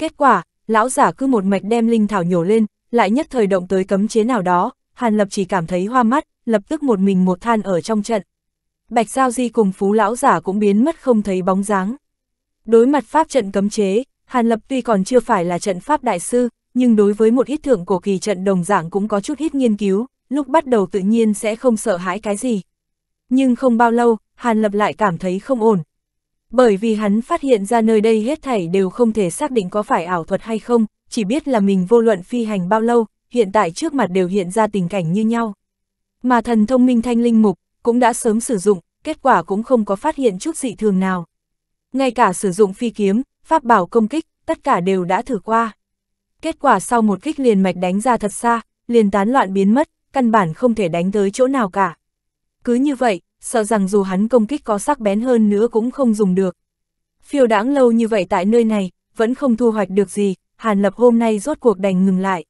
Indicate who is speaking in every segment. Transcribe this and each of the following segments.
Speaker 1: Kết quả, lão giả cứ một mạch đem linh thảo nhổ lên, lại nhất thời động tới cấm chế nào đó, Hàn Lập chỉ cảm thấy hoa mắt, lập tức một mình một than ở trong trận. Bạch Giao Di cùng phú lão giả cũng biến mất không thấy bóng dáng. Đối mặt pháp trận cấm chế, Hàn Lập tuy còn chưa phải là trận pháp đại sư, nhưng đối với một ít thượng cổ kỳ trận đồng dạng cũng có chút ít nghiên cứu, lúc bắt đầu tự nhiên sẽ không sợ hãi cái gì. Nhưng không bao lâu, Hàn Lập lại cảm thấy không ổn, bởi vì hắn phát hiện ra nơi đây hết thảy đều không thể xác định có phải ảo thuật hay không, chỉ biết là mình vô luận phi hành bao lâu, hiện tại trước mặt đều hiện ra tình cảnh như nhau. Mà thần thông minh thanh linh mục cũng đã sớm sử dụng, kết quả cũng không có phát hiện chút dị thường nào. Ngay cả sử dụng phi kiếm, pháp bảo công kích, tất cả đều đã thử qua. Kết quả sau một kích liền mạch đánh ra thật xa, liền tán loạn biến mất, căn bản không thể đánh tới chỗ nào cả. Cứ như vậy, sợ rằng dù hắn công kích có sắc bén hơn nữa cũng không dùng được. Phiêu đãng lâu như vậy tại nơi này, vẫn không thu hoạch được gì, Hàn Lập hôm nay rốt cuộc đành ngừng lại.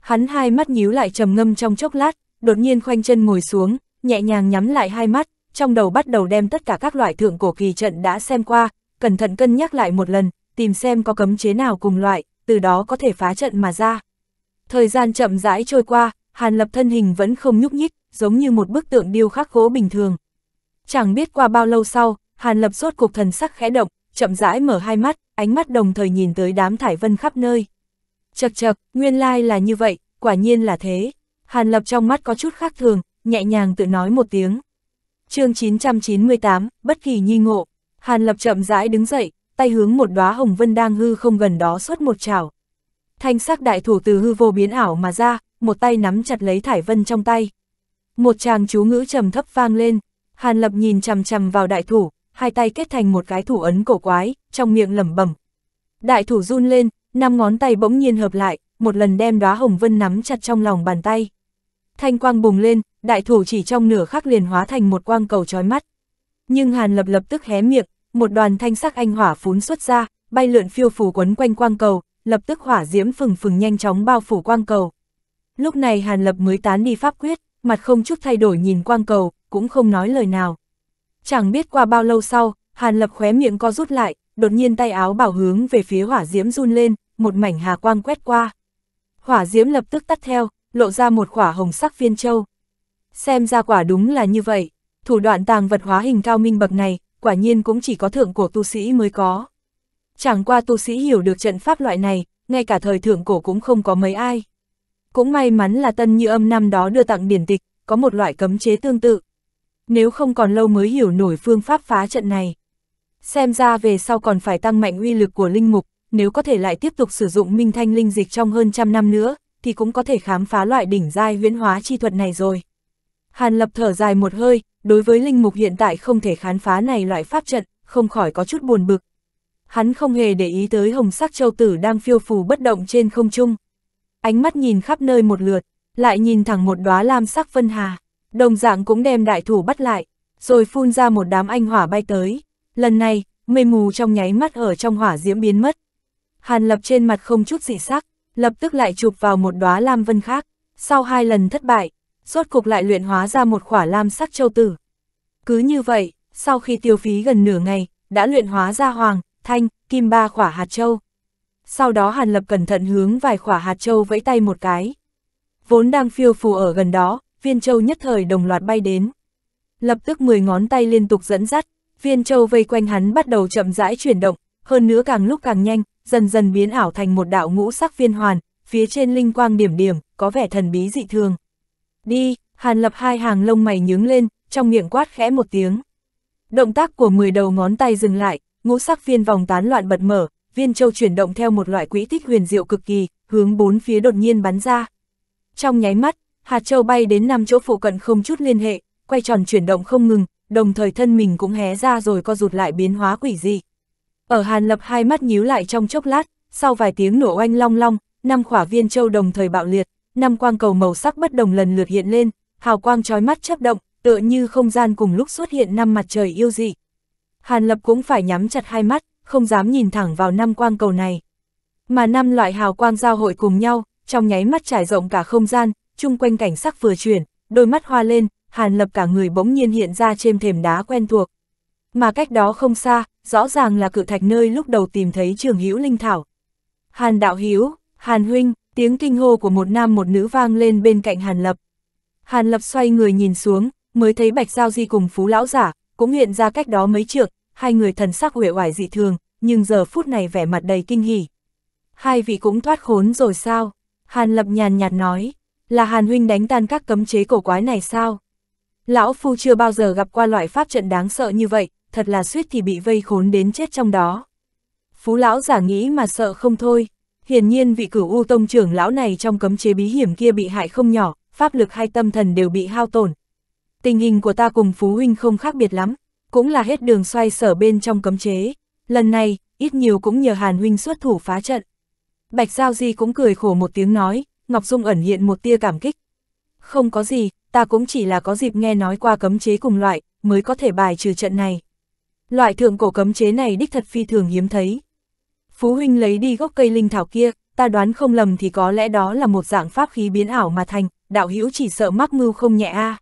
Speaker 1: Hắn hai mắt nhíu lại trầm ngâm trong chốc lát, đột nhiên khoanh chân ngồi xuống, nhẹ nhàng nhắm lại hai mắt, trong đầu bắt đầu đem tất cả các loại thượng cổ kỳ trận đã xem qua, cẩn thận cân nhắc lại một lần, tìm xem có cấm chế nào cùng loại, từ đó có thể phá trận mà ra. Thời gian chậm rãi trôi qua, Hàn Lập thân hình vẫn không nhúc nhích, giống như một bức tượng điêu khắc gỗ bình thường. Chẳng biết qua bao lâu sau, Hàn Lập sốt cục thần sắc khẽ động, chậm rãi mở hai mắt, ánh mắt đồng thời nhìn tới đám thải vân khắp nơi. Chật chật, nguyên lai là như vậy, quả nhiên là thế. Hàn Lập trong mắt có chút khác thường, nhẹ nhàng tự nói một tiếng. chương 998, bất kỳ nhi ngộ. Hàn Lập chậm rãi đứng dậy, tay hướng một đóa hồng vân đang hư không gần đó xuất một trảo. Thanh sắc đại thủ từ hư vô biến ảo mà ra, một tay nắm chặt lấy thải vân trong tay. Một chàng chú ngữ trầm thấp vang lên, Hàn Lập nhìn chằm chằm vào đại thủ, hai tay kết thành một cái thủ ấn cổ quái, trong miệng lẩm bẩm. Đại thủ run lên, năm ngón tay bỗng nhiên hợp lại, một lần đem đóa hồng vân nắm chặt trong lòng bàn tay. Thanh quang bùng lên, đại thủ chỉ trong nửa khắc liền hóa thành một quang cầu chói mắt. Nhưng Hàn Lập lập tức hé miệng, một đoàn thanh sắc anh hỏa phún xuất ra, bay lượn phiêu phù quấn quanh quang cầu, lập tức hỏa diễm phừng phừng nhanh chóng bao phủ quang cầu. Lúc này Hàn Lập mới tán đi pháp quyết, mặt không chút thay đổi nhìn quang cầu, cũng không nói lời nào. Chẳng biết qua bao lâu sau, Hàn Lập khóe miệng co rút lại, đột nhiên tay áo bảo hướng về phía hỏa diễm run lên, một mảnh hà quang quét qua. Hỏa diễm lập tức tắt theo, lộ ra một quả hồng sắc viên châu. Xem ra quả đúng là như vậy, thủ đoạn tàng vật hóa hình cao minh bậc này, quả nhiên cũng chỉ có thượng cổ tu sĩ mới có. Chẳng qua tu sĩ hiểu được trận pháp loại này, ngay cả thời thượng cổ cũng không có mấy ai. Cũng may mắn là tân như âm năm đó đưa tặng điển tịch, có một loại cấm chế tương tự, nếu không còn lâu mới hiểu nổi phương pháp phá trận này. Xem ra về sau còn phải tăng mạnh uy lực của linh mục, nếu có thể lại tiếp tục sử dụng minh thanh linh dịch trong hơn trăm năm nữa, thì cũng có thể khám phá loại đỉnh giai huyễn hóa chi thuật này rồi. Hàn Lập thở dài một hơi, đối với linh mục hiện tại không thể khám phá này loại pháp trận, không khỏi có chút buồn bực. Hắn không hề để ý tới hồng sắc châu tử đang phiêu phù bất động trên không trung. Ánh mắt nhìn khắp nơi một lượt, lại nhìn thẳng một đóa lam sắc vân hà đồng dạng cũng đem đại thủ bắt lại, rồi phun ra một đám anh hỏa bay tới. Lần này, mây mù trong nháy mắt ở trong hỏa diễm biến mất. Hàn lập trên mặt không chút dị sắc, lập tức lại chụp vào một đóa lam vân khác, sau hai lần thất bại, rốt cục lại luyện hóa ra một khỏa lam sắc châu tử. Cứ như vậy, sau khi tiêu phí gần nửa ngày, đã luyện hóa ra hoàng, thanh, kim ba khỏa hạt châu. Sau đó Hàn Lập cẩn thận hướng vài khỏa hạt châu vẫy tay một cái. Vốn đang phiêu phù ở gần đó, viên châu nhất thời đồng loạt bay đến. Lập tức 10 ngón tay liên tục dẫn dắt, viên châu vây quanh hắn bắt đầu chậm rãi chuyển động, hơn nữa càng lúc càng nhanh, dần dần biến ảo thành một đạo ngũ sắc viên hoàn, phía trên linh quang điểm điểm, có vẻ thần bí dị thường. Đi, Hàn Lập hai hàng lông mày nhướng lên, trong miệng quát khẽ một tiếng. Động tác của 10 đầu ngón tay dừng lại, ngũ sắc viên vòng tán loạn bật mở, viên châu chuyển động theo một loại quỹ tích huyền diệu cực kỳ, hướng bốn phía đột nhiên bắn ra. Trong nháy mắt, hạt châu bay đến năm chỗ phụ cận không chút liên hệ, quay tròn chuyển động không ngừng, đồng thời thân mình cũng hé ra rồi co rụt lại biến hóa quỷ dị. Ở Hàn Lập hai mắt nhíu lại trong chốc lát, sau vài tiếng nổ oanh long long, năm khỏa viên châu đồng thời bạo liệt, năm quang cầu màu sắc bất đồng lần lượt hiện lên, hào quang chói mắt chớp động, tựa như không gian cùng lúc xuất hiện năm mặt trời yêu dị. Hàn Lập cũng phải nhắm chặt hai mắt, không dám nhìn thẳng vào năm quang cầu này. Mà năm loại hào quang giao hội cùng nhau, trong nháy mắt trải rộng cả không gian, chung quanh cảnh sắc vừa chuyển, đôi mắt hoa lên, Hàn Lập cả người bỗng nhiên hiện ra trên thềm đá quen thuộc. Mà cách đó không xa, rõ ràng là cự thạch nơi lúc đầu tìm thấy trường hữu linh thảo. Hàn đạo hữu Hàn huynh, tiếng kinh hô của một nam một nữ vang lên bên cạnh Hàn Lập. Hàn Lập xoay người nhìn xuống, mới thấy Bạch Giao Di cùng Phú Lão Giả, cũng hiện ra cách đó mấy trượng, hai người thần sắc huệ oải dị thường, nhưng giờ phút này vẻ mặt đầy kinh hỉ. Hai vị cũng thoát khốn rồi sao? Hàn Lập nhàn nhạt nói. Là Hàn Huynh đánh tan các cấm chế cổ quái này sao? Lão Phu chưa bao giờ gặp qua loại pháp trận đáng sợ như vậy, thật là suýt thì bị vây khốn đến chết trong đó. Phú Lão giả nghĩ mà sợ không thôi. Hiển nhiên vị cửu U Tông trưởng lão này trong cấm chế bí hiểm kia bị hại không nhỏ, pháp lực hay tâm thần đều bị hao tổn. Tình hình của ta cùng Phú Huynh không khác biệt lắm, cũng là hết đường xoay sở bên trong cấm chế. Lần này, ít nhiều cũng nhờ Hàn Huynh xuất thủ phá trận. Bạch Giao Di cũng cười khổ một tiếng nói, Ngọc Dung ẩn hiện một tia cảm kích. Không có gì, ta cũng chỉ là có dịp nghe nói qua cấm chế cùng loại, mới có thể bài trừ trận này. Loại thượng cổ cấm chế này đích thật phi thường hiếm thấy. Phú huynh lấy đi gốc cây linh thảo kia, ta đoán không lầm thì có lẽ đó là một dạng pháp khí biến ảo mà thành, đạo hữu chỉ sợ mắc mưu không nhẹ a. À.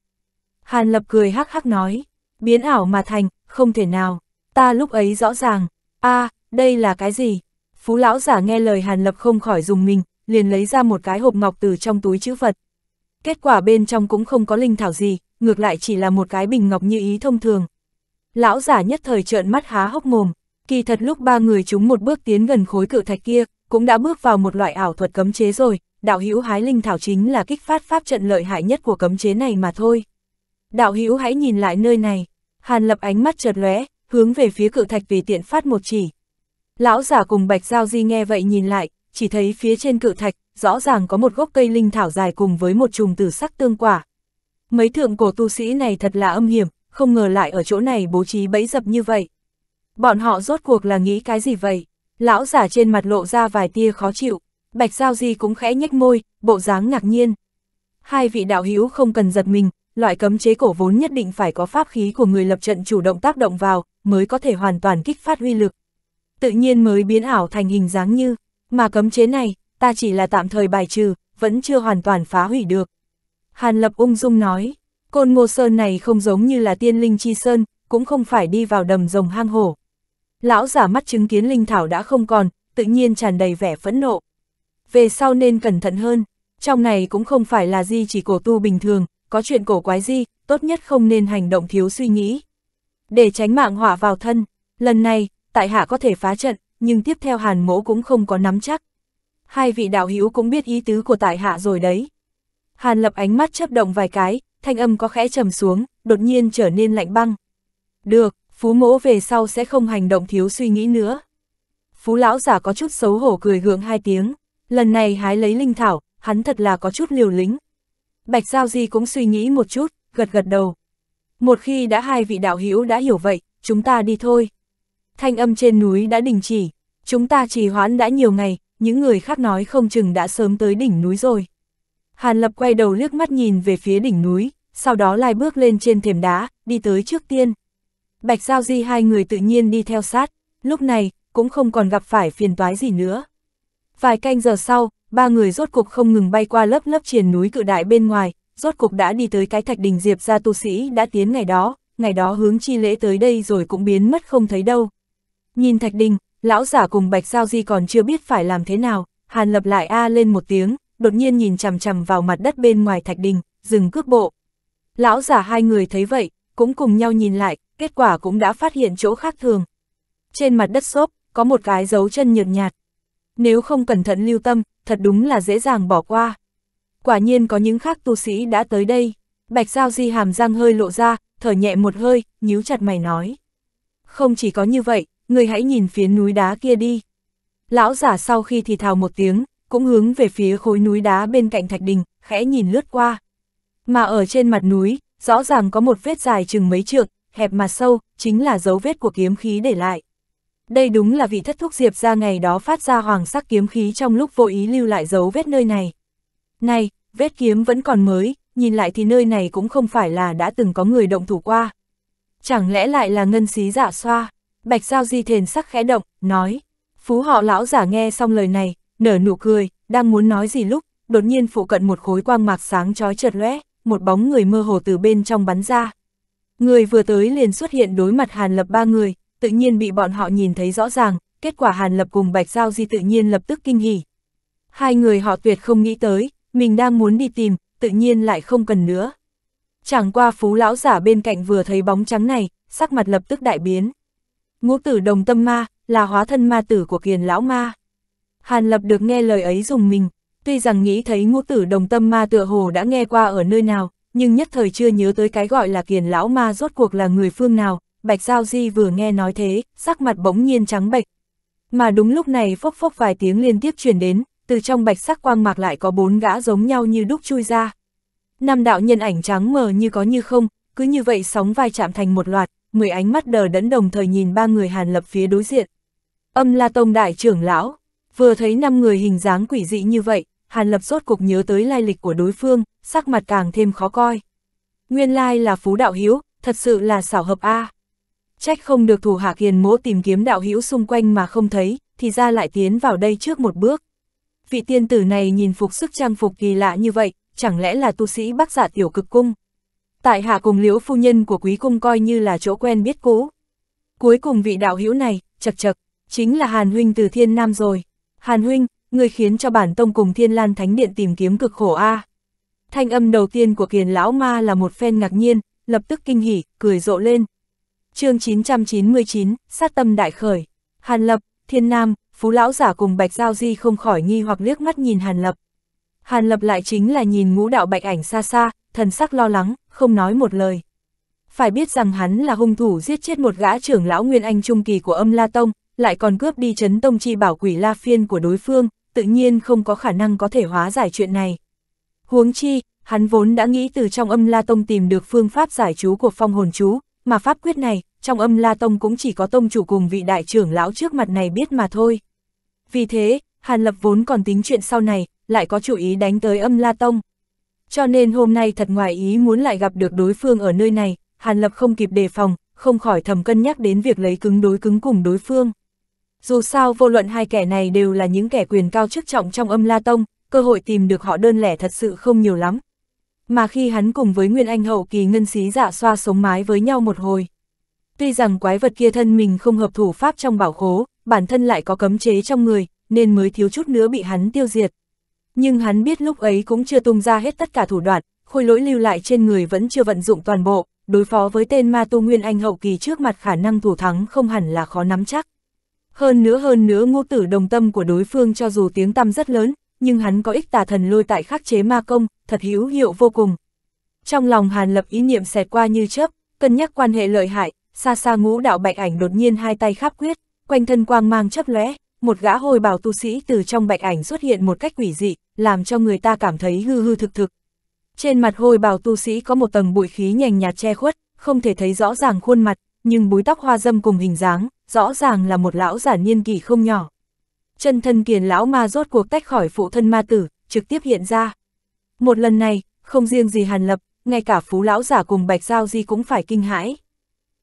Speaker 1: Hàn Lập cười hắc hắc nói, biến ảo mà thành, không thể nào, ta lúc ấy rõ ràng, a, à, đây là cái gì? Phú lão giả nghe lời Hàn Lập không khỏi dùng mình, liền lấy ra một cái hộp ngọc từ trong túi chữ vật. Kết quả bên trong cũng không có linh thảo gì, ngược lại chỉ là một cái bình ngọc như ý thông thường. Lão giả nhất thời trợn mắt há hốc mồm, kỳ thật lúc ba người chúng một bước tiến gần khối cự thạch kia, cũng đã bước vào một loại ảo thuật cấm chế rồi, đạo hữu hái linh thảo chính là kích phát pháp trận lợi hại nhất của cấm chế này mà thôi. Đạo hữu hãy nhìn lại nơi này, Hàn lập ánh mắt chợt lóe, hướng về phía cự thạch vì tiện phát một chỉ. Lão giả cùng Bạch Giao Di nghe vậy nhìn lại, chỉ thấy phía trên cự thạch, rõ ràng có một gốc cây linh thảo dài cùng với một chùm tử sắc tương quả. Mấy thượng cổ tu sĩ này thật là âm hiểm, không ngờ lại ở chỗ này bố trí bẫy dập như vậy. Bọn họ rốt cuộc là nghĩ cái gì vậy? Lão giả trên mặt lộ ra vài tia khó chịu, bạch giao di cũng khẽ nhếch môi, bộ dáng ngạc nhiên. Hai vị đạo hữu không cần giật mình, loại cấm chế cổ vốn nhất định phải có pháp khí của người lập trận chủ động tác động vào, mới có thể hoàn toàn kích phát huy lực. Tự nhiên mới biến ảo thành hình dáng như mà cấm chế này, ta chỉ là tạm thời bài trừ, vẫn chưa hoàn toàn phá hủy được. Hàn Lập ung dung nói, côn ngô sơn này không giống như là tiên linh chi sơn, cũng không phải đi vào đầm rồng hang hổ. Lão giả mắt chứng kiến linh thảo đã không còn, tự nhiên tràn đầy vẻ phẫn nộ. Về sau nên cẩn thận hơn, trong này cũng không phải là gì chỉ cổ tu bình thường, có chuyện cổ quái gì, tốt nhất không nên hành động thiếu suy nghĩ. Để tránh mạng họa vào thân, lần này, tại hạ có thể phá trận, nhưng tiếp theo hàn mỗ cũng không có nắm chắc. Hai vị đạo hữu cũng biết ý tứ của tại hạ rồi đấy. Hàn lập ánh mắt chấp động vài cái, thanh âm có khẽ trầm xuống, đột nhiên trở nên lạnh băng. Được, phú mỗ về sau sẽ không hành động thiếu suy nghĩ nữa. Phú lão giả có chút xấu hổ cười gượng hai tiếng, lần này hái lấy linh thảo, hắn thật là có chút liều lĩnh. Bạch Giao Di cũng suy nghĩ một chút, gật gật đầu. Một khi đã hai vị đạo hữu đã hiểu vậy, chúng ta đi thôi thanh âm trên núi đã đình chỉ, chúng ta trì hoãn đã nhiều ngày, những người khác nói không chừng đã sớm tới đỉnh núi rồi. Hàn Lập quay đầu liếc mắt nhìn về phía đỉnh núi, sau đó lai bước lên trên thềm đá, đi tới trước tiên. Bạch Giao Di hai người tự nhiên đi theo sát, lúc này cũng không còn gặp phải phiền toái gì nữa. Vài canh giờ sau, ba người rốt cục không ngừng bay qua lớp lớp triền núi cự đại bên ngoài, rốt cục đã đi tới cái thạch đình diệp gia tu sĩ đã tiến ngày đó, ngày đó hướng chi lễ tới đây rồi cũng biến mất không thấy đâu, Nhìn Thạch Đình, lão giả cùng Bạch Giao Di còn chưa biết phải làm thế nào, Hàn Lập lại a lên một tiếng, đột nhiên nhìn chằm chằm vào mặt đất bên ngoài Thạch Đình, dừng cước bộ. Lão giả hai người thấy vậy, cũng cùng nhau nhìn lại, kết quả cũng đã phát hiện chỗ khác thường. Trên mặt đất xốp, có một cái dấu chân nhợt nhạt. Nếu không cẩn thận lưu tâm, thật đúng là dễ dàng bỏ qua. Quả nhiên có những khác tu sĩ đã tới đây. Bạch Giao Di hàm răng hơi lộ ra, thở nhẹ một hơi, nhíu chặt mày nói. Không chỉ có như vậy, ngươi hãy nhìn phía núi đá kia đi. Lão giả sau khi thì thào một tiếng, cũng hướng về phía khối núi đá bên cạnh thạch đình, khẽ nhìn lướt qua. Mà ở trên mặt núi, rõ ràng có một vết dài chừng mấy trượng, hẹp mà sâu, chính là dấu vết của kiếm khí để lại. Đây đúng là vị thất thúc diệp ra ngày đó phát ra hoàng sắc kiếm khí trong lúc vô ý lưu lại dấu vết nơi này. Này, vết kiếm vẫn còn mới, nhìn lại thì nơi này cũng không phải là đã từng có người động thủ qua. Chẳng lẽ lại là ngân xí giả dạ xoa? Bạch Giao Di thền sắc khẽ động, nói. Phú họ lão giả nghe xong lời này, nở nụ cười, đang muốn nói gì lúc, đột nhiên phụ cận một khối quang mạc sáng chói chợt lóe, một bóng người mơ hồ từ bên trong bắn ra. Người vừa tới liền xuất hiện đối mặt Hàn Lập ba người, tự nhiên bị bọn họ nhìn thấy rõ ràng, kết quả Hàn Lập cùng Bạch Giao Di tự nhiên lập tức kinh hỉ. Hai người họ tuyệt không nghĩ tới, mình đang muốn đi tìm, tự nhiên lại không cần nữa. Chẳng qua phú lão giả bên cạnh vừa thấy bóng trắng này, sắc mặt lập tức đại biến. Ngũ tử đồng tâm ma, là hóa thân ma tử của kiền lão ma. Hàn lập được nghe lời ấy dùng mình, tuy rằng nghĩ thấy ngũ tử đồng tâm ma tựa hồ đã nghe qua ở nơi nào, nhưng nhất thời chưa nhớ tới cái gọi là kiền lão ma rốt cuộc là người phương nào, Bạch Giao Di vừa nghe nói thế, sắc mặt bỗng nhiên trắng bệch. Mà đúng lúc này phốc phốc vài tiếng liên tiếp truyền đến, từ trong bạch sắc quang mạc lại có bốn gã giống nhau như đúc chui ra. Năm đạo nhân ảnh trắng mờ như có như không, cứ như vậy sóng vai chạm thành một loạt, mười ánh mắt đờ đẫn đồng thời nhìn ba người Hàn Lập phía đối diện. Âm La Tông đại trưởng lão, vừa thấy năm người hình dáng quỷ dị như vậy, Hàn Lập rốt cuộc nhớ tới lai lịch của đối phương, sắc mặt càng thêm khó coi. Nguyên lai là Phú Đạo Hiếu, thật sự là xảo hợp A. Trách không được thủ hạ kiền mỗ tìm kiếm đạo hiếu xung quanh mà không thấy, thì ra lại tiến vào đây trước một bước. Vị tiên tử này nhìn phục sức trang phục kỳ lạ như vậy, chẳng lẽ là tu sĩ bác giả dạ tiểu cực cung? tại hạ cùng liễu phu nhân của quý cung coi như là chỗ quen biết cũ. Cuối cùng vị đạo hữu này, chật chật, chính là Hàn Huynh từ Thiên Nam rồi. Hàn Huynh, người khiến cho bản tông cùng Thiên Lan Thánh Điện tìm kiếm cực khổ a à. Thanh âm đầu tiên của kiền lão ma là một phen ngạc nhiên, lập tức kinh hỉ, cười rộ lên. chương 999, sát tâm đại khởi. Hàn Lập, Thiên Nam, Phú Lão giả cùng Bạch Giao Di không khỏi nghi hoặc liếc mắt nhìn Hàn Lập. Hàn Lập lại chính là nhìn ngũ đạo bạch ảnh xa xa, thần sắc lo lắng, không nói một lời. Phải biết rằng hắn là hung thủ giết chết một gã trưởng lão Nguyên Anh Trung Kỳ của âm La Tông, lại còn cướp đi chấn tông chi bảo quỷ La Phiên của đối phương, tự nhiên không có khả năng có thể hóa giải chuyện này. Huống chi, hắn vốn đã nghĩ từ trong âm La Tông tìm được phương pháp giải chú của phong hồn chú, mà pháp quyết này, trong âm La Tông cũng chỉ có tông chủ cùng vị đại trưởng lão trước mặt này biết mà thôi. Vì thế, Hàn Lập vốn còn tính chuyện sau này, lại có chủ ý đánh tới âm La Tông cho nên hôm nay thật ngoài ý muốn lại gặp được đối phương ở nơi này, Hàn Lập không kịp đề phòng, không khỏi thầm cân nhắc đến việc lấy cứng đối cứng cùng đối phương. Dù sao vô luận hai kẻ này đều là những kẻ quyền cao chức trọng trong âm La Tông, cơ hội tìm được họ đơn lẻ thật sự không nhiều lắm. Mà khi hắn cùng với Nguyên Anh hậu kỳ ngân xí giả dạ xoa sống mái với nhau một hồi. Tuy rằng quái vật kia thân mình không hợp thủ pháp trong bảo khố, bản thân lại có cấm chế trong người, nên mới thiếu chút nữa bị hắn tiêu diệt. Nhưng hắn biết lúc ấy cũng chưa tung ra hết tất cả thủ đoạn, khôi lỗi lưu lại trên người vẫn chưa vận dụng toàn bộ, đối phó với tên ma tu nguyên anh hậu kỳ trước mặt khả năng thủ thắng không hẳn là khó nắm chắc. Hơn nữa hơn nữa ngô tử đồng tâm của đối phương cho dù tiếng tăm rất lớn, nhưng hắn có ích tà thần lôi tại khắc chế ma công, thật hữu hiệu vô cùng. Trong lòng Hàn Lập ý niệm xẹt qua như chớp, cân nhắc quan hệ lợi hại, xa xa ngũ đạo bạch ảnh đột nhiên hai tay kháp quyết, quanh thân quang mang chấp lóe, một gã hồi bào tu sĩ từ trong bạch ảnh xuất hiện một cách quỷ dị, làm cho người ta cảm thấy hư hư thực thực. Trên mặt hồi bào tu sĩ có một tầng bụi khí nhành nhạt che khuất, không thể thấy rõ ràng khuôn mặt, nhưng búi tóc hoa dâm cùng hình dáng, rõ ràng là một lão giả niên kỷ không nhỏ. Chân thân kiền lão ma rốt cuộc tách khỏi phụ thân ma tử, trực tiếp hiện ra. Một lần này, không riêng gì Hàn Lập, ngay cả phú lão giả cùng Bạch Giao Di cũng phải kinh hãi.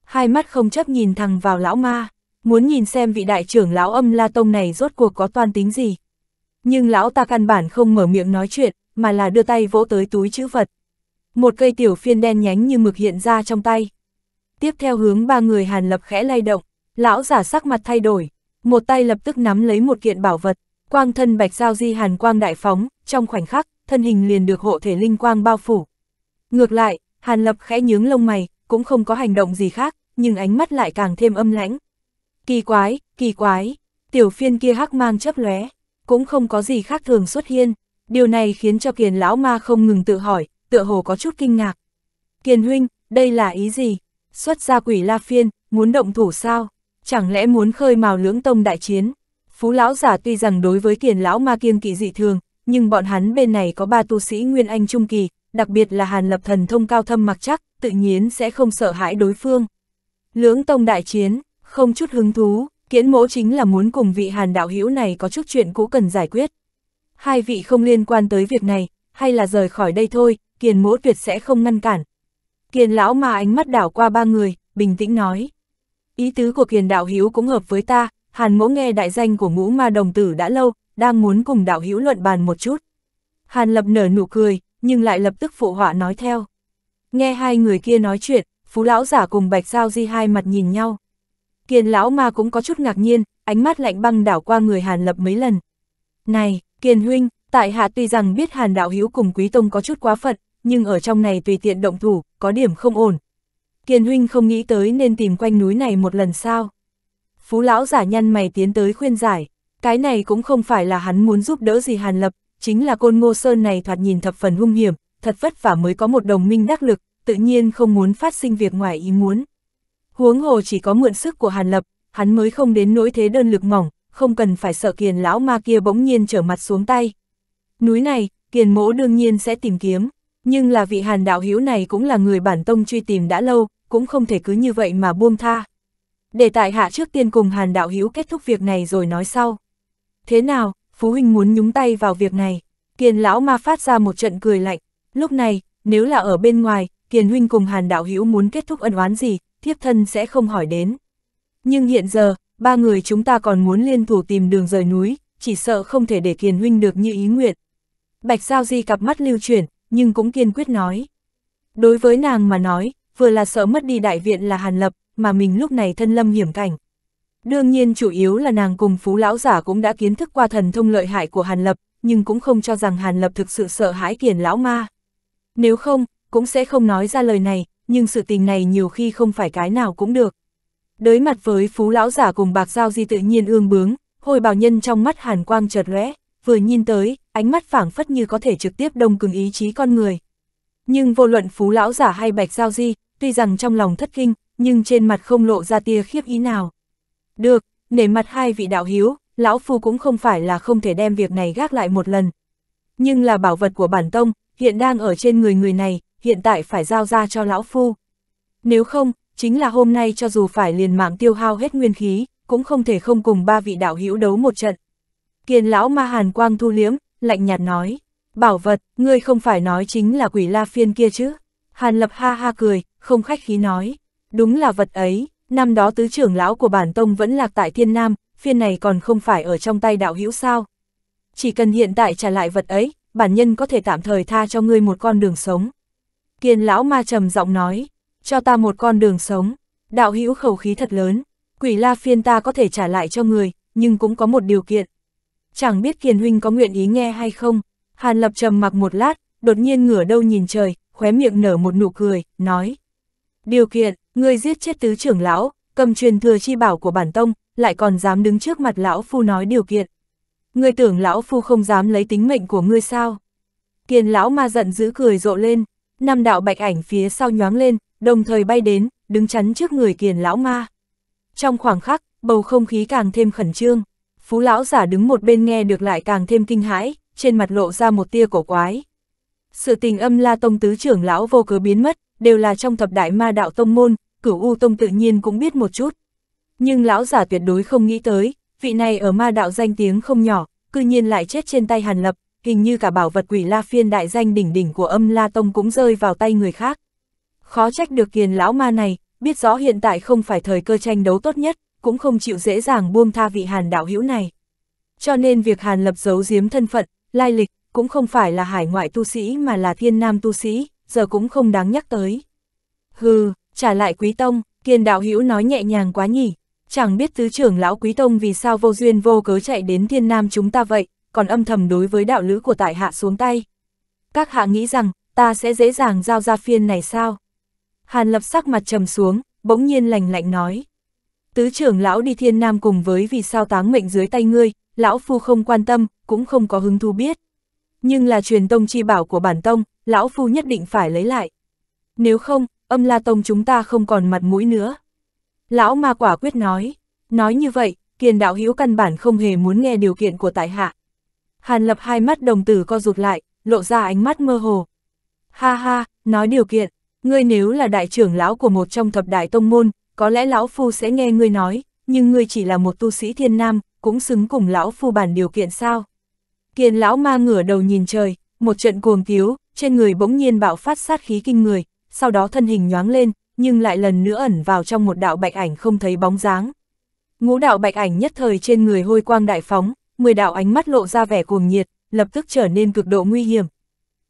Speaker 1: Hai mắt không chấp nhìn thẳng vào lão ma muốn nhìn xem vị đại trưởng lão âm La Tông này rốt cuộc có toan tính gì. Nhưng lão ta căn bản không mở miệng nói chuyện, mà là đưa tay vỗ tới túi chữ vật. Một cây tiểu phiên đen nhánh như mực hiện ra trong tay. Tiếp theo hướng ba người hàn lập khẽ lay động, lão giả sắc mặt thay đổi, một tay lập tức nắm lấy một kiện bảo vật, quang thân bạch giao di hàn quang đại phóng, trong khoảnh khắc, thân hình liền được hộ thể linh quang bao phủ. Ngược lại, hàn lập khẽ nhướng lông mày, cũng không có hành động gì khác, nhưng ánh mắt lại càng thêm âm lãnh. Kỳ quái, kỳ quái, tiểu phiên kia hắc mang chấp lóe, cũng không có gì khác thường xuất hiện, điều này khiến cho Kiền lão ma không ngừng tự hỏi, tựa hồ có chút kinh ngạc. Kiền huynh, đây là ý gì? Xuất ra quỷ La Phiên, muốn động thủ sao? Chẳng lẽ muốn khơi mào lưỡng tông đại chiến? Phú lão giả tuy rằng đối với Kiền lão ma kiêng kỵ dị thường, nhưng bọn hắn bên này có ba tu sĩ nguyên anh trung kỳ, đặc biệt là Hàn Lập thần thông cao thâm mặc chắc, tự nhiên sẽ không sợ hãi đối phương. Lưỡng tông đại chiến, không chút hứng thú, Kiễn mỗ chính là muốn cùng vị hàn đạo hữu này có chút chuyện cũ cần giải quyết. Hai vị không liên quan tới việc này, hay là rời khỏi đây thôi, kiền mỗ tuyệt sẽ không ngăn cản. Kiền lão mà ánh mắt đảo qua ba người, bình tĩnh nói. Ý tứ của kiền đạo hữu cũng hợp với ta, hàn mỗ nghe đại danh của ngũ ma đồng tử đã lâu, đang muốn cùng đạo hữu luận bàn một chút. Hàn lập nở nụ cười, nhưng lại lập tức phụ họa nói theo. Nghe hai người kia nói chuyện, phú lão giả cùng bạch sao di hai mặt nhìn nhau. Kiền lão ma cũng có chút ngạc nhiên, ánh mắt lạnh băng đảo qua người Hàn Lập mấy lần. Này, Kiền huynh, tại hạ tuy rằng biết Hàn đạo hữu cùng Quý Tông có chút quá phận, nhưng ở trong này tùy tiện động thủ, có điểm không ổn. Kiền huynh không nghĩ tới nên tìm quanh núi này một lần sao. Phú lão giả nhăn mày tiến tới khuyên giải, cái này cũng không phải là hắn muốn giúp đỡ gì Hàn Lập, chính là côn ngô sơn này thoạt nhìn thập phần hung hiểm, thật vất vả mới có một đồng minh đắc lực, tự nhiên không muốn phát sinh việc ngoài ý muốn. Huống hồ chỉ có mượn sức của Hàn Lập, hắn mới không đến nỗi thế đơn lực mỏng, không cần phải sợ kiền lão ma kia bỗng nhiên trở mặt xuống tay. Núi này, kiền mỗ đương nhiên sẽ tìm kiếm, nhưng là vị hàn đạo Hiếu này cũng là người bản tông truy tìm đã lâu, cũng không thể cứ như vậy mà buông tha. Để tại hạ trước tiên cùng hàn đạo Hiếu kết thúc việc này rồi nói sau. Thế nào, Phú Huynh muốn nhúng tay vào việc này, kiền lão ma phát ra một trận cười lạnh, lúc này, nếu là ở bên ngoài, kiền huynh cùng hàn đạo Hiếu muốn kết thúc ân oán gì, thiếp thân sẽ không hỏi đến. Nhưng hiện giờ, ba người chúng ta còn muốn liên thủ tìm đường rời núi, chỉ sợ không thể để Kiền Huynh được như ý nguyện. Bạch Giao Di cặp mắt lưu chuyển, nhưng cũng kiên quyết nói. Đối với nàng mà nói, vừa là sợ mất đi đại viện là Hàn Lập, mà mình lúc này thân lâm hiểm cảnh. Đương nhiên chủ yếu là nàng cùng phú lão giả cũng đã kiến thức qua thần thông lợi hại của Hàn Lập, nhưng cũng không cho rằng Hàn Lập thực sự sợ hãi kiền lão ma. Nếu không, cũng sẽ không nói ra lời này, nhưng sự tình này nhiều khi không phải cái nào cũng được. Đối mặt với phú lão giả cùng bạc giao di tự nhiên ương bướng, hồi bảo nhân trong mắt hàn quang chợt lóe, vừa nhìn tới, ánh mắt phảng phất như có thể trực tiếp đông cứng ý chí con người. Nhưng vô luận phú lão giả hay bạch giao di, tuy rằng trong lòng thất kinh, nhưng trên mặt không lộ ra tia khiếp ý nào. Được, nể mặt hai vị đạo hiếu, lão phu cũng không phải là không thể đem việc này gác lại một lần. Nhưng là bảo vật của bản tông, hiện đang ở trên người người này, hiện tại phải giao ra cho lão phu. Nếu không, chính là hôm nay cho dù phải liền mạng tiêu hao hết nguyên khí, cũng không thể không cùng ba vị đạo hữu đấu một trận. Kiền lão ma hàn quang thu liếm, lạnh nhạt nói, bảo vật, ngươi không phải nói chính là quỷ la phiên kia chứ. Hàn lập ha ha cười, không khách khí nói, đúng là vật ấy, năm đó tứ trưởng lão của bản tông vẫn lạc tại thiên nam, phiên này còn không phải ở trong tay đạo hữu sao. Chỉ cần hiện tại trả lại vật ấy, bản nhân có thể tạm thời tha cho ngươi một con đường sống. Kiền lão ma trầm giọng nói, cho ta một con đường sống, đạo hữu khẩu khí thật lớn, quỷ la phiên ta có thể trả lại cho người, nhưng cũng có một điều kiện. Chẳng biết Kiền huynh có nguyện ý nghe hay không, Hàn Lập trầm mặc một lát, đột nhiên ngửa đâu nhìn trời, khóe miệng nở một nụ cười, nói. Điều kiện, ngươi giết chết tứ trưởng lão, cầm truyền thừa chi bảo của bản tông, lại còn dám đứng trước mặt lão phu nói điều kiện. Ngươi tưởng lão phu không dám lấy tính mệnh của ngươi sao? Kiền lão ma giận dữ cười rộ lên, năm đạo bạch ảnh phía sau nhoáng lên, đồng thời bay đến, đứng chắn trước người kiền lão ma. Trong khoảng khắc, bầu không khí càng thêm khẩn trương. Phú lão giả đứng một bên nghe được lại càng thêm kinh hãi, trên mặt lộ ra một tia cổ quái. Sự tình âm la tông tứ trưởng lão vô cớ biến mất, đều là trong thập đại ma đạo tông môn, cửu u tông tự nhiên cũng biết một chút. Nhưng lão giả tuyệt đối không nghĩ tới, vị này ở ma đạo danh tiếng không nhỏ, cư nhiên lại chết trên tay hàn lập, hình như cả bảo vật quỷ La Phiên đại danh đỉnh đỉnh của âm La Tông cũng rơi vào tay người khác. Khó trách được kiền lão ma này, biết rõ hiện tại không phải thời cơ tranh đấu tốt nhất, cũng không chịu dễ dàng buông tha vị hàn đạo hữu này. Cho nên việc hàn lập giấu giếm thân phận, lai lịch, cũng không phải là hải ngoại tu sĩ mà là thiên nam tu sĩ, giờ cũng không đáng nhắc tới. Hừ, trả lại quý tông, kiền đạo hữu nói nhẹ nhàng quá nhỉ, chẳng biết tứ trưởng lão quý tông vì sao vô duyên vô cớ chạy đến thiên nam chúng ta vậy, còn âm thầm đối với đạo lữ của tại hạ xuống tay. Các hạ nghĩ rằng, ta sẽ dễ dàng giao ra phiên này sao? Hàn lập sắc mặt trầm xuống, bỗng nhiên lành lạnh nói. Tứ trưởng lão đi thiên nam cùng với vì sao táng mệnh dưới tay ngươi, lão phu không quan tâm, cũng không có hứng thú biết. Nhưng là truyền tông chi bảo của bản tông, lão phu nhất định phải lấy lại. Nếu không, âm la tông chúng ta không còn mặt mũi nữa. Lão ma quả quyết nói, nói như vậy, kiền đạo hữu căn bản không hề muốn nghe điều kiện của tại hạ. Hàn lập hai mắt đồng tử co rụt lại, lộ ra ánh mắt mơ hồ. Ha ha, nói điều kiện, ngươi nếu là đại trưởng lão của một trong thập đại tông môn, có lẽ lão phu sẽ nghe ngươi nói, nhưng ngươi chỉ là một tu sĩ thiên nam, cũng xứng cùng lão phu bản điều kiện sao. Kiền lão ma ngửa đầu nhìn trời, một trận cuồng tiếu, trên người bỗng nhiên bạo phát sát khí kinh người, sau đó thân hình nhoáng lên, nhưng lại lần nữa ẩn vào trong một đạo bạch ảnh không thấy bóng dáng. Ngũ đạo bạch ảnh nhất thời trên người hôi quang đại phóng, mười đạo ánh mắt lộ ra vẻ cuồng nhiệt, lập tức trở nên cực độ nguy hiểm.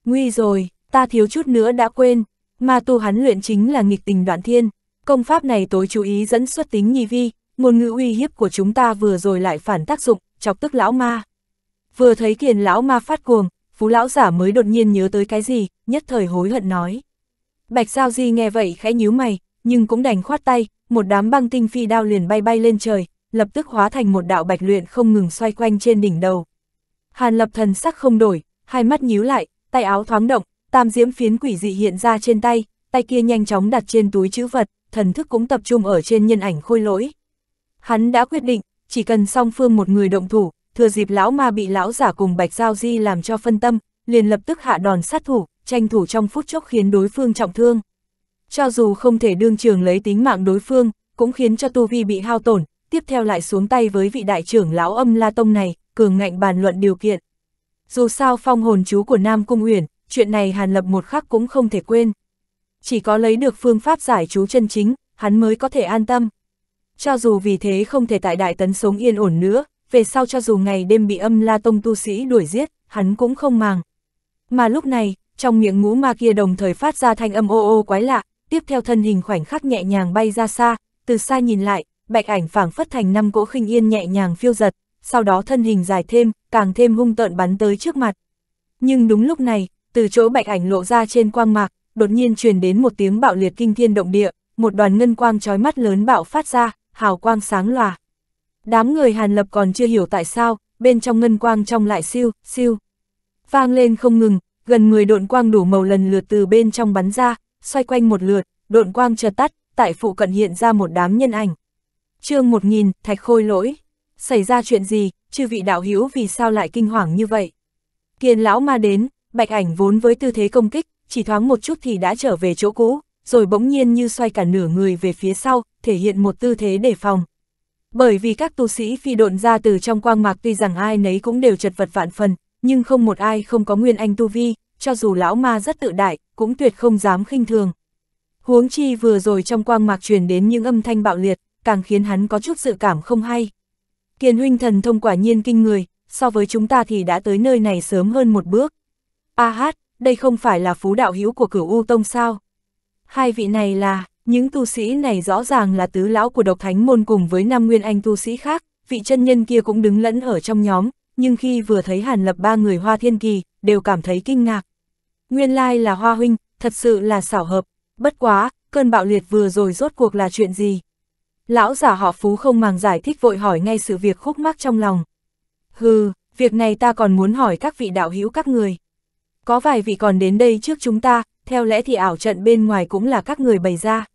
Speaker 1: Nguy rồi, ta thiếu chút nữa đã quên, mà tu hắn luyện chính là nghịch tình đoạn thiên, công pháp này tối chú ý dẫn xuất tính nhi vi, ngôn ngữ uy hiếp của chúng ta vừa rồi lại phản tác dụng, chọc tức lão ma. Vừa thấy kiền lão ma phát cuồng, phú lão giả mới đột nhiên nhớ tới cái gì, nhất thời hối hận nói. Bạch Giao Di nghe vậy khẽ nhíu mày, nhưng cũng đành khoát tay, một đám băng tinh phi đao liền bay bay lên trời, lập tức hóa thành một đạo bạch luyện không ngừng xoay quanh trên đỉnh đầu. Hàn lập thần sắc không đổi, hai mắt nhíu lại, tay áo thoáng động, tam diễm phiến quỷ dị hiện ra trên tay, tay kia nhanh chóng đặt trên túi chữ vật, thần thức cũng tập trung ở trên nhân ảnh khôi lỗi. Hắn đã quyết định, chỉ cần song phương một người động thủ, thừa dịp lão ma bị lão giả cùng bạch giao di làm cho phân tâm, liền lập tức hạ đòn sát thủ, tranh thủ trong phút chốc khiến đối phương trọng thương. Cho dù không thể đương trường lấy tính mạng đối phương, cũng khiến cho tu vi bị hao tổn, tiếp theo lại xuống tay với vị đại trưởng lão âm La Tông này, cường ngạnh bàn luận điều kiện. Dù sao phong hồn chú của Nam Cung Uyển, chuyện này Hàn Lập một khắc cũng không thể quên. Chỉ có lấy được phương pháp giải chú chân chính, hắn mới có thể an tâm. Cho dù vì thế không thể tại đại tấn sống yên ổn nữa, về sau cho dù ngày đêm bị âm La Tông tu sĩ đuổi giết, hắn cũng không màng. Mà lúc này, trong miệng ngũ ma kia đồng thời phát ra thanh âm ô ô quái lạ, tiếp theo thân hình khoảnh khắc nhẹ nhàng bay ra xa, từ xa nhìn lại, bạch ảnh phảng phất thành năm cỗ khinh yên nhẹ nhàng phiêu giật, sau đó thân hình dài thêm, càng thêm hung tợn bắn tới trước mặt. Nhưng đúng lúc này, từ chỗ bạch ảnh lộ ra trên quang mạc, đột nhiên truyền đến một tiếng bạo liệt kinh thiên động địa, một đoàn ngân quang chói mắt lớn bạo phát ra, hào quang sáng lòa. Đám người Hàn Lập còn chưa hiểu tại sao, bên trong ngân quang trong lại siêu, siêu. Vang lên không ngừng, gần 10 độn quang đủ màu lần lượt từ bên trong bắn ra, xoay quanh một lượt, độn quang chợt tắt, tại phụ cận hiện ra một đám nhân ảnh, chương 1000, Thạch Khôi lỗi. Xảy ra chuyện gì, chư vị đạo hữu vì sao lại kinh hoàng như vậy? Kiền lão ma đến, bạch ảnh vốn với tư thế công kích, chỉ thoáng một chút thì đã trở về chỗ cũ, rồi bỗng nhiên như xoay cả nửa người về phía sau, thể hiện một tư thế đề phòng. Bởi vì các tu sĩ phi độn ra từ trong quang mạc tuy rằng ai nấy cũng đều chật vật vạn phần, nhưng không một ai không có nguyên anh tu vi, cho dù lão ma rất tự đại, cũng tuyệt không dám khinh thường. Huống chi vừa rồi trong quang mạc truyền đến những âm thanh bạo liệt, càng khiến hắn có chút dự cảm không hay. Kiền huynh thần thông quả nhiên kinh người, so với chúng ta thì đã tới nơi này sớm hơn một bước. A à hát, đây không phải là phú đạo hữu của cửu U Tông sao? Hai vị này là, những tu sĩ này rõ ràng là tứ lão của độc thánh môn cùng với năm nguyên anh tu sĩ khác, vị chân nhân kia cũng đứng lẫn ở trong nhóm, nhưng khi vừa thấy hàn lập ba người hoa thiên kỳ, đều cảm thấy kinh ngạc. Nguyên lai là hoa huynh, thật sự là xảo hợp, bất quá, cơn bạo liệt vừa rồi rốt cuộc là chuyện gì? Lão giả họ phú không màng giải thích vội hỏi ngay sự việc khúc mắc trong lòng. Hừ, việc này ta còn muốn hỏi các vị đạo hữu các người. Có vài vị còn đến đây trước chúng ta, theo lẽ thì ảo trận bên ngoài cũng là các người bày ra.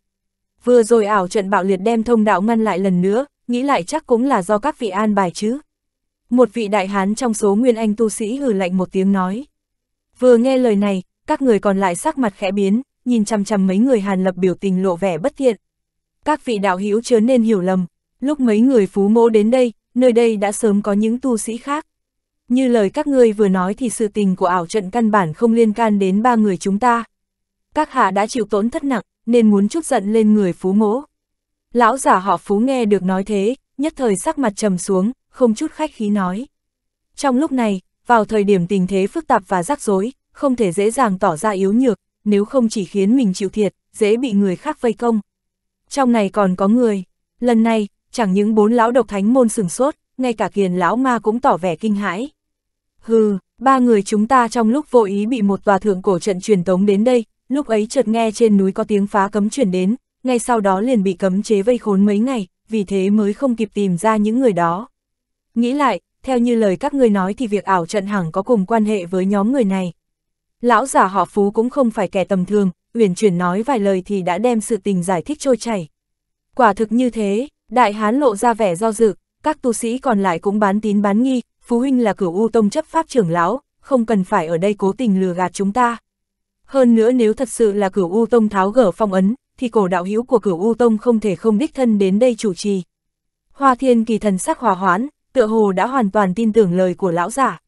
Speaker 1: Vừa rồi ảo trận bạo liệt đem thông đạo ngăn lại lần nữa, nghĩ lại chắc cũng là do các vị an bài chứ. Một vị đại hán trong số nguyên anh tu sĩ hừ lạnh một tiếng nói. Vừa nghe lời này, các người còn lại sắc mặt khẽ biến, nhìn chằm chằm mấy người hàn lập biểu tình lộ vẻ bất thiện các vị đạo hữu chớ nên hiểu lầm, lúc mấy người phú mỗ đến đây, nơi đây đã sớm có những tu sĩ khác. Như lời các ngươi vừa nói thì sự tình của ảo trận căn bản không liên can đến ba người chúng ta. Các hạ đã chịu tổn thất nặng, nên muốn chút giận lên người phú mỗ. Lão giả họ phú nghe được nói thế, nhất thời sắc mặt trầm xuống, không chút khách khí nói. Trong lúc này, vào thời điểm tình thế phức tạp và rắc rối, không thể dễ dàng tỏ ra yếu nhược, nếu không chỉ khiến mình chịu thiệt, dễ bị người khác vây công. Trong này còn có người, lần này, chẳng những bốn lão độc thánh môn sửng sốt, ngay cả kiền lão ma cũng tỏ vẻ kinh hãi. Hừ, ba người chúng ta trong lúc vô ý bị một tòa thượng cổ trận truyền tống đến đây, lúc ấy chợt nghe trên núi có tiếng phá cấm chuyển đến, ngay sau đó liền bị cấm chế vây khốn mấy ngày, vì thế mới không kịp tìm ra những người đó. Nghĩ lại, theo như lời các người nói thì việc ảo trận hẳn có cùng quan hệ với nhóm người này. Lão giả họ Phú cũng không phải kẻ tầm thường, uyển chuyển nói vài lời thì đã đem sự tình giải thích trôi chảy. Quả thực như thế, đại hán lộ ra vẻ do dự, các tu sĩ còn lại cũng bán tín bán nghi, Phú Huynh là cửu U Tông chấp pháp trưởng lão, không cần phải ở đây cố tình lừa gạt chúng ta. Hơn nữa nếu thật sự là cửu U Tông tháo gỡ phong ấn, thì cổ đạo hữu của cửu U Tông không thể không đích thân đến đây chủ trì. Hoa thiên kỳ thần sắc hòa hoãn, tựa hồ đã hoàn toàn tin tưởng lời của lão giả.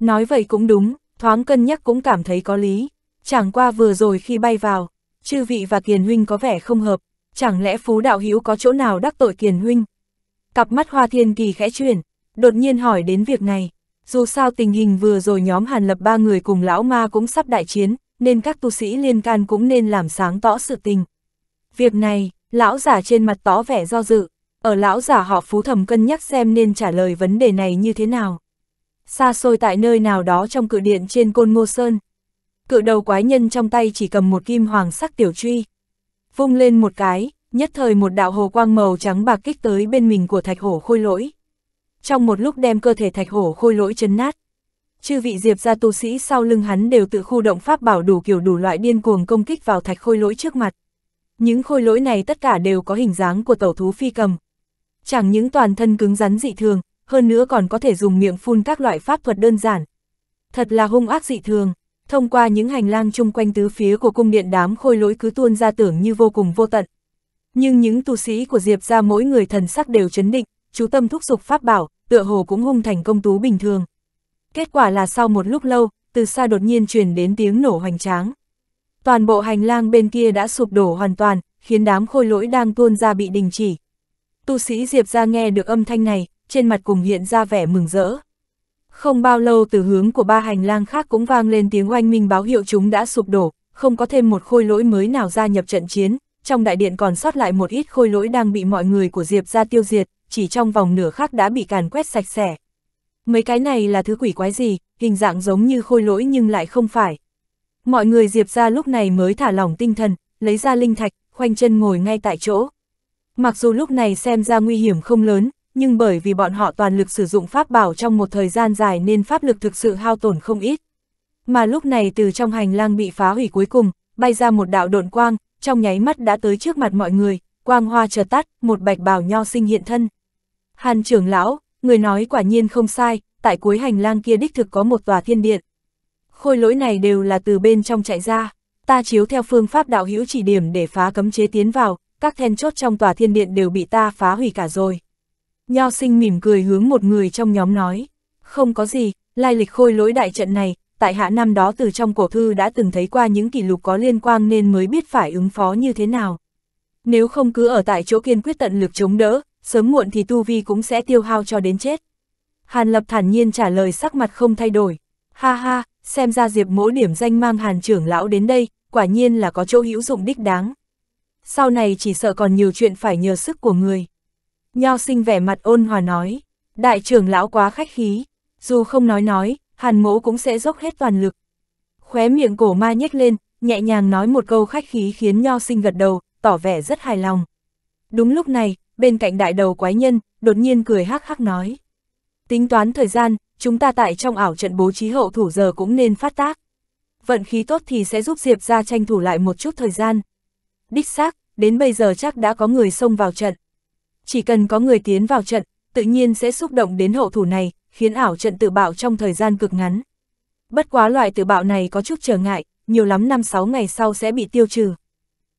Speaker 1: Nói vậy cũng đúng, thoáng cân nhắc cũng cảm thấy có lý. Chẳng qua vừa rồi khi bay vào, chư vị và Kiền Huynh có vẻ không hợp, chẳng lẽ Phú Đạo Hữu có chỗ nào đắc tội Kiền Huynh? Cặp mắt Hoa Thiên Kỳ khẽ chuyển, đột nhiên hỏi đến việc này. Dù sao tình hình vừa rồi nhóm Hàn Lập ba người cùng lão ma cũng sắp đại chiến, nên các tu sĩ liên can cũng nên làm sáng tỏ sự tình. Việc này, lão giả trên mặt tỏ vẻ do dự, ở lão giả họ phú thầm cân nhắc xem nên trả lời vấn đề này như thế nào. Xa xôi tại nơi nào đó trong cự điện trên Côn Ngô Sơn, cự đầu quái nhân trong tay chỉ cầm một kim hoàng sắc tiểu truy. Vung lên một cái, nhất thời một đạo hồ quang màu trắng bạc kích tới bên mình của thạch hổ khôi lỗi. Trong một lúc đem cơ thể thạch hổ khôi lỗi chấn nát. Chư vị diệp gia tu sĩ sau lưng hắn đều tự khu động pháp bảo đủ kiểu đủ loại điên cuồng công kích vào thạch khôi lỗi trước mặt. Những khôi lỗi này tất cả đều có hình dáng của tẩu thú phi cầm. Chẳng những toàn thân cứng rắn dị thường, hơn nữa còn có thể dùng miệng phun các loại pháp thuật đơn giản. Thật là hung ác dị thường thông qua những hành lang chung quanh tứ phía của cung điện đám khôi lỗi cứ tuôn ra tưởng như vô cùng vô tận. Nhưng những tu sĩ của Diệp ra mỗi người thần sắc đều chấn định, chú tâm thúc giục pháp bảo, tựa hồ cũng hung thành công tú bình thường. Kết quả là sau một lúc lâu, từ xa đột nhiên truyền đến tiếng nổ hoành tráng. Toàn bộ hành lang bên kia đã sụp đổ hoàn toàn, khiến đám khôi lỗi đang tuôn ra bị đình chỉ. Tu sĩ Diệp ra nghe được âm thanh này, trên mặt cùng hiện ra vẻ mừng rỡ. Không bao lâu từ hướng của ba hành lang khác cũng vang lên tiếng oanh minh báo hiệu chúng đã sụp đổ, không có thêm một khôi lỗi mới nào gia nhập trận chiến, trong đại điện còn sót lại một ít khôi lỗi đang bị mọi người của Diệp ra tiêu diệt, chỉ trong vòng nửa khắc đã bị càn quét sạch sẽ. Mấy cái này là thứ quỷ quái gì, hình dạng giống như khôi lỗi nhưng lại không phải. Mọi người Diệp ra lúc này mới thả lỏng tinh thần, lấy ra linh thạch, khoanh chân ngồi ngay tại chỗ. Mặc dù lúc này xem ra nguy hiểm không lớn, nhưng bởi vì bọn họ toàn lực sử dụng pháp bảo trong một thời gian dài nên pháp lực thực sự hao tổn không ít. Mà lúc này từ trong hành lang bị phá hủy cuối cùng, bay ra một đạo độn quang, trong nháy mắt đã tới trước mặt mọi người, quang hoa chợt tắt, một bạch bào nho sinh hiện thân. Hàn trưởng lão, người nói quả nhiên không sai, tại cuối hành lang kia đích thực có một tòa thiên điện. Khôi lỗi này đều là từ bên trong chạy ra, ta chiếu theo phương pháp đạo hữu chỉ điểm để phá cấm chế tiến vào, các then chốt trong tòa thiên điện đều bị ta phá hủy cả rồi. Nho sinh mỉm cười hướng một người trong nhóm nói, không có gì, lai lịch khôi lỗi đại trận này, tại hạ năm đó từ trong cổ thư đã từng thấy qua những kỷ lục có liên quan nên mới biết phải ứng phó như thế nào. Nếu không cứ ở tại chỗ kiên quyết tận lực chống đỡ, sớm muộn thì tu vi cũng sẽ tiêu hao cho đến chết. Hàn Lập thản nhiên trả lời sắc mặt không thay đổi. Ha ha, xem ra Diệp mỗ điểm danh mang Hàn trưởng lão đến đây, quả nhiên là có chỗ hữu dụng đích đáng. Sau này chỉ sợ còn nhiều chuyện phải nhờ sức của người. Nho sinh vẻ mặt ôn hòa nói, đại trưởng lão quá khách khí, dù không nói nói, hàn mỗ cũng sẽ dốc hết toàn lực. Khóe miệng cổ ma nhếch lên, nhẹ nhàng nói một câu khách khí khiến nho sinh gật đầu, tỏ vẻ rất hài lòng. Đúng lúc này, bên cạnh đại đầu quái nhân, đột nhiên cười hắc hắc nói. Tính toán thời gian, chúng ta tại trong ảo trận bố trí hậu thủ giờ cũng nên phát tác. Vận khí tốt thì sẽ giúp Diệp ra tranh thủ lại một chút thời gian. Đích xác, đến bây giờ chắc đã có người xông vào trận chỉ cần có người tiến vào trận, tự nhiên sẽ xúc động đến hậu thủ này, khiến ảo trận tự bạo trong thời gian cực ngắn. Bất quá loại tự bạo này có chút trở ngại, nhiều lắm 5-6 ngày sau sẽ bị tiêu trừ.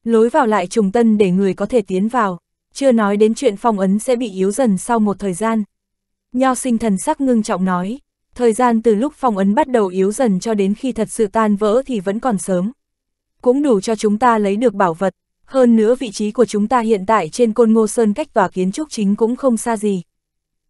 Speaker 1: Lối vào lại trùng tân để người có thể tiến vào, chưa nói đến chuyện phong ấn sẽ bị yếu dần sau một thời gian. Nho sinh thần sắc ngưng trọng nói, thời gian từ lúc phong ấn bắt đầu yếu dần cho đến khi thật sự tan vỡ thì vẫn còn sớm. Cũng đủ cho chúng ta lấy được bảo vật, hơn nữa vị trí của chúng ta hiện tại trên côn ngô sơn cách tòa kiến trúc chính cũng không xa gì.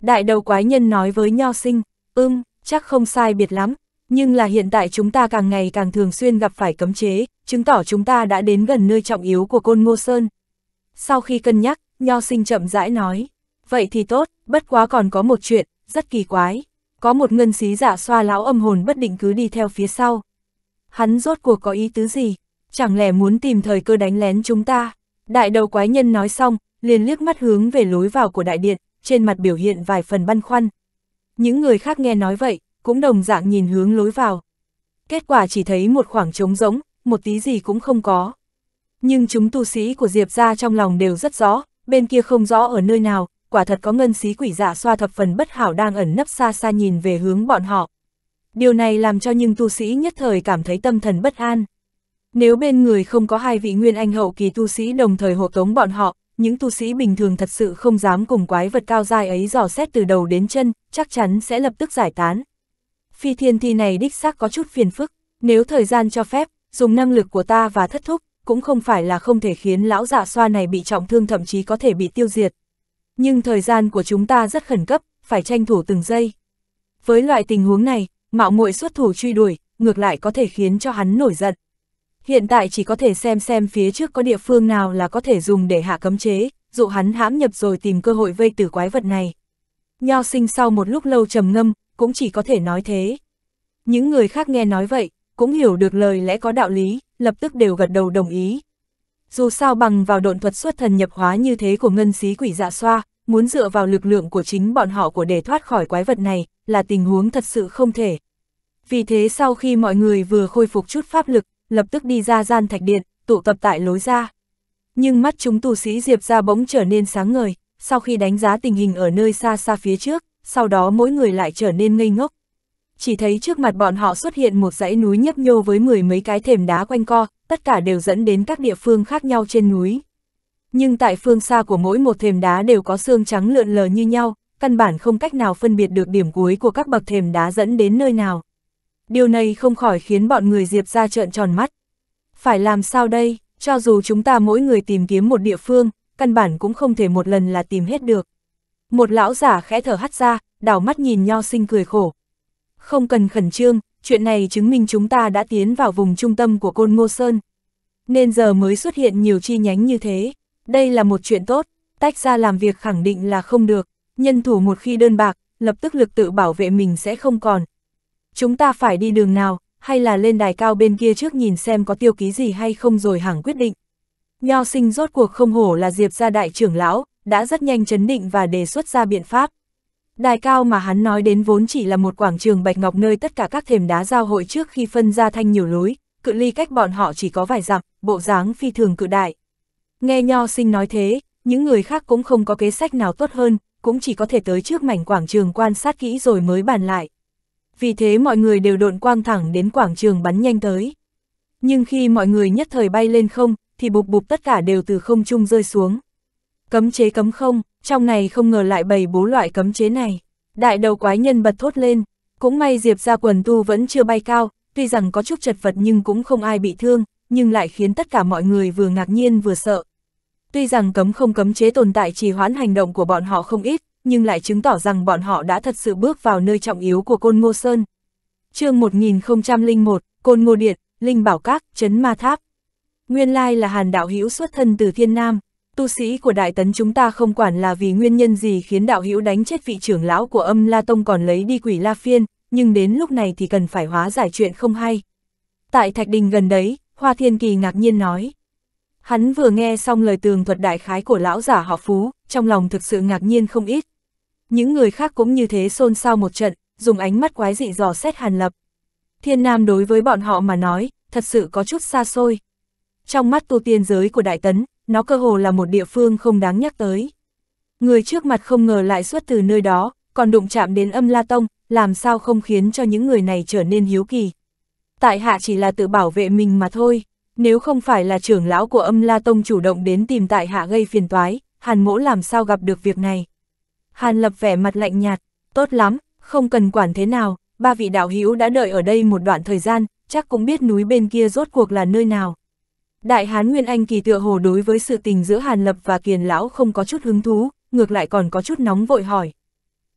Speaker 1: Đại đầu quái nhân nói với nho sinh, ưm, chắc không sai biệt lắm, nhưng là hiện tại chúng ta càng ngày càng thường xuyên gặp phải cấm chế, chứng tỏ chúng ta đã đến gần nơi trọng yếu của côn ngô sơn. Sau khi cân nhắc, nho sinh chậm rãi nói, vậy thì tốt, bất quá còn có một chuyện, rất kỳ quái. Có một ngân xí giả dạ xoa lão âm hồn bất định cứ đi theo phía sau. Hắn rốt cuộc có ý tứ gì? chẳng lẽ muốn tìm thời cơ đánh lén chúng ta? Đại đầu quái nhân nói xong, liền liếc mắt hướng về lối vào của đại điện, trên mặt biểu hiện vài phần băn khoăn. Những người khác nghe nói vậy, cũng đồng dạng nhìn hướng lối vào. Kết quả chỉ thấy một khoảng trống rỗng, một tí gì cũng không có. Nhưng chúng tu sĩ của Diệp ra trong lòng đều rất rõ, bên kia không rõ ở nơi nào, quả thật có ngân sĩ quỷ dạ xoa thập phần bất hảo đang ẩn nấp xa xa nhìn về hướng bọn họ. Điều này làm cho những tu sĩ nhất thời cảm thấy tâm thần bất an. Nếu bên người không có hai vị nguyên anh hậu kỳ tu sĩ đồng thời hộ tống bọn họ, những tu sĩ bình thường thật sự không dám cùng quái vật cao dài ấy dò xét từ đầu đến chân, chắc chắn sẽ lập tức giải tán. Phi thiên thi này đích xác có chút phiền phức, nếu thời gian cho phép, dùng năng lực của ta và thất thúc, cũng không phải là không thể khiến lão dạ xoa này bị trọng thương thậm chí có thể bị tiêu diệt. Nhưng thời gian của chúng ta rất khẩn cấp, phải tranh thủ từng giây. Với loại tình huống này, mạo muội xuất thủ truy đuổi, ngược lại có thể khiến cho hắn nổi giận hiện tại chỉ có thể xem xem phía trước có địa phương nào là có thể dùng để hạ cấm chế, dụ hắn hãm nhập rồi tìm cơ hội vây tử quái vật này. Nho sinh sau một lúc lâu trầm ngâm, cũng chỉ có thể nói thế. Những người khác nghe nói vậy, cũng hiểu được lời lẽ có đạo lý, lập tức đều gật đầu đồng ý. Dù sao bằng vào độn thuật xuất thần nhập hóa như thế của ngân xí quỷ dạ xoa, muốn dựa vào lực lượng của chính bọn họ của để thoát khỏi quái vật này, là tình huống thật sự không thể. Vì thế sau khi mọi người vừa khôi phục chút pháp lực, lập tức đi ra gian thạch điện, tụ tập tại lối ra. Nhưng mắt chúng tu sĩ Diệp ra bỗng trở nên sáng ngời, sau khi đánh giá tình hình ở nơi xa xa phía trước, sau đó mỗi người lại trở nên ngây ngốc. Chỉ thấy trước mặt bọn họ xuất hiện một dãy núi nhấp nhô với mười mấy cái thềm đá quanh co, tất cả đều dẫn đến các địa phương khác nhau trên núi. Nhưng tại phương xa của mỗi một thềm đá đều có xương trắng lượn lờ như nhau, căn bản không cách nào phân biệt được điểm cuối của các bậc thềm đá dẫn đến nơi nào điều này không khỏi khiến bọn người Diệp ra trợn tròn mắt. Phải làm sao đây, cho dù chúng ta mỗi người tìm kiếm một địa phương, căn bản cũng không thể một lần là tìm hết được. Một lão giả khẽ thở hắt ra, đảo mắt nhìn nho sinh cười khổ. Không cần khẩn trương, chuyện này chứng minh chúng ta đã tiến vào vùng trung tâm của Côn Ngô Sơn. Nên giờ mới xuất hiện nhiều chi nhánh như thế. Đây là một chuyện tốt, tách ra làm việc khẳng định là không được. Nhân thủ một khi đơn bạc, lập tức lực tự bảo vệ mình sẽ không còn, chúng ta phải đi đường nào, hay là lên đài cao bên kia trước nhìn xem có tiêu ký gì hay không rồi hẳn quyết định. Nho sinh rốt cuộc không hổ là Diệp gia đại trưởng lão, đã rất nhanh chấn định và đề xuất ra biện pháp. Đài cao mà hắn nói đến vốn chỉ là một quảng trường bạch ngọc nơi tất cả các thềm đá giao hội trước khi phân ra thanh nhiều lối, cự ly cách bọn họ chỉ có vài dặm, bộ dáng phi thường cự đại. Nghe Nho sinh nói thế, những người khác cũng không có kế sách nào tốt hơn, cũng chỉ có thể tới trước mảnh quảng trường quan sát kỹ rồi mới bàn lại vì thế mọi người đều độn quang thẳng đến quảng trường bắn nhanh tới. Nhưng khi mọi người nhất thời bay lên không, thì bục bục tất cả đều từ không trung rơi xuống. Cấm chế cấm không, trong này không ngờ lại bày bố loại cấm chế này. Đại đầu quái nhân bật thốt lên, cũng may Diệp ra quần tu vẫn chưa bay cao, tuy rằng có chút chật vật nhưng cũng không ai bị thương, nhưng lại khiến tất cả mọi người vừa ngạc nhiên vừa sợ. Tuy rằng cấm không cấm chế tồn tại trì hoãn hành động của bọn họ không ít, nhưng lại chứng tỏ rằng bọn họ đã thật sự bước vào nơi trọng yếu của Côn Ngô Sơn. chương 1001, Côn Ngô Điện, Linh Bảo Các, Trấn Ma Tháp. Nguyên lai là hàn đạo hữu xuất thân từ Thiên Nam, tu sĩ của Đại Tấn chúng ta không quản là vì nguyên nhân gì khiến đạo hữu đánh chết vị trưởng lão của âm La Tông còn lấy đi quỷ La Phiên, nhưng đến lúc này thì cần phải hóa giải chuyện không hay. Tại Thạch Đình gần đấy, Hoa Thiên Kỳ ngạc nhiên nói. Hắn vừa nghe xong lời tường thuật đại khái của lão giả họ Phú, trong lòng thực sự ngạc nhiên không ít những người khác cũng như thế xôn xao một trận, dùng ánh mắt quái dị dò xét Hàn Lập. Thiên Nam đối với bọn họ mà nói, thật sự có chút xa xôi. Trong mắt tu tiên giới của Đại Tấn, nó cơ hồ là một địa phương không đáng nhắc tới. Người trước mặt không ngờ lại xuất từ nơi đó, còn đụng chạm đến âm La Tông, làm sao không khiến cho những người này trở nên hiếu kỳ. Tại hạ chỉ là tự bảo vệ mình mà thôi, nếu không phải là trưởng lão của âm La Tông chủ động đến tìm tại hạ gây phiền toái, Hàn Mỗ làm sao gặp được việc này. Hàn Lập vẻ mặt lạnh nhạt, tốt lắm, không cần quản thế nào, ba vị đạo hữu đã đợi ở đây một đoạn thời gian, chắc cũng biết núi bên kia rốt cuộc là nơi nào. Đại Hán Nguyên Anh kỳ tựa hồ đối với sự tình giữa Hàn Lập và Kiền Lão không có chút hứng thú, ngược lại còn có chút nóng vội hỏi.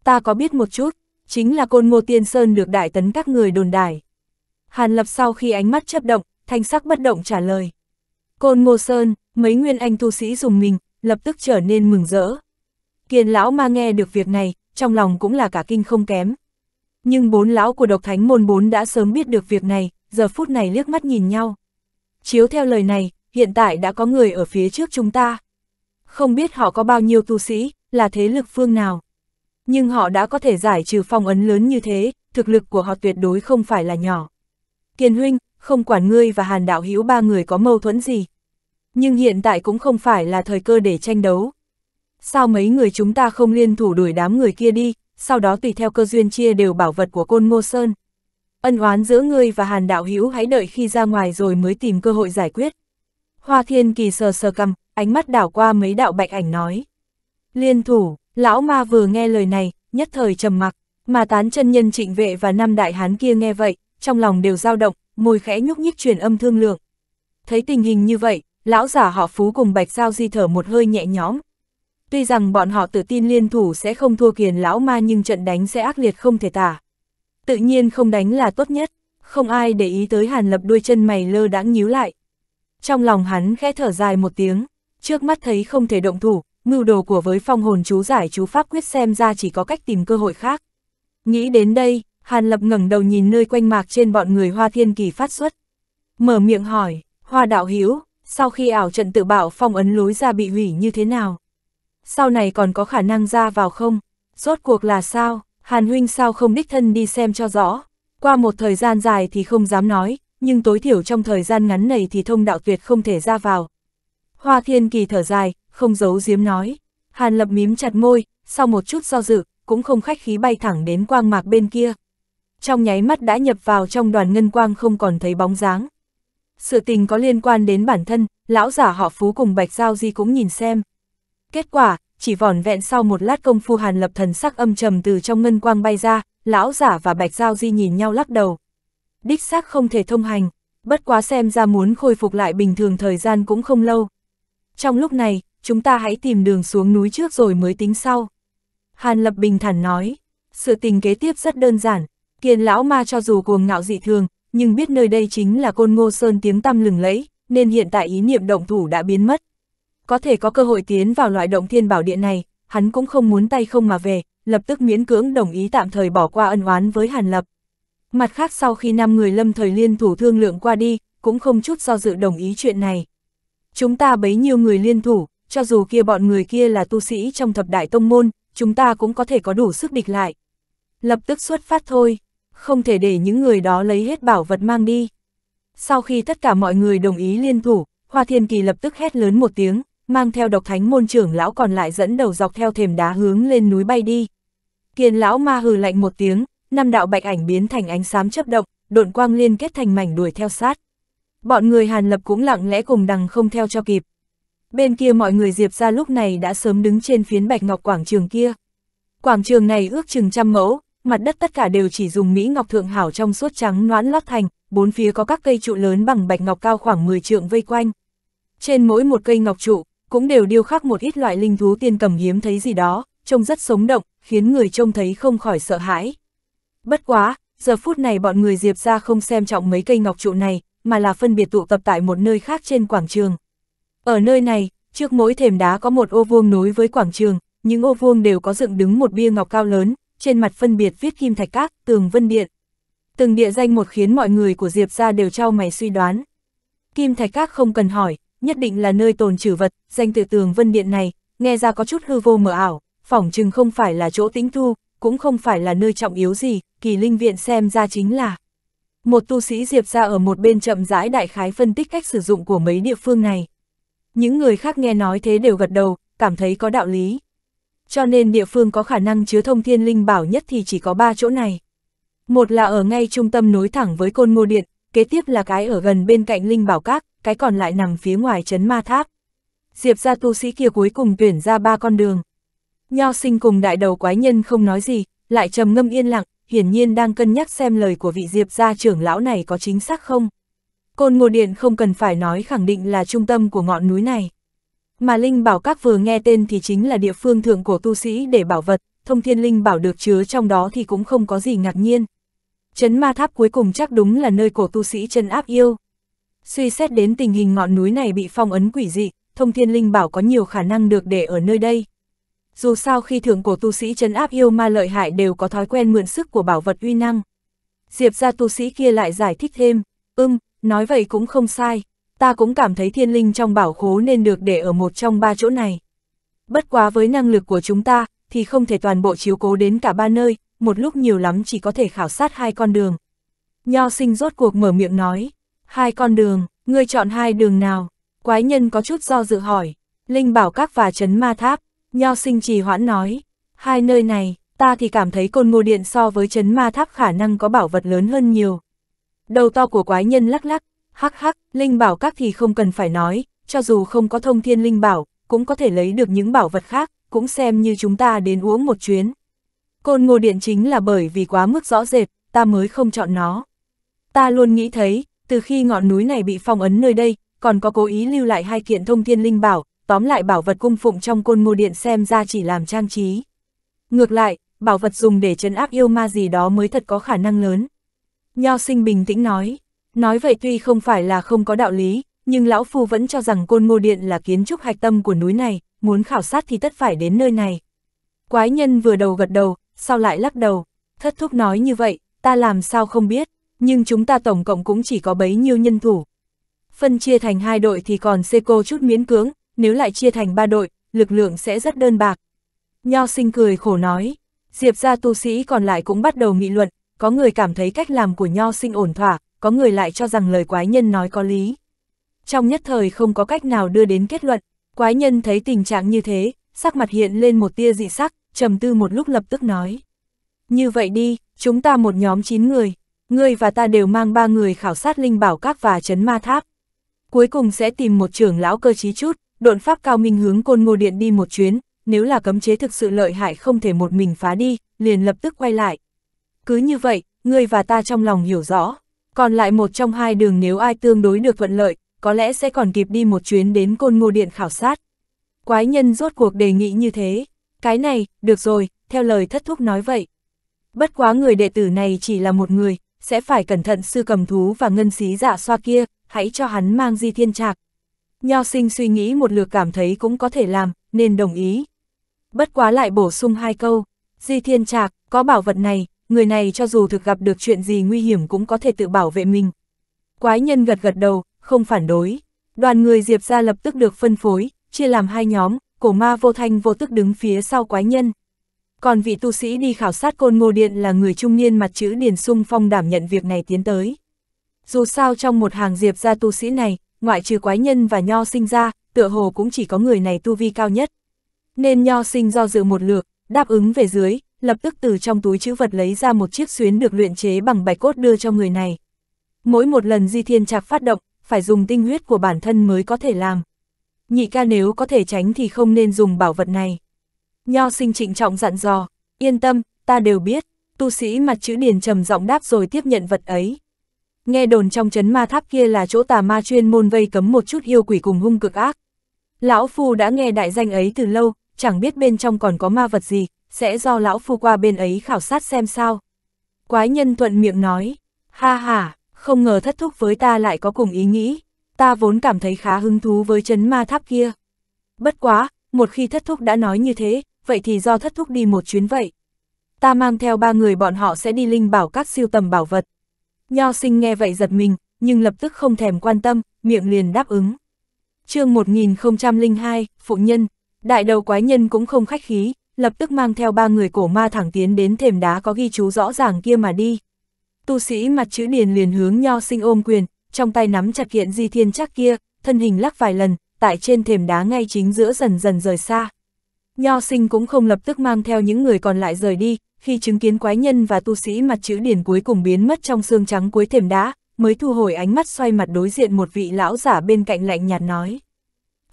Speaker 1: Ta có biết một chút, chính là côn ngô tiên sơn được đại tấn các người đồn đài. Hàn Lập sau khi ánh mắt chấp động, thanh sắc bất động trả lời. Côn ngô sơn, mấy Nguyên Anh tu sĩ dùng mình, lập tức trở nên mừng rỡ. Kiền lão ma nghe được việc này, trong lòng cũng là cả kinh không kém. Nhưng bốn lão của độc thánh môn bốn đã sớm biết được việc này, giờ phút này liếc mắt nhìn nhau. Chiếu theo lời này, hiện tại đã có người ở phía trước chúng ta. Không biết họ có bao nhiêu tu sĩ, là thế lực phương nào. Nhưng họ đã có thể giải trừ phong ấn lớn như thế, thực lực của họ tuyệt đối không phải là nhỏ. Kiền huynh, không quản ngươi và hàn đạo hữu ba người có mâu thuẫn gì. Nhưng hiện tại cũng không phải là thời cơ để tranh đấu sao mấy người chúng ta không liên thủ đuổi đám người kia đi, sau đó tùy theo cơ duyên chia đều bảo vật của côn ngô sơn. Ân oán giữa ngươi và hàn đạo hữu hãy đợi khi ra ngoài rồi mới tìm cơ hội giải quyết. Hoa thiên kỳ sờ sờ cầm, ánh mắt đảo qua mấy đạo bạch ảnh nói. Liên thủ, lão ma vừa nghe lời này, nhất thời trầm mặc, mà tán chân nhân trịnh vệ và năm đại hán kia nghe vậy, trong lòng đều dao động, môi khẽ nhúc nhích truyền âm thương lượng. Thấy tình hình như vậy, lão giả họ phú cùng bạch sao di thở một hơi nhẹ nhõm, Tuy rằng bọn họ tự tin liên thủ sẽ không thua kiền lão ma nhưng trận đánh sẽ ác liệt không thể tả. Tự nhiên không đánh là tốt nhất, không ai để ý tới Hàn Lập đuôi chân mày lơ đãng nhíu lại. Trong lòng hắn khẽ thở dài một tiếng, trước mắt thấy không thể động thủ, mưu đồ của với phong hồn chú giải chú pháp quyết xem ra chỉ có cách tìm cơ hội khác. Nghĩ đến đây, Hàn Lập ngẩng đầu nhìn nơi quanh mạc trên bọn người Hoa Thiên Kỳ phát xuất. Mở miệng hỏi, Hoa Đạo Hiếu, sau khi ảo trận tự bảo phong ấn lối ra bị hủy như thế nào? sau này còn có khả năng ra vào không? Rốt cuộc là sao? Hàn huynh sao không đích thân đi xem cho rõ? Qua một thời gian dài thì không dám nói, nhưng tối thiểu trong thời gian ngắn này thì thông đạo tuyệt không thể ra vào. Hoa thiên kỳ thở dài, không giấu giếm nói. Hàn lập mím chặt môi, sau một chút do dự, cũng không khách khí bay thẳng đến quang mạc bên kia. Trong nháy mắt đã nhập vào trong đoàn ngân quang không còn thấy bóng dáng. Sự tình có liên quan đến bản thân, lão giả họ phú cùng Bạch Giao Di cũng nhìn xem. Kết quả, chỉ vỏn vẹn sau một lát công phu hàn lập thần sắc âm trầm từ trong ngân quang bay ra, lão giả và bạch giao di nhìn nhau lắc đầu. Đích xác không thể thông hành, bất quá xem ra muốn khôi phục lại bình thường thời gian cũng không lâu. Trong lúc này, chúng ta hãy tìm đường xuống núi trước rồi mới tính sau. Hàn Lập bình thản nói, sự tình kế tiếp rất đơn giản, kiền lão ma cho dù cuồng ngạo dị thường, nhưng biết nơi đây chính là côn ngô sơn tiếng tăm lừng lẫy, nên hiện tại ý niệm động thủ đã biến mất có thể có cơ hội tiến vào loại động thiên bảo điện này, hắn cũng không muốn tay không mà về, lập tức miễn cưỡng đồng ý tạm thời bỏ qua ân oán với Hàn Lập. Mặt khác sau khi năm người lâm thời liên thủ thương lượng qua đi, cũng không chút do dự đồng ý chuyện này. Chúng ta bấy nhiêu người liên thủ, cho dù kia bọn người kia là tu sĩ trong thập đại tông môn, chúng ta cũng có thể có đủ sức địch lại. Lập tức xuất phát thôi, không thể để những người đó lấy hết bảo vật mang đi. Sau khi tất cả mọi người đồng ý liên thủ, Hoa Thiên Kỳ lập tức hét lớn một tiếng, mang theo độc thánh môn trưởng lão còn lại dẫn đầu dọc theo thềm đá hướng lên núi bay đi. Kiền lão ma hừ lạnh một tiếng, năm đạo bạch ảnh biến thành ánh xám chấp động, độn quang liên kết thành mảnh đuổi theo sát. Bọn người Hàn Lập cũng lặng lẽ cùng đằng không theo cho kịp. Bên kia mọi người Diệp ra lúc này đã sớm đứng trên phiến bạch ngọc quảng trường kia. Quảng trường này ước chừng trăm mẫu, mặt đất tất cả đều chỉ dùng Mỹ Ngọc Thượng Hảo trong suốt trắng noãn lót thành, bốn phía có các cây trụ lớn bằng bạch ngọc cao khoảng 10 trượng vây quanh. Trên mỗi một cây ngọc trụ, cũng đều điêu khắc một ít loại linh thú tiên cầm hiếm thấy gì đó, trông rất sống động, khiến người trông thấy không khỏi sợ hãi. Bất quá, giờ phút này bọn người Diệp ra không xem trọng mấy cây ngọc trụ này, mà là phân biệt tụ tập tại một nơi khác trên quảng trường. Ở nơi này, trước mỗi thềm đá có một ô vuông nối với quảng trường, những ô vuông đều có dựng đứng một bia ngọc cao lớn, trên mặt phân biệt viết kim thạch các, tường vân điện. Từng địa danh một khiến mọi người của Diệp ra đều trao mày suy đoán. Kim thạch các không cần hỏi, nhất định là nơi tồn trữ vật, danh từ tường vân điện này, nghe ra có chút hư vô mờ ảo, phỏng chừng không phải là chỗ tĩnh thu, cũng không phải là nơi trọng yếu gì, kỳ linh viện xem ra chính là. Một tu sĩ diệp ra ở một bên chậm rãi đại khái phân tích cách sử dụng của mấy địa phương này. Những người khác nghe nói thế đều gật đầu, cảm thấy có đạo lý. Cho nên địa phương có khả năng chứa thông thiên linh bảo nhất thì chỉ có ba chỗ này. Một là ở ngay trung tâm nối thẳng với côn ngô điện, kế tiếp là cái ở gần bên cạnh Linh Bảo Các, cái còn lại nằm phía ngoài chấn ma tháp. Diệp ra tu sĩ kia cuối cùng tuyển ra ba con đường. Nho sinh cùng đại đầu quái nhân không nói gì, lại trầm ngâm yên lặng, hiển nhiên đang cân nhắc xem lời của vị Diệp gia trưởng lão này có chính xác không. Côn Ngô Điện không cần phải nói khẳng định là trung tâm của ngọn núi này. Mà Linh Bảo Các vừa nghe tên thì chính là địa phương thượng của tu sĩ để bảo vật, thông thiên Linh Bảo được chứa trong đó thì cũng không có gì ngạc nhiên. Chấn ma tháp cuối cùng chắc đúng là nơi cổ tu sĩ chân áp yêu. Suy xét đến tình hình ngọn núi này bị phong ấn quỷ dị, thông thiên linh bảo có nhiều khả năng được để ở nơi đây. Dù sao khi thượng cổ tu sĩ chân áp yêu ma lợi hại đều có thói quen mượn sức của bảo vật uy năng. Diệp ra tu sĩ kia lại giải thích thêm, ưm, nói vậy cũng không sai, ta cũng cảm thấy thiên linh trong bảo khố nên được để ở một trong ba chỗ này. Bất quá với năng lực của chúng ta, thì không thể toàn bộ chiếu cố đến cả ba nơi, một lúc nhiều lắm chỉ có thể khảo sát hai con đường. Nho sinh rốt cuộc mở miệng nói, hai con đường, ngươi chọn hai đường nào? Quái nhân có chút do dự hỏi, Linh Bảo Các và chấn Ma Tháp, Nho sinh trì hoãn nói, hai nơi này, ta thì cảm thấy côn ngô điện so với chấn Ma Tháp khả năng có bảo vật lớn hơn nhiều. Đầu to của quái nhân lắc lắc, hắc hắc, Linh Bảo Các thì không cần phải nói, cho dù không có thông thiên Linh Bảo, cũng có thể lấy được những bảo vật khác, cũng xem như chúng ta đến uống một chuyến. Côn ngô điện chính là bởi vì quá mức rõ rệt, ta mới không chọn nó. Ta luôn nghĩ thấy, từ khi ngọn núi này bị phong ấn nơi đây, còn có cố ý lưu lại hai kiện thông thiên linh bảo, tóm lại bảo vật cung phụng trong côn ngô điện xem ra chỉ làm trang trí. Ngược lại, bảo vật dùng để chấn áp yêu ma gì đó mới thật có khả năng lớn. Nho sinh bình tĩnh nói, nói vậy tuy không phải là không có đạo lý, nhưng lão phu vẫn cho rằng côn ngô điện là kiến trúc hạch tâm của núi này, muốn khảo sát thì tất phải đến nơi này. Quái nhân vừa đầu gật đầu, sau lại lắc đầu. Thất thúc nói như vậy, ta làm sao không biết, nhưng chúng ta tổng cộng cũng chỉ có bấy nhiêu nhân thủ. Phân chia thành hai đội thì còn xê cô chút miễn cưỡng, nếu lại chia thành ba đội, lực lượng sẽ rất đơn bạc. Nho sinh cười khổ nói, diệp gia tu sĩ còn lại cũng bắt đầu nghị luận, có người cảm thấy cách làm của nho sinh ổn thỏa, có người lại cho rằng lời quái nhân nói có lý. Trong nhất thời không có cách nào đưa đến kết luận, quái nhân thấy tình trạng như thế, sắc mặt hiện lên một tia dị sắc, trầm tư một lúc lập tức nói. Như vậy đi, chúng ta một nhóm 9 người, ngươi và ta đều mang ba người khảo sát linh bảo các và chấn ma tháp. Cuối cùng sẽ tìm một trưởng lão cơ trí chút, độn pháp cao minh hướng côn ngô điện đi một chuyến, nếu là cấm chế thực sự lợi hại không thể một mình phá đi, liền lập tức quay lại. Cứ như vậy, ngươi và ta trong lòng hiểu rõ, còn lại một trong hai đường nếu ai tương đối được thuận lợi, có lẽ sẽ còn kịp đi một chuyến đến côn ngô điện khảo sát. Quái nhân rốt cuộc đề nghị như thế. Cái này, được rồi, theo lời thất thúc nói vậy. Bất quá người đệ tử này chỉ là một người, sẽ phải cẩn thận sư cầm thú và ngân xí dạ xoa kia, hãy cho hắn mang di thiên trạc. Nho sinh suy nghĩ một lượt cảm thấy cũng có thể làm, nên đồng ý. Bất quá lại bổ sung hai câu, di thiên trạc, có bảo vật này, người này cho dù thực gặp được chuyện gì nguy hiểm cũng có thể tự bảo vệ mình. Quái nhân gật gật đầu, không phản đối. Đoàn người Diệp ra lập tức được phân phối, chia làm hai nhóm, cổ ma vô thanh vô tức đứng phía sau quái nhân. Còn vị tu sĩ đi khảo sát côn ngô điện là người trung niên mặt chữ Điền Sung Phong đảm nhận việc này tiến tới. Dù sao trong một hàng diệp gia tu sĩ này, ngoại trừ quái nhân và nho sinh ra, tựa hồ cũng chỉ có người này tu vi cao nhất. Nên nho sinh do dự một lượt, đáp ứng về dưới, lập tức từ trong túi chữ vật lấy ra một chiếc xuyến được luyện chế bằng bạch cốt đưa cho người này. Mỗi một lần di thiên trạc phát động, phải dùng tinh huyết của bản thân mới có thể làm nhị ca nếu có thể tránh thì không nên dùng bảo vật này. Nho sinh trịnh trọng dặn dò, yên tâm, ta đều biết, tu sĩ mặt chữ điền trầm giọng đáp rồi tiếp nhận vật ấy. Nghe đồn trong chấn ma tháp kia là chỗ tà ma chuyên môn vây cấm một chút yêu quỷ cùng hung cực ác. Lão Phu đã nghe đại danh ấy từ lâu, chẳng biết bên trong còn có ma vật gì, sẽ do Lão Phu qua bên ấy khảo sát xem sao. Quái nhân thuận miệng nói, ha ha, không ngờ thất thúc với ta lại có cùng ý nghĩ, ta vốn cảm thấy khá hứng thú với chấn ma tháp kia. Bất quá, một khi thất thúc đã nói như thế, vậy thì do thất thúc đi một chuyến vậy. Ta mang theo ba người bọn họ sẽ đi linh bảo các siêu tầm bảo vật. Nho sinh nghe vậy giật mình, nhưng lập tức không thèm quan tâm, miệng liền đáp ứng. chương 1002, Phụ Nhân, đại đầu quái nhân cũng không khách khí, lập tức mang theo ba người cổ ma thẳng tiến đến thềm đá có ghi chú rõ ràng kia mà đi. Tu sĩ mặt chữ điền liền hướng nho sinh ôm quyền, trong tay nắm chặt kiện di thiên chắc kia, thân hình lắc vài lần, tại trên thềm đá ngay chính giữa dần dần rời xa. Nho sinh cũng không lập tức mang theo những người còn lại rời đi, khi chứng kiến quái nhân và tu sĩ mặt chữ điển cuối cùng biến mất trong xương trắng cuối thềm đá, mới thu hồi ánh mắt xoay mặt đối diện một vị lão giả bên cạnh lạnh nhạt nói.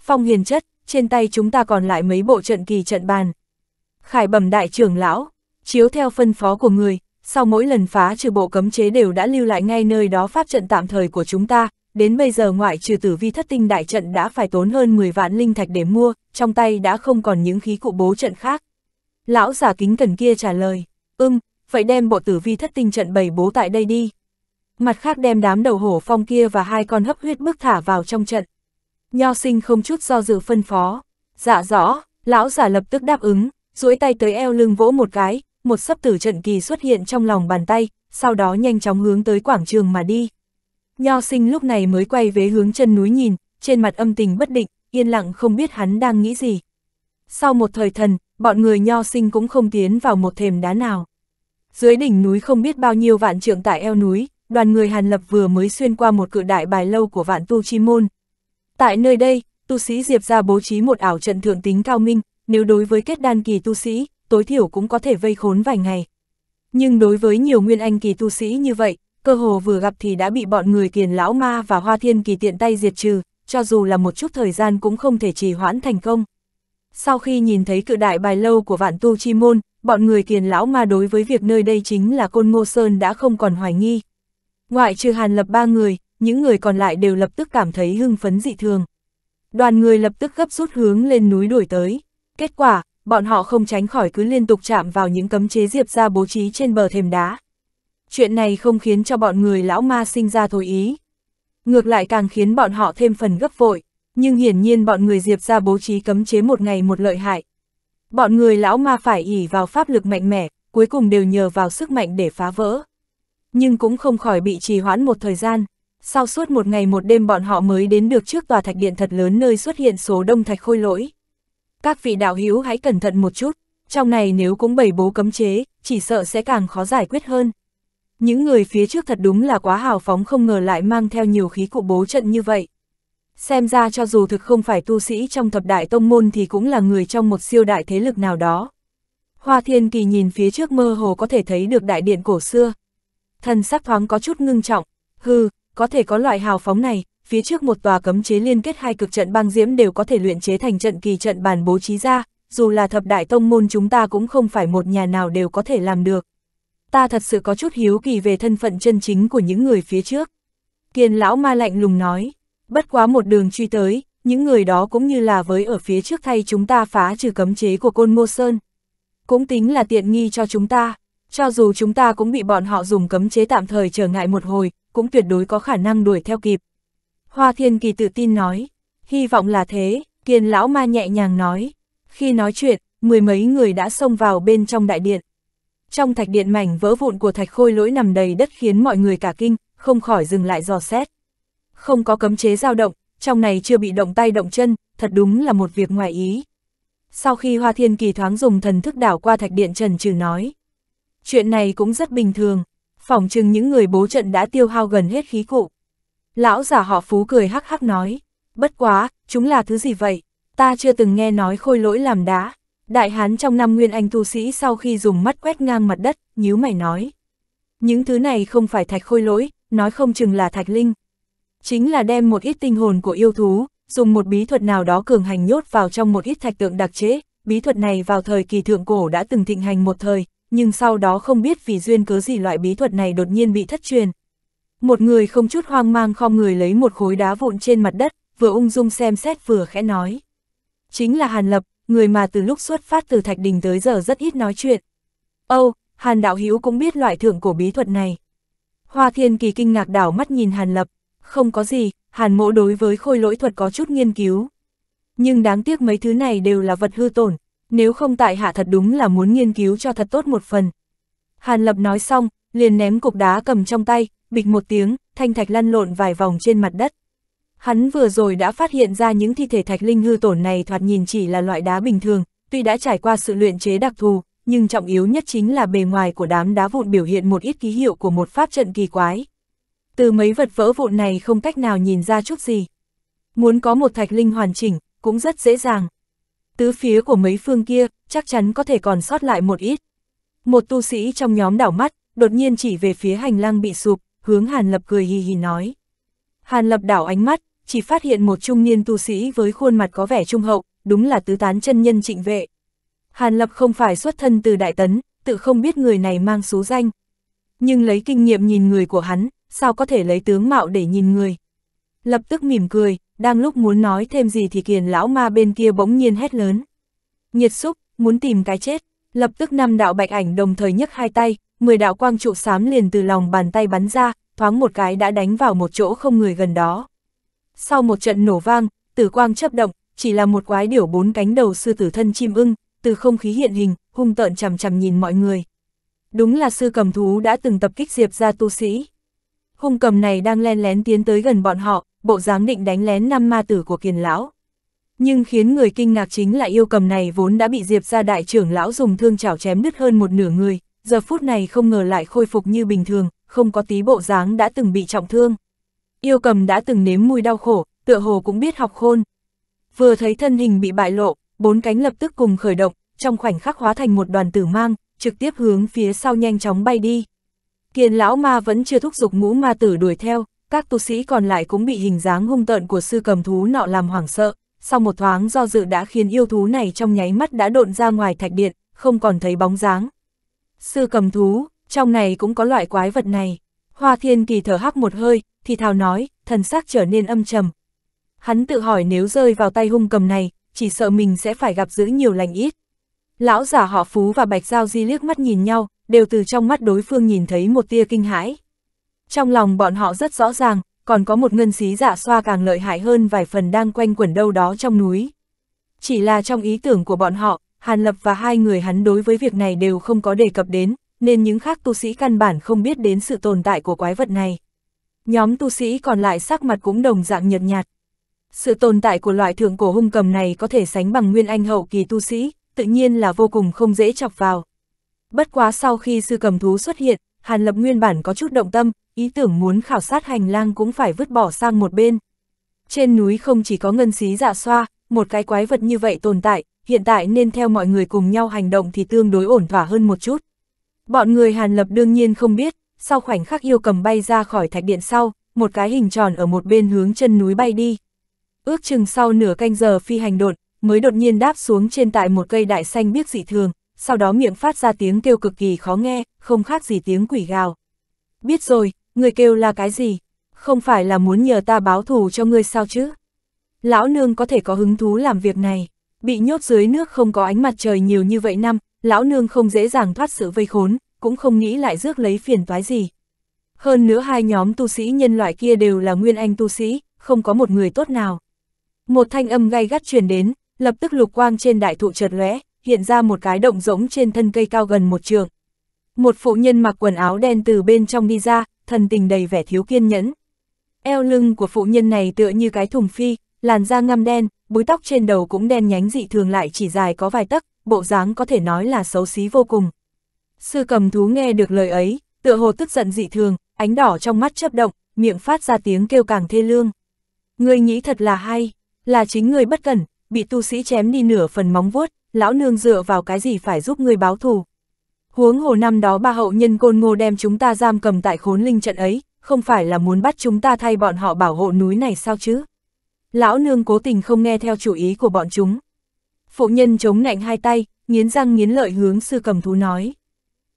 Speaker 1: Phong hiền chất, trên tay chúng ta còn lại mấy bộ trận kỳ trận bàn. Khải bẩm đại trưởng lão, chiếu theo phân phó của người, sau mỗi lần phá trừ bộ cấm chế đều đã lưu lại ngay nơi đó pháp trận tạm thời của chúng ta, đến bây giờ ngoại trừ tử vi thất tinh đại trận đã phải tốn hơn 10 vạn linh thạch để mua, trong tay đã không còn những khí cụ bố trận khác. Lão giả kính cần kia trả lời, ưng, vậy đem bộ tử vi thất tinh trận bày bố tại đây đi. Mặt khác đem đám đầu hổ phong kia và hai con hấp huyết bước thả vào trong trận. Nho sinh không chút do dự phân phó. Dạ rõ, lão giả lập tức đáp ứng, duỗi tay tới eo lưng vỗ một cái, một sấp tử trận kỳ xuất hiện trong lòng bàn tay, sau đó nhanh chóng hướng tới quảng trường mà đi. Nho sinh lúc này mới quay về hướng chân núi nhìn, trên mặt âm tình bất định, yên lặng không biết hắn đang nghĩ gì. Sau một thời thần, bọn người nho sinh cũng không tiến vào một thềm đá nào. Dưới đỉnh núi không biết bao nhiêu vạn trượng tại eo núi, đoàn người Hàn Lập vừa mới xuyên qua một cự đại bài lâu của vạn tu chi môn. Tại nơi đây, tu sĩ Diệp ra bố trí một ảo trận thượng tính cao minh, nếu đối với kết đan kỳ tu sĩ, tối thiểu cũng có thể vây khốn vài ngày. Nhưng đối với nhiều nguyên anh kỳ tu sĩ như vậy, cơ hồ vừa gặp thì đã bị bọn người kiền lão ma và hoa thiên kỳ tiện tay diệt trừ, cho dù là một chút thời gian cũng không thể trì hoãn thành công. Sau khi nhìn thấy cự đại bài lâu của vạn tu chi môn, bọn người kiền lão ma đối với việc nơi đây chính là Côn Ngô Sơn đã không còn hoài nghi. Ngoại trừ hàn lập ba người, những người còn lại đều lập tức cảm thấy hưng phấn dị thường. Đoàn người lập tức gấp rút hướng lên núi đuổi tới. Kết quả, bọn họ không tránh khỏi cứ liên tục chạm vào những cấm chế Diệp ra bố trí trên bờ thềm đá. Chuyện này không khiến cho bọn người lão ma sinh ra thối ý. Ngược lại càng khiến bọn họ thêm phần gấp vội, nhưng hiển nhiên bọn người Diệp ra bố trí cấm chế một ngày một lợi hại. Bọn người lão ma phải ỉ vào pháp lực mạnh mẽ, cuối cùng đều nhờ vào sức mạnh để phá vỡ. Nhưng cũng không khỏi bị trì hoãn một thời gian. Sau suốt một ngày một đêm bọn họ mới đến được trước tòa thạch điện thật lớn nơi xuất hiện số đông thạch khôi lỗi các vị đạo hữu hãy cẩn thận một chút, trong này nếu cũng bày bố cấm chế, chỉ sợ sẽ càng khó giải quyết hơn. Những người phía trước thật đúng là quá hào phóng không ngờ lại mang theo nhiều khí cụ bố trận như vậy. Xem ra cho dù thực không phải tu sĩ trong thập đại tông môn thì cũng là người trong một siêu đại thế lực nào đó. Hoa Thiên Kỳ nhìn phía trước mơ hồ có thể thấy được đại điện cổ xưa. Thần sắc thoáng có chút ngưng trọng, hư có thể có loại hào phóng này, phía trước một tòa cấm chế liên kết hai cực trận băng diễm đều có thể luyện chế thành trận kỳ trận bản bố trí ra, dù là thập đại tông môn chúng ta cũng không phải một nhà nào đều có thể làm được. Ta thật sự có chút hiếu kỳ về thân phận chân chính của những người phía trước. Kiền lão ma lạnh lùng nói, bất quá một đường truy tới, những người đó cũng như là với ở phía trước thay chúng ta phá trừ cấm chế của côn mô sơn. Cũng tính là tiện nghi cho chúng ta, cho dù chúng ta cũng bị bọn họ dùng cấm chế tạm thời trở ngại một hồi, cũng tuyệt đối có khả năng đuổi theo kịp. Hoa Thiên Kỳ tự tin nói, hy vọng là thế, kiên lão ma nhẹ nhàng nói. Khi nói chuyện, mười mấy người đã xông vào bên trong đại điện. Trong thạch điện mảnh vỡ vụn của thạch khôi lỗi nằm đầy đất khiến mọi người cả kinh, không khỏi dừng lại dò xét. Không có cấm chế dao động, trong này chưa bị động tay động chân, thật đúng là một việc ngoài ý. Sau khi Hoa Thiên Kỳ thoáng dùng thần thức đảo qua thạch điện trần trừ nói. Chuyện này cũng rất bình thường, phỏng chừng những người bố trận đã tiêu hao gần hết khí cụ. Lão giả họ phú cười hắc hắc nói, bất quá, chúng là thứ gì vậy? Ta chưa từng nghe nói khôi lỗi làm đá. Đại hán trong năm nguyên anh tu sĩ sau khi dùng mắt quét ngang mặt đất, nhíu mày nói. Những thứ này không phải thạch khôi lỗi, nói không chừng là thạch linh. Chính là đem một ít tinh hồn của yêu thú, dùng một bí thuật nào đó cường hành nhốt vào trong một ít thạch tượng đặc chế. Bí thuật này vào thời kỳ thượng cổ đã từng thịnh hành một thời, nhưng sau đó không biết vì duyên cớ gì loại bí thuật này đột nhiên bị thất truyền, một người không chút hoang mang khom người lấy một khối đá vụn trên mặt đất, vừa ung dung xem xét vừa khẽ nói. Chính là Hàn Lập, người mà từ lúc xuất phát từ Thạch Đình tới giờ rất ít nói chuyện. Âu, oh, Hàn Đạo Hữu cũng biết loại thưởng cổ bí thuật này. Hoa Thiên Kỳ kinh ngạc đảo mắt nhìn Hàn Lập, không có gì, Hàn mỗ đối với khôi lỗi thuật có chút nghiên cứu. Nhưng đáng tiếc mấy thứ này đều là vật hư tổn, nếu không tại hạ thật đúng là muốn nghiên cứu cho thật tốt một phần. Hàn Lập nói xong, liền ném cục đá cầm trong tay, bịch một tiếng, thanh thạch lăn lộn vài vòng trên mặt đất. Hắn vừa rồi đã phát hiện ra những thi thể thạch linh hư tổn này thoạt nhìn chỉ là loại đá bình thường, tuy đã trải qua sự luyện chế đặc thù, nhưng trọng yếu nhất chính là bề ngoài của đám đá vụn biểu hiện một ít ký hiệu của một pháp trận kỳ quái. Từ mấy vật vỡ vụn này không cách nào nhìn ra chút gì. Muốn có một thạch linh hoàn chỉnh, cũng rất dễ dàng. Tứ phía của mấy phương kia, chắc chắn có thể còn sót lại một ít. Một tu sĩ trong nhóm đảo mắt, đột nhiên chỉ về phía hành lang bị sụp, hướng Hàn Lập cười hì hì nói. Hàn Lập đảo ánh mắt, chỉ phát hiện một trung niên tu sĩ với khuôn mặt có vẻ trung hậu, đúng là tứ tán chân nhân trịnh vệ. Hàn Lập không phải xuất thân từ Đại Tấn, tự không biết người này mang số danh. Nhưng lấy kinh nghiệm nhìn người của hắn, sao có thể lấy tướng mạo để nhìn người. Lập tức mỉm cười, đang lúc muốn nói thêm gì thì kiền lão ma bên kia bỗng nhiên hét lớn. Nhiệt xúc, muốn tìm cái chết. Lập tức năm đạo bạch ảnh đồng thời nhấc hai tay, 10 đạo quang trụ xám liền từ lòng bàn tay bắn ra, thoáng một cái đã đánh vào một chỗ không người gần đó. Sau một trận nổ vang, tử quang chấp động, chỉ là một quái điểu bốn cánh đầu sư tử thân chim ưng, từ không khí hiện hình, hung tợn chằm chằm nhìn mọi người. Đúng là sư cầm thú đã từng tập kích diệp ra tu sĩ. Hung cầm này đang len lén tiến tới gần bọn họ, bộ dáng định đánh lén năm ma tử của kiền lão. Nhưng khiến người kinh ngạc chính là yêu cầm này vốn đã bị Diệp ra đại trưởng lão dùng thương chảo chém đứt hơn một nửa người, giờ phút này không ngờ lại khôi phục như bình thường, không có tí bộ dáng đã từng bị trọng thương. Yêu cầm đã từng nếm mùi đau khổ, tựa hồ cũng biết học khôn. Vừa thấy thân hình bị bại lộ, bốn cánh lập tức cùng khởi động, trong khoảnh khắc hóa thành một đoàn tử mang, trực tiếp hướng phía sau nhanh chóng bay đi. Kiền lão ma vẫn chưa thúc giục ngũ ma tử đuổi theo, các tu sĩ còn lại cũng bị hình dáng hung tợn của sư cầm thú nọ làm hoảng sợ, sau một thoáng do dự đã khiến yêu thú này trong nháy mắt đã độn ra ngoài thạch điện, không còn thấy bóng dáng. Sư cầm thú, trong này cũng có loại quái vật này. Hoa thiên kỳ thở hắc một hơi, thì thào nói, thần sắc trở nên âm trầm. Hắn tự hỏi nếu rơi vào tay hung cầm này, chỉ sợ mình sẽ phải gặp giữ nhiều lành ít. Lão giả họ Phú và Bạch Giao Di liếc mắt nhìn nhau, đều từ trong mắt đối phương nhìn thấy một tia kinh hãi. Trong lòng bọn họ rất rõ ràng, còn có một ngân xí giả xoa càng lợi hại hơn vài phần đang quanh quẩn đâu đó trong núi. Chỉ là trong ý tưởng của bọn họ, Hàn Lập và hai người hắn đối với việc này đều không có đề cập đến, nên những khác tu sĩ căn bản không biết đến sự tồn tại của quái vật này. Nhóm tu sĩ còn lại sắc mặt cũng đồng dạng nhợt nhạt. Sự tồn tại của loại thượng cổ hung cầm này có thể sánh bằng nguyên anh hậu kỳ tu sĩ, tự nhiên là vô cùng không dễ chọc vào. Bất quá sau khi sư cầm thú xuất hiện, Hàn Lập nguyên bản có chút động tâm, ý tưởng muốn khảo sát hành lang cũng phải vứt bỏ sang một bên. Trên núi không chỉ có ngân xí dạ xoa, một cái quái vật như vậy tồn tại, hiện tại nên theo mọi người cùng nhau hành động thì tương đối ổn thỏa hơn một chút. Bọn người Hàn Lập đương nhiên không biết, sau khoảnh khắc yêu cầm bay ra khỏi thạch điện sau, một cái hình tròn ở một bên hướng chân núi bay đi. Ước chừng sau nửa canh giờ phi hành đột, mới đột nhiên đáp xuống trên tại một cây đại xanh biếc dị thường, sau đó miệng phát ra tiếng kêu cực kỳ khó nghe, không khác gì tiếng quỷ gào. Biết rồi, người kêu là cái gì? Không phải là muốn nhờ ta báo thù cho ngươi sao chứ? Lão nương có thể có hứng thú làm việc này, bị nhốt dưới nước không có ánh mặt trời nhiều như vậy năm, lão nương không dễ dàng thoát sự vây khốn, cũng không nghĩ lại rước lấy phiền toái gì. Hơn nữa hai nhóm tu sĩ nhân loại kia đều là nguyên anh tu sĩ, không có một người tốt nào. Một thanh âm gay gắt truyền đến, lập tức lục quang trên đại thụ chợt lóe, hiện ra một cái động rỗng trên thân cây cao gần một trường. Một phụ nhân mặc quần áo đen từ bên trong đi ra, thần tình đầy vẻ thiếu kiên nhẫn. Eo lưng của phụ nhân này tựa như cái thùng phi, làn da ngăm đen, búi tóc trên đầu cũng đen nhánh dị thường lại chỉ dài có vài tấc, bộ dáng có thể nói là xấu xí vô cùng. Sư cầm thú nghe được lời ấy, tựa hồ tức giận dị thường, ánh đỏ trong mắt chớp động, miệng phát ra tiếng kêu càng thê lương. Người nghĩ thật là hay, là chính người bất cẩn, bị tu sĩ chém đi nửa phần móng vuốt, lão nương dựa vào cái gì phải giúp người báo thù. Huống hồ năm đó ba hậu nhân côn ngô đem chúng ta giam cầm tại khốn linh trận ấy, không phải là muốn bắt chúng ta thay bọn họ bảo hộ núi này sao chứ? Lão nương cố tình không nghe theo chủ ý của bọn chúng. Phụ nhân chống nạnh hai tay, nghiến răng nghiến lợi hướng sư cầm thú nói.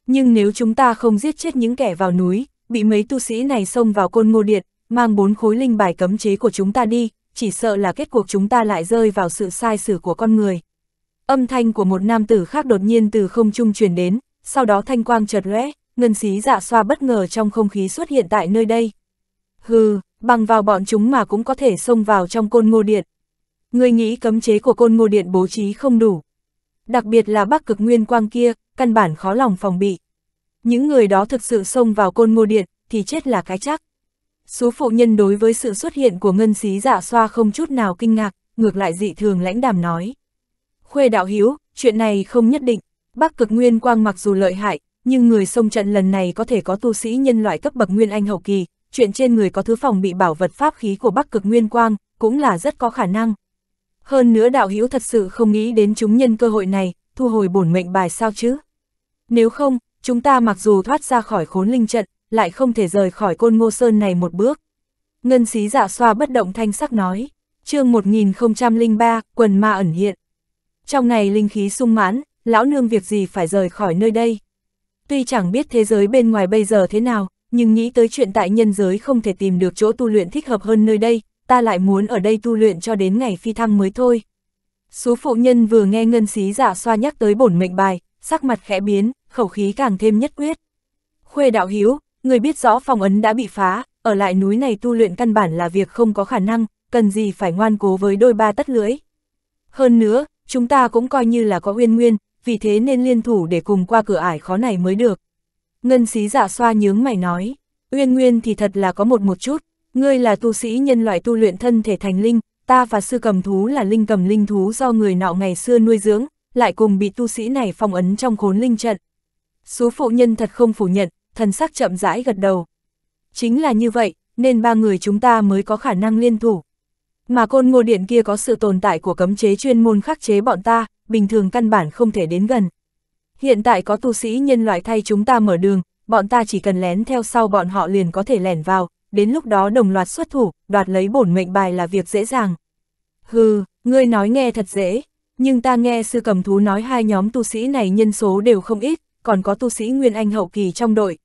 Speaker 1: Nhưng nếu chúng ta không giết chết những kẻ vào núi, bị mấy tu sĩ này xông vào côn ngô điện, mang bốn khối linh bài cấm chế của chúng ta đi, chỉ sợ là kết cuộc chúng ta lại rơi vào sự sai sử của con người. Âm thanh của một nam tử khác đột nhiên từ không trung truyền đến, sau đó thanh quang chợt lóe, ngân xí dạ xoa bất ngờ trong không khí xuất hiện tại nơi đây. Hừ, bằng vào bọn chúng mà cũng có thể xông vào trong côn ngô điện. Người nghĩ cấm chế của côn ngô điện bố trí không đủ. Đặc biệt là bắc cực nguyên quang kia, căn bản khó lòng phòng bị. Những người đó thực sự xông vào côn ngô điện, thì chết là cái chắc. Số phụ nhân đối với sự xuất hiện của ngân xí dạ xoa không chút nào kinh ngạc, ngược lại dị thường lãnh đàm nói. Khuê đạo hiếu, chuyện này không nhất định. Bắc cực nguyên quang mặc dù lợi hại, nhưng người sông trận lần này có thể có tu sĩ nhân loại cấp bậc nguyên anh hậu kỳ, chuyện trên người có thứ phòng bị bảo vật pháp khí của Bắc cực nguyên quang, cũng là rất có khả năng. Hơn nữa đạo Hiếu thật sự không nghĩ đến chúng nhân cơ hội này, thu hồi bổn mệnh bài sao chứ. Nếu không, chúng ta mặc dù thoát ra khỏi khốn linh trận, lại không thể rời khỏi côn ngô sơn này một bước. Ngân xí dạ xoa bất động thanh sắc nói, chương 1003, quần ma ẩn hiện. Trong này linh khí sung mãn, lão nương việc gì phải rời khỏi nơi đây. Tuy chẳng biết thế giới bên ngoài bây giờ thế nào, nhưng nghĩ tới chuyện tại nhân giới không thể tìm được chỗ tu luyện thích hợp hơn nơi đây, ta lại muốn ở đây tu luyện cho đến ngày phi thăng mới thôi. Số phụ nhân vừa nghe ngân xí giả dạ xoa nhắc tới bổn mệnh bài, sắc mặt khẽ biến, khẩu khí càng thêm nhất quyết. Khuê đạo hiếu, người biết rõ phòng ấn đã bị phá, ở lại núi này tu luyện căn bản là việc không có khả năng, cần gì phải ngoan cố với đôi ba tất lưỡi. Hơn nữa, chúng ta cũng coi như là có uyên nguyên, vì thế nên liên thủ để cùng qua cửa ải khó này mới được. Ngân xí dạ xoa nhướng mày nói, uyên nguyên thì thật là có một một chút, ngươi là tu sĩ nhân loại tu luyện thân thể thành linh, ta và sư cầm thú là linh cầm linh thú do người nọ ngày xưa nuôi dưỡng, lại cùng bị tu sĩ này phong ấn trong khốn linh trận. Số phụ nhân thật không phủ nhận, thần sắc chậm rãi gật đầu. Chính là như vậy, nên ba người chúng ta mới có khả năng liên thủ. Mà côn ngô điện kia có sự tồn tại của cấm chế chuyên môn khắc chế bọn ta, bình thường căn bản không thể đến gần. Hiện tại có tu sĩ nhân loại thay chúng ta mở đường, bọn ta chỉ cần lén theo sau bọn họ liền có thể lẻn vào, đến lúc đó đồng loạt xuất thủ, đoạt lấy bổn mệnh bài là việc dễ dàng. Hừ, ngươi nói nghe thật dễ, nhưng ta nghe sư cầm thú nói hai nhóm tu sĩ này nhân số đều không ít, còn có tu sĩ Nguyên Anh hậu kỳ trong đội.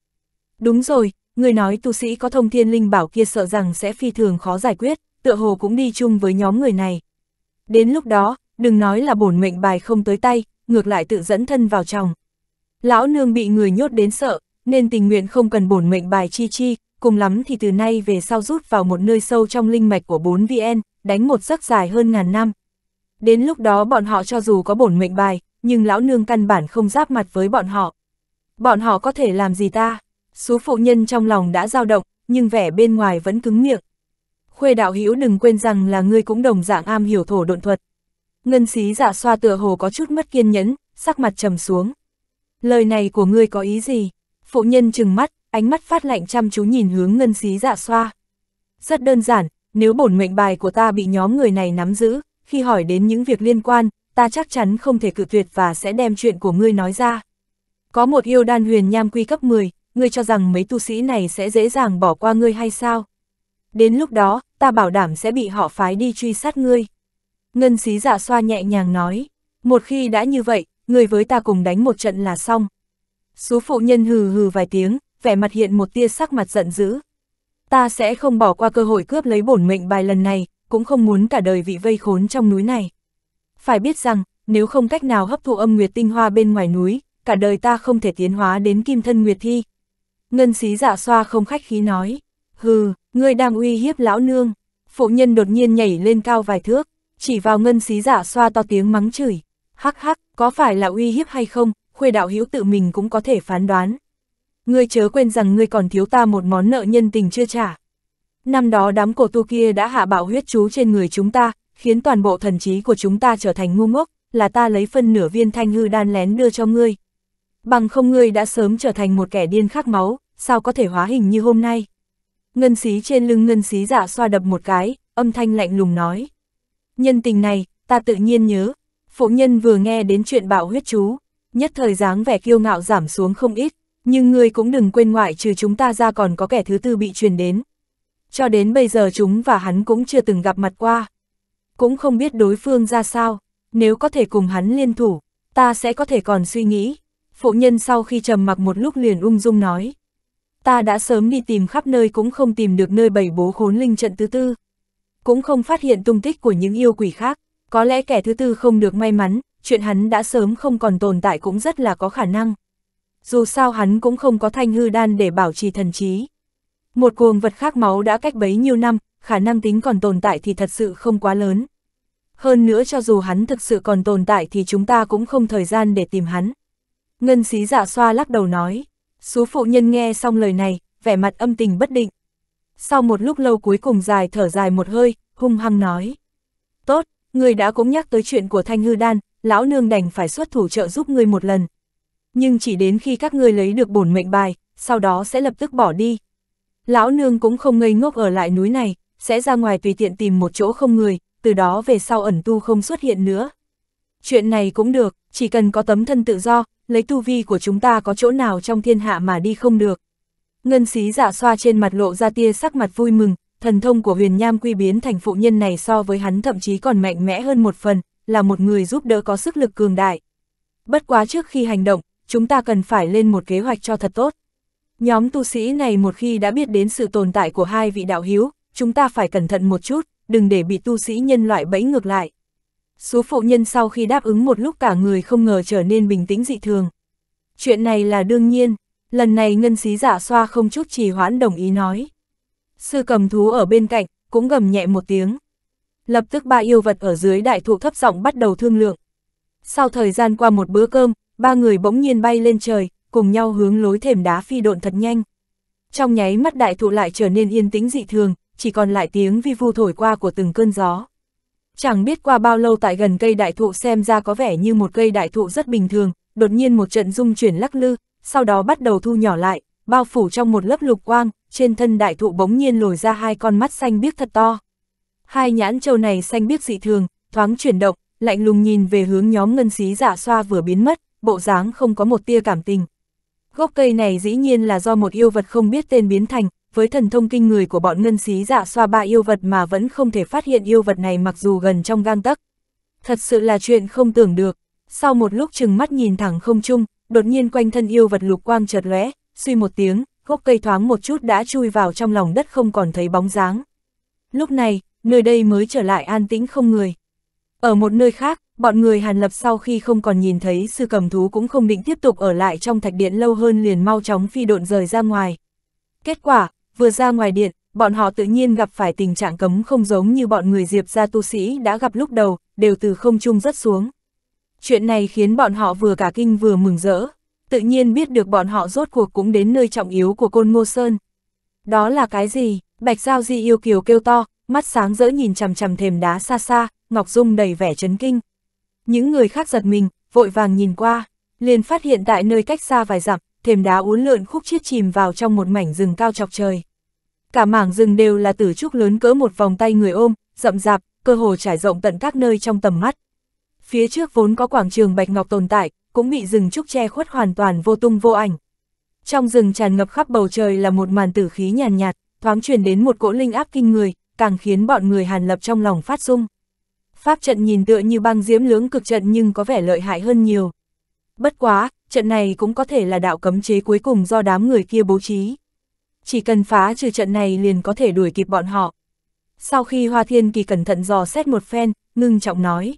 Speaker 1: Đúng rồi, ngươi nói tu sĩ có thông thiên linh bảo kia sợ rằng sẽ phi thường khó giải quyết tựa hồ cũng đi chung với nhóm người này. Đến lúc đó, đừng nói là bổn mệnh bài không tới tay, ngược lại tự dẫn thân vào trong. Lão nương bị người nhốt đến sợ, nên tình nguyện không cần bổn mệnh bài chi chi, cùng lắm thì từ nay về sau rút vào một nơi sâu trong linh mạch của 4VN, đánh một giấc dài hơn ngàn năm. Đến lúc đó bọn họ cho dù có bổn mệnh bài, nhưng lão nương căn bản không giáp mặt với bọn họ. Bọn họ có thể làm gì ta? Số phụ nhân trong lòng đã dao động, nhưng vẻ bên ngoài vẫn cứng miệng. Khuê đạo hữu đừng quên rằng là ngươi cũng đồng dạng am hiểu thổ độn thuật. Ngân xí giả dạ xoa tựa hồ có chút mất kiên nhẫn, sắc mặt trầm xuống. Lời này của ngươi có ý gì? Phụ nhân trừng mắt, ánh mắt phát lạnh chăm chú nhìn hướng ngân xí giả dạ xoa. Rất đơn giản, nếu bổn mệnh bài của ta bị nhóm người này nắm giữ, khi hỏi đến những việc liên quan, ta chắc chắn không thể cự tuyệt và sẽ đem chuyện của ngươi nói ra. Có một yêu đan huyền nham quy cấp 10, ngươi cho rằng mấy tu sĩ này sẽ dễ dàng bỏ qua ngươi hay sao? Đến lúc đó, ta bảo đảm sẽ bị họ phái đi truy sát ngươi. Ngân xí giả dạ xoa nhẹ nhàng nói, một khi đã như vậy, người với ta cùng đánh một trận là xong. Sú phụ nhân hừ hừ vài tiếng, vẻ mặt hiện một tia sắc mặt giận dữ. Ta sẽ không bỏ qua cơ hội cướp lấy bổn mệnh bài lần này, cũng không muốn cả đời bị vây khốn trong núi này. Phải biết rằng, nếu không cách nào hấp thụ âm nguyệt tinh hoa bên ngoài núi, cả đời ta không thể tiến hóa đến kim thân nguyệt thi. Ngân xí giả dạ xoa không khách khí nói, hừ, Ngươi đang uy hiếp lão nương. Phụ nhân đột nhiên nhảy lên cao vài thước, chỉ vào ngân xí giả xoa to tiếng mắng chửi. Hắc hắc, có phải là uy hiếp hay không, khuê đạo hữu tự mình cũng có thể phán đoán. Ngươi chớ quên rằng ngươi còn thiếu ta một món nợ nhân tình chưa trả. Năm đó đám cổ tu kia đã hạ bạo huyết chú trên người chúng ta, khiến toàn bộ thần trí của chúng ta trở thành ngu ngốc, là ta lấy phân nửa viên thanh hư đan lén đưa cho ngươi. Bằng không ngươi đã sớm trở thành một kẻ điên khát máu, sao có thể hóa hình như hôm nay. Ngân xí trên lưng ngân xí giả xoa đập một cái, âm thanh lạnh lùng nói. Nhân tình này, ta tự nhiên nhớ. Phụ nhân vừa nghe đến chuyện bạo huyết chú, nhất thời dáng vẻ kiêu ngạo giảm xuống không ít, nhưng ngươi cũng đừng quên ngoại trừ chúng ta ra còn có kẻ thứ tư bị truyền đến. Cho đến bây giờ chúng và hắn cũng chưa từng gặp mặt qua. Cũng không biết đối phương ra sao, nếu có thể cùng hắn liên thủ, ta sẽ có thể còn suy nghĩ. Phụ nhân sau khi trầm mặc một lúc liền ung dung nói ta đã sớm đi tìm khắp nơi cũng không tìm được nơi bảy bố khốn linh trận thứ tư. Cũng không phát hiện tung tích của những yêu quỷ khác, có lẽ kẻ thứ tư không được may mắn, chuyện hắn đã sớm không còn tồn tại cũng rất là có khả năng. Dù sao hắn cũng không có thanh hư đan để bảo trì thần trí. Một cuồng vật khác máu đã cách bấy nhiêu năm, khả năng tính còn tồn tại thì thật sự không quá lớn. Hơn nữa cho dù hắn thực sự còn tồn tại thì chúng ta cũng không thời gian để tìm hắn. Ngân xí dạ xoa lắc đầu nói. Số phụ nhân nghe xong lời này, vẻ mặt âm tình bất định. Sau một lúc lâu cuối cùng dài thở dài một hơi, hung hăng nói. Tốt, người đã cũng nhắc tới chuyện của Thanh Hư Đan, lão nương đành phải xuất thủ trợ giúp người một lần. Nhưng chỉ đến khi các ngươi lấy được bổn mệnh bài, sau đó sẽ lập tức bỏ đi. Lão nương cũng không ngây ngốc ở lại núi này, sẽ ra ngoài tùy tiện tìm một chỗ không người, từ đó về sau ẩn tu không xuất hiện nữa. Chuyện này cũng được, chỉ cần có tấm thân tự do, lấy tu vi của chúng ta có chỗ nào trong thiên hạ mà đi không được. Ngân xí giả dạ xoa trên mặt lộ ra tia sắc mặt vui mừng, thần thông của huyền nham quy biến thành phụ nhân này so với hắn thậm chí còn mạnh mẽ hơn một phần, là một người giúp đỡ có sức lực cường đại. Bất quá trước khi hành động, chúng ta cần phải lên một kế hoạch cho thật tốt. Nhóm tu sĩ này một khi đã biết đến sự tồn tại của hai vị đạo hiếu, chúng ta phải cẩn thận một chút, đừng để bị tu sĩ nhân loại bẫy ngược lại. Số phụ nhân sau khi đáp ứng một lúc cả người không ngờ trở nên bình tĩnh dị thường. Chuyện này là đương nhiên, lần này ngân xí giả xoa không chút trì hoãn đồng ý nói. Sư cầm thú ở bên cạnh, cũng gầm nhẹ một tiếng. Lập tức ba yêu vật ở dưới đại thụ thấp giọng bắt đầu thương lượng. Sau thời gian qua một bữa cơm, ba người bỗng nhiên bay lên trời, cùng nhau hướng lối thềm đá phi độn thật nhanh. Trong nháy mắt đại thụ lại trở nên yên tĩnh dị thường, chỉ còn lại tiếng vi vu thổi qua của từng cơn gió. Chẳng biết qua bao lâu tại gần cây đại thụ xem ra có vẻ như một cây đại thụ rất bình thường, đột nhiên một trận rung chuyển lắc lư, sau đó bắt đầu thu nhỏ lại, bao phủ trong một lớp lục quang, trên thân đại thụ bỗng nhiên lồi ra hai con mắt xanh biếc thật to. Hai nhãn châu này xanh biếc dị thường, thoáng chuyển động, lạnh lùng nhìn về hướng nhóm ngân xí giả dạ xoa vừa biến mất, bộ dáng không có một tia cảm tình. Gốc cây này dĩ nhiên là do một yêu vật không biết tên biến thành, với thần thông kinh người của bọn ngân xí giả xoa ba yêu vật mà vẫn không thể phát hiện yêu vật này mặc dù gần trong gang tấc. Thật sự là chuyện không tưởng được. Sau một lúc chừng mắt nhìn thẳng không chung, đột nhiên quanh thân yêu vật lục quang chợt lóe, suy một tiếng, gốc cây thoáng một chút đã chui vào trong lòng đất không còn thấy bóng dáng. Lúc này, nơi đây mới trở lại an tĩnh không người. Ở một nơi khác, bọn người Hàn Lập sau khi không còn nhìn thấy sư cầm thú cũng không định tiếp tục ở lại trong thạch điện lâu hơn liền mau chóng phi độn rời ra ngoài. Kết quả, vừa ra ngoài điện, bọn họ tự nhiên gặp phải tình trạng cấm không giống như bọn người Diệp gia tu sĩ đã gặp lúc đầu, đều từ không trung rớt xuống. Chuyện này khiến bọn họ vừa cả kinh vừa mừng rỡ, tự nhiên biết được bọn họ rốt cuộc cũng đến nơi trọng yếu của Côn Ngô Sơn. Đó là cái gì? Bạch Giao Di yêu kiều kêu to, mắt sáng rỡ nhìn chằm chằm thềm đá xa xa, Ngọc Dung đầy vẻ chấn kinh. Những người khác giật mình, vội vàng nhìn qua, liền phát hiện tại nơi cách xa vài dặm, thềm đá uốn lượn khúc chiết chìm vào trong một mảnh rừng cao chọc trời cả mảng rừng đều là tử trúc lớn cỡ một vòng tay người ôm, rậm rạp, cơ hồ trải rộng tận các nơi trong tầm mắt. Phía trước vốn có quảng trường Bạch Ngọc tồn tại, cũng bị rừng trúc che khuất hoàn toàn vô tung vô ảnh. Trong rừng tràn ngập khắp bầu trời là một màn tử khí nhàn nhạt, thoáng truyền đến một cỗ linh áp kinh người, càng khiến bọn người Hàn Lập trong lòng phát sung Pháp trận nhìn tựa như băng diễm lưỡng cực trận nhưng có vẻ lợi hại hơn nhiều. Bất quá, trận này cũng có thể là đạo cấm chế cuối cùng do đám người kia bố trí chỉ cần phá trừ trận này liền có thể đuổi kịp bọn họ. Sau khi Hoa Thiên Kỳ cẩn thận dò xét một phen, ngưng trọng nói.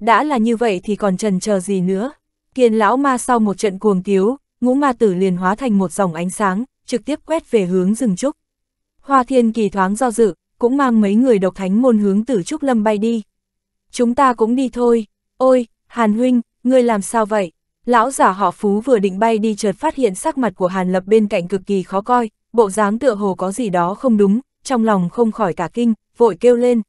Speaker 1: Đã là như vậy thì còn trần chờ gì nữa. kiên lão ma sau một trận cuồng tiếu, ngũ ma tử liền hóa thành một dòng ánh sáng, trực tiếp quét về hướng rừng trúc. Hoa Thiên Kỳ thoáng do dự, cũng mang mấy người độc thánh môn hướng tử trúc lâm bay đi. Chúng ta cũng đi thôi. Ôi, Hàn Huynh, ngươi làm sao vậy? Lão giả họ Phú vừa định bay đi chợt phát hiện sắc mặt của Hàn Lập bên cạnh cực kỳ khó coi, bộ dáng tựa hồ có gì đó không đúng, trong lòng không khỏi cả kinh, vội kêu lên.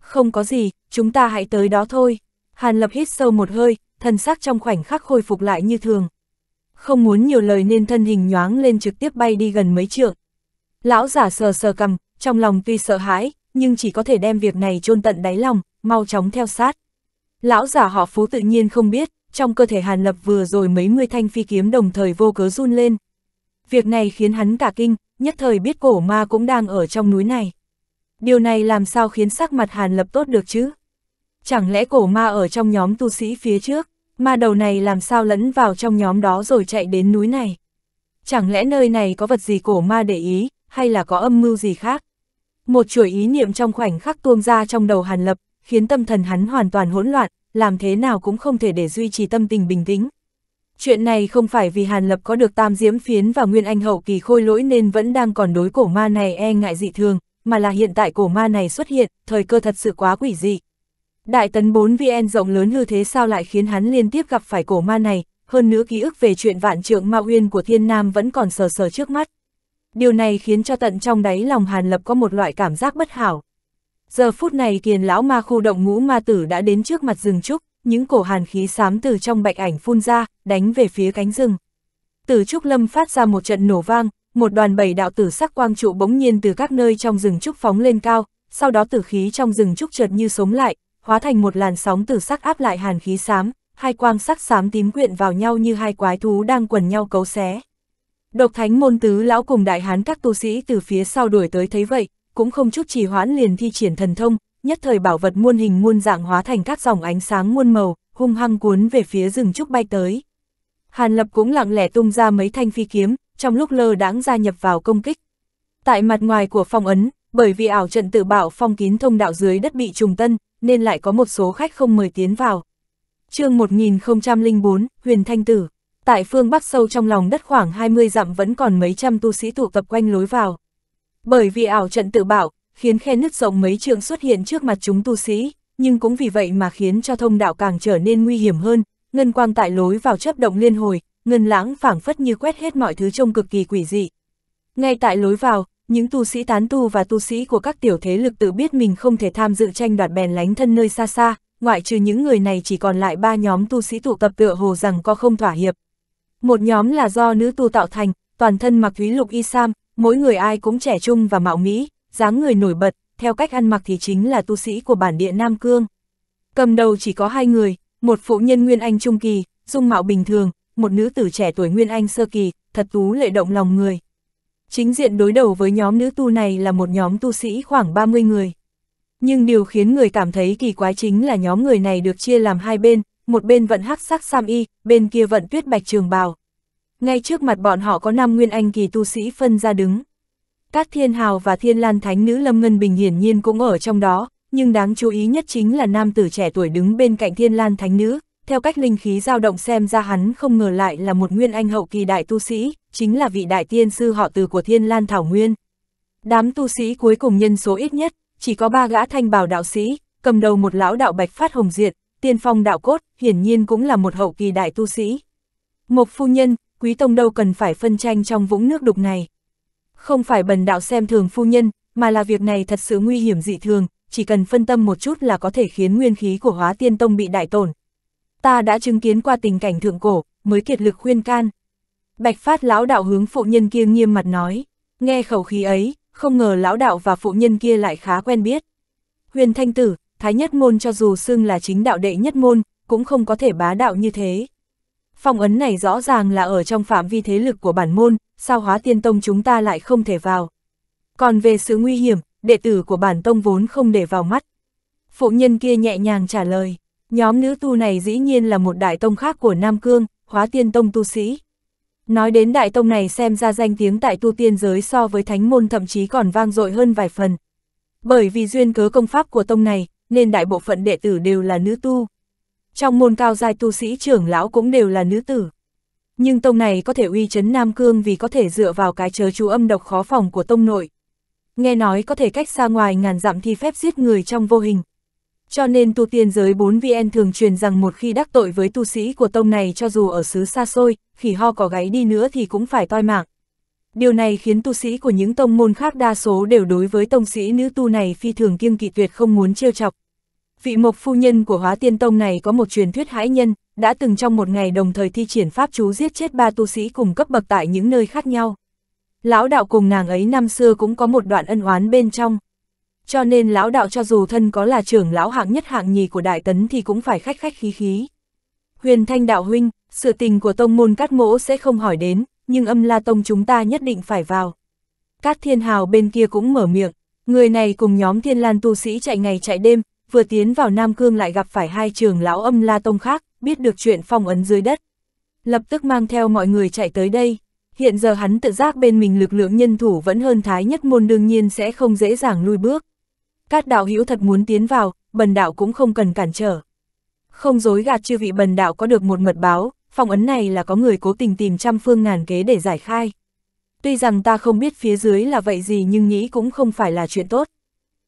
Speaker 1: Không có gì, chúng ta hãy tới đó thôi. Hàn Lập hít sâu một hơi, thân xác trong khoảnh khắc khôi phục lại như thường. Không muốn nhiều lời nên thân hình nhoáng lên trực tiếp bay đi gần mấy trượng. Lão giả sờ sờ cầm, trong lòng tuy sợ hãi, nhưng chỉ có thể đem việc này chôn tận đáy lòng, mau chóng theo sát. Lão giả họ phú tự nhiên không biết, trong cơ thể Hàn Lập vừa rồi mấy mươi thanh phi kiếm đồng thời vô cớ run lên, việc này khiến hắn cả kinh, nhất thời biết cổ ma cũng đang ở trong núi này. Điều này làm sao khiến sắc mặt Hàn Lập tốt được chứ? Chẳng lẽ cổ ma ở trong nhóm tu sĩ phía trước, ma đầu này làm sao lẫn vào trong nhóm đó rồi chạy đến núi này? Chẳng lẽ nơi này có vật gì cổ ma để ý, hay là có âm mưu gì khác? Một chuỗi ý niệm trong khoảnh khắc tuông ra trong đầu Hàn Lập, khiến tâm thần hắn hoàn toàn hỗn loạn, làm thế nào cũng không thể để duy trì tâm tình bình tĩnh. Chuyện này không phải vì Hàn Lập có được tam diễm phiến và nguyên anh hậu kỳ khôi lỗi nên vẫn đang còn đối cổ ma này e ngại dị thường, mà là hiện tại cổ ma này xuất hiện, thời cơ thật sự quá quỷ dị. Đại tấn 4 VN rộng lớn như thế sao lại khiến hắn liên tiếp gặp phải cổ ma này, hơn nữa ký ức về chuyện vạn trượng ma uyên của thiên nam vẫn còn sờ sờ trước mắt. Điều này khiến cho tận trong đáy lòng Hàn Lập có một loại cảm giác bất hảo. Giờ phút này kiền lão ma khu động ngũ ma tử đã đến trước mặt rừng trúc những cổ hàn khí xám từ trong bạch ảnh phun ra, đánh về phía cánh rừng. Từ trúc lâm phát ra một trận nổ vang, một đoàn bảy đạo tử sắc quang trụ bỗng nhiên từ các nơi trong rừng trúc phóng lên cao, sau đó tử khí trong rừng trúc chợt như sống lại, hóa thành một làn sóng tử sắc áp lại hàn khí xám, hai quang sắc xám tím quyện vào nhau như hai quái thú đang quần nhau cấu xé. Độc thánh môn tứ lão cùng đại hán các tu sĩ từ phía sau đuổi tới thấy vậy, cũng không chút trì hoãn liền thi triển thần thông, nhất thời bảo vật muôn hình muôn dạng hóa thành các dòng ánh sáng muôn màu, hung hăng cuốn về phía rừng trúc bay tới. Hàn Lập cũng lặng lẽ tung ra mấy thanh phi kiếm, trong lúc lơ đãng gia nhập vào công kích. Tại mặt ngoài của phong ấn, bởi vì ảo trận tự bảo phong kín thông đạo dưới đất bị trùng tân, nên lại có một số khách không mời tiến vào. chương 1004, Huyền Thanh Tử. Tại phương Bắc sâu trong lòng đất khoảng 20 dặm vẫn còn mấy trăm tu sĩ tụ tập quanh lối vào. Bởi vì ảo trận tự bảo khiến khe nứt rộng mấy trượng xuất hiện trước mặt chúng tu sĩ, nhưng cũng vì vậy mà khiến cho thông đạo càng trở nên nguy hiểm hơn, ngân quang tại lối vào chấp động liên hồi, ngân lãng phảng phất như quét hết mọi thứ trông cực kỳ quỷ dị. Ngay tại lối vào, những tu sĩ tán tu và tu sĩ của các tiểu thế lực tự biết mình không thể tham dự tranh đoạt bèn lánh thân nơi xa xa, ngoại trừ những người này chỉ còn lại ba nhóm tu sĩ tụ tập tựa hồ rằng có không thỏa hiệp. Một nhóm là do nữ tu tạo thành, toàn thân mặc thúy lục y sam, mỗi người ai cũng trẻ trung và mạo mỹ, dáng người nổi bật, theo cách ăn mặc thì chính là tu sĩ của bản địa Nam Cương. Cầm đầu chỉ có hai người, một phụ nhân Nguyên Anh Trung Kỳ, dung mạo bình thường, một nữ tử trẻ tuổi Nguyên Anh Sơ Kỳ, thật tú lệ động lòng người. Chính diện đối đầu với nhóm nữ tu này là một nhóm tu sĩ khoảng 30 người. Nhưng điều khiến người cảm thấy kỳ quái chính là nhóm người này được chia làm hai bên, một bên vận hắc sắc sam y, bên kia vận tuyết bạch trường bào. Ngay trước mặt bọn họ có năm nguyên anh kỳ tu sĩ phân ra đứng. Các Thiên Hào và Thiên Lan Thánh Nữ Lâm Ngân Bình hiển nhiên cũng ở trong đó, nhưng đáng chú ý nhất chính là nam tử trẻ tuổi đứng bên cạnh Thiên Lan Thánh Nữ, theo cách linh khí dao động xem ra hắn không ngờ lại là một nguyên anh hậu kỳ đại tu sĩ, chính là vị đại tiên sư họ từ của Thiên Lan Thảo Nguyên. Đám tu sĩ cuối cùng nhân số ít nhất, chỉ có ba gã thanh bảo đạo sĩ, cầm đầu một lão đạo bạch phát hồng diệt, tiên phong đạo cốt, hiển nhiên cũng là một hậu kỳ đại tu sĩ. Một phu nhân, quý tông đâu cần phải phân tranh trong vũng nước đục này. Không phải bần đạo xem thường phu nhân, mà là việc này thật sự nguy hiểm dị thường, chỉ cần phân tâm một chút là có thể khiến nguyên khí của hóa tiên tông bị đại tổn. Ta đã chứng kiến qua tình cảnh thượng cổ, mới kiệt lực khuyên can. Bạch phát lão đạo hướng phụ nhân kia nghiêm mặt nói, nghe khẩu khí ấy, không ngờ lão đạo và phụ nhân kia lại khá quen biết. Huyền thanh tử, thái nhất môn cho dù xưng là chính đạo đệ nhất môn, cũng không có thể bá đạo như thế. Phong ấn này rõ ràng là ở trong phạm vi thế lực của bản môn, sao hóa tiên tông chúng ta lại không thể vào. Còn về sự nguy hiểm, đệ tử của bản tông vốn không để vào mắt. Phụ nhân kia nhẹ nhàng trả lời, nhóm nữ tu này dĩ nhiên là một đại tông khác của Nam Cương, hóa tiên tông tu sĩ. Nói đến đại tông này xem ra danh tiếng tại tu tiên giới so với thánh môn thậm chí còn vang dội hơn vài phần. Bởi vì duyên cớ công pháp của tông này, nên đại bộ phận đệ tử đều là nữ tu. Trong môn cao giai tu sĩ trưởng lão cũng đều là nữ tử nhưng tông này có thể uy chấn Nam Cương vì có thể dựa vào cái chớ chú âm độc khó phòng của tông nội. Nghe nói có thể cách xa ngoài ngàn dặm thi phép giết người trong vô hình. Cho nên tu tiên giới 4VN thường truyền rằng một khi đắc tội với tu sĩ của tông này cho dù ở xứ xa xôi, khỉ ho có gáy đi nữa thì cũng phải toi mạng. Điều này khiến tu sĩ của những tông môn khác đa số đều đối với tông sĩ nữ tu này phi thường kiêng kỵ tuyệt không muốn trêu chọc. Vị mục phu nhân của hóa tiên tông này có một truyền thuyết hãi nhân, đã từng trong một ngày đồng thời thi triển pháp chú giết chết ba tu sĩ cùng cấp bậc tại những nơi khác nhau. Lão đạo cùng nàng ấy năm xưa cũng có một đoạn ân oán bên trong. Cho nên lão đạo cho dù thân có là trưởng lão hạng nhất hạng nhì của đại tấn thì cũng phải khách khách khí khí. Huyền thanh đạo huynh, sự tình của tông môn cát mỗ sẽ không hỏi đến, nhưng âm la tông chúng ta nhất định phải vào. Cát thiên hào bên kia cũng mở miệng, người này cùng nhóm thiên lan tu sĩ chạy ngày chạy đêm, vừa tiến vào Nam Cương lại gặp phải hai trường lão âm La Tông khác, biết được chuyện phong ấn dưới đất. Lập tức mang theo mọi người chạy tới đây. Hiện giờ hắn tự giác bên mình lực lượng nhân thủ vẫn hơn thái nhất môn đương nhiên sẽ không dễ dàng lui bước. Các đạo hữu thật muốn tiến vào, bần đạo cũng không cần cản trở. Không dối gạt chư vị bần đạo có được một mật báo, phong ấn này là có người cố tình tìm trăm phương ngàn kế để giải khai. Tuy rằng ta không biết phía dưới là vậy gì nhưng nghĩ cũng không phải là chuyện tốt.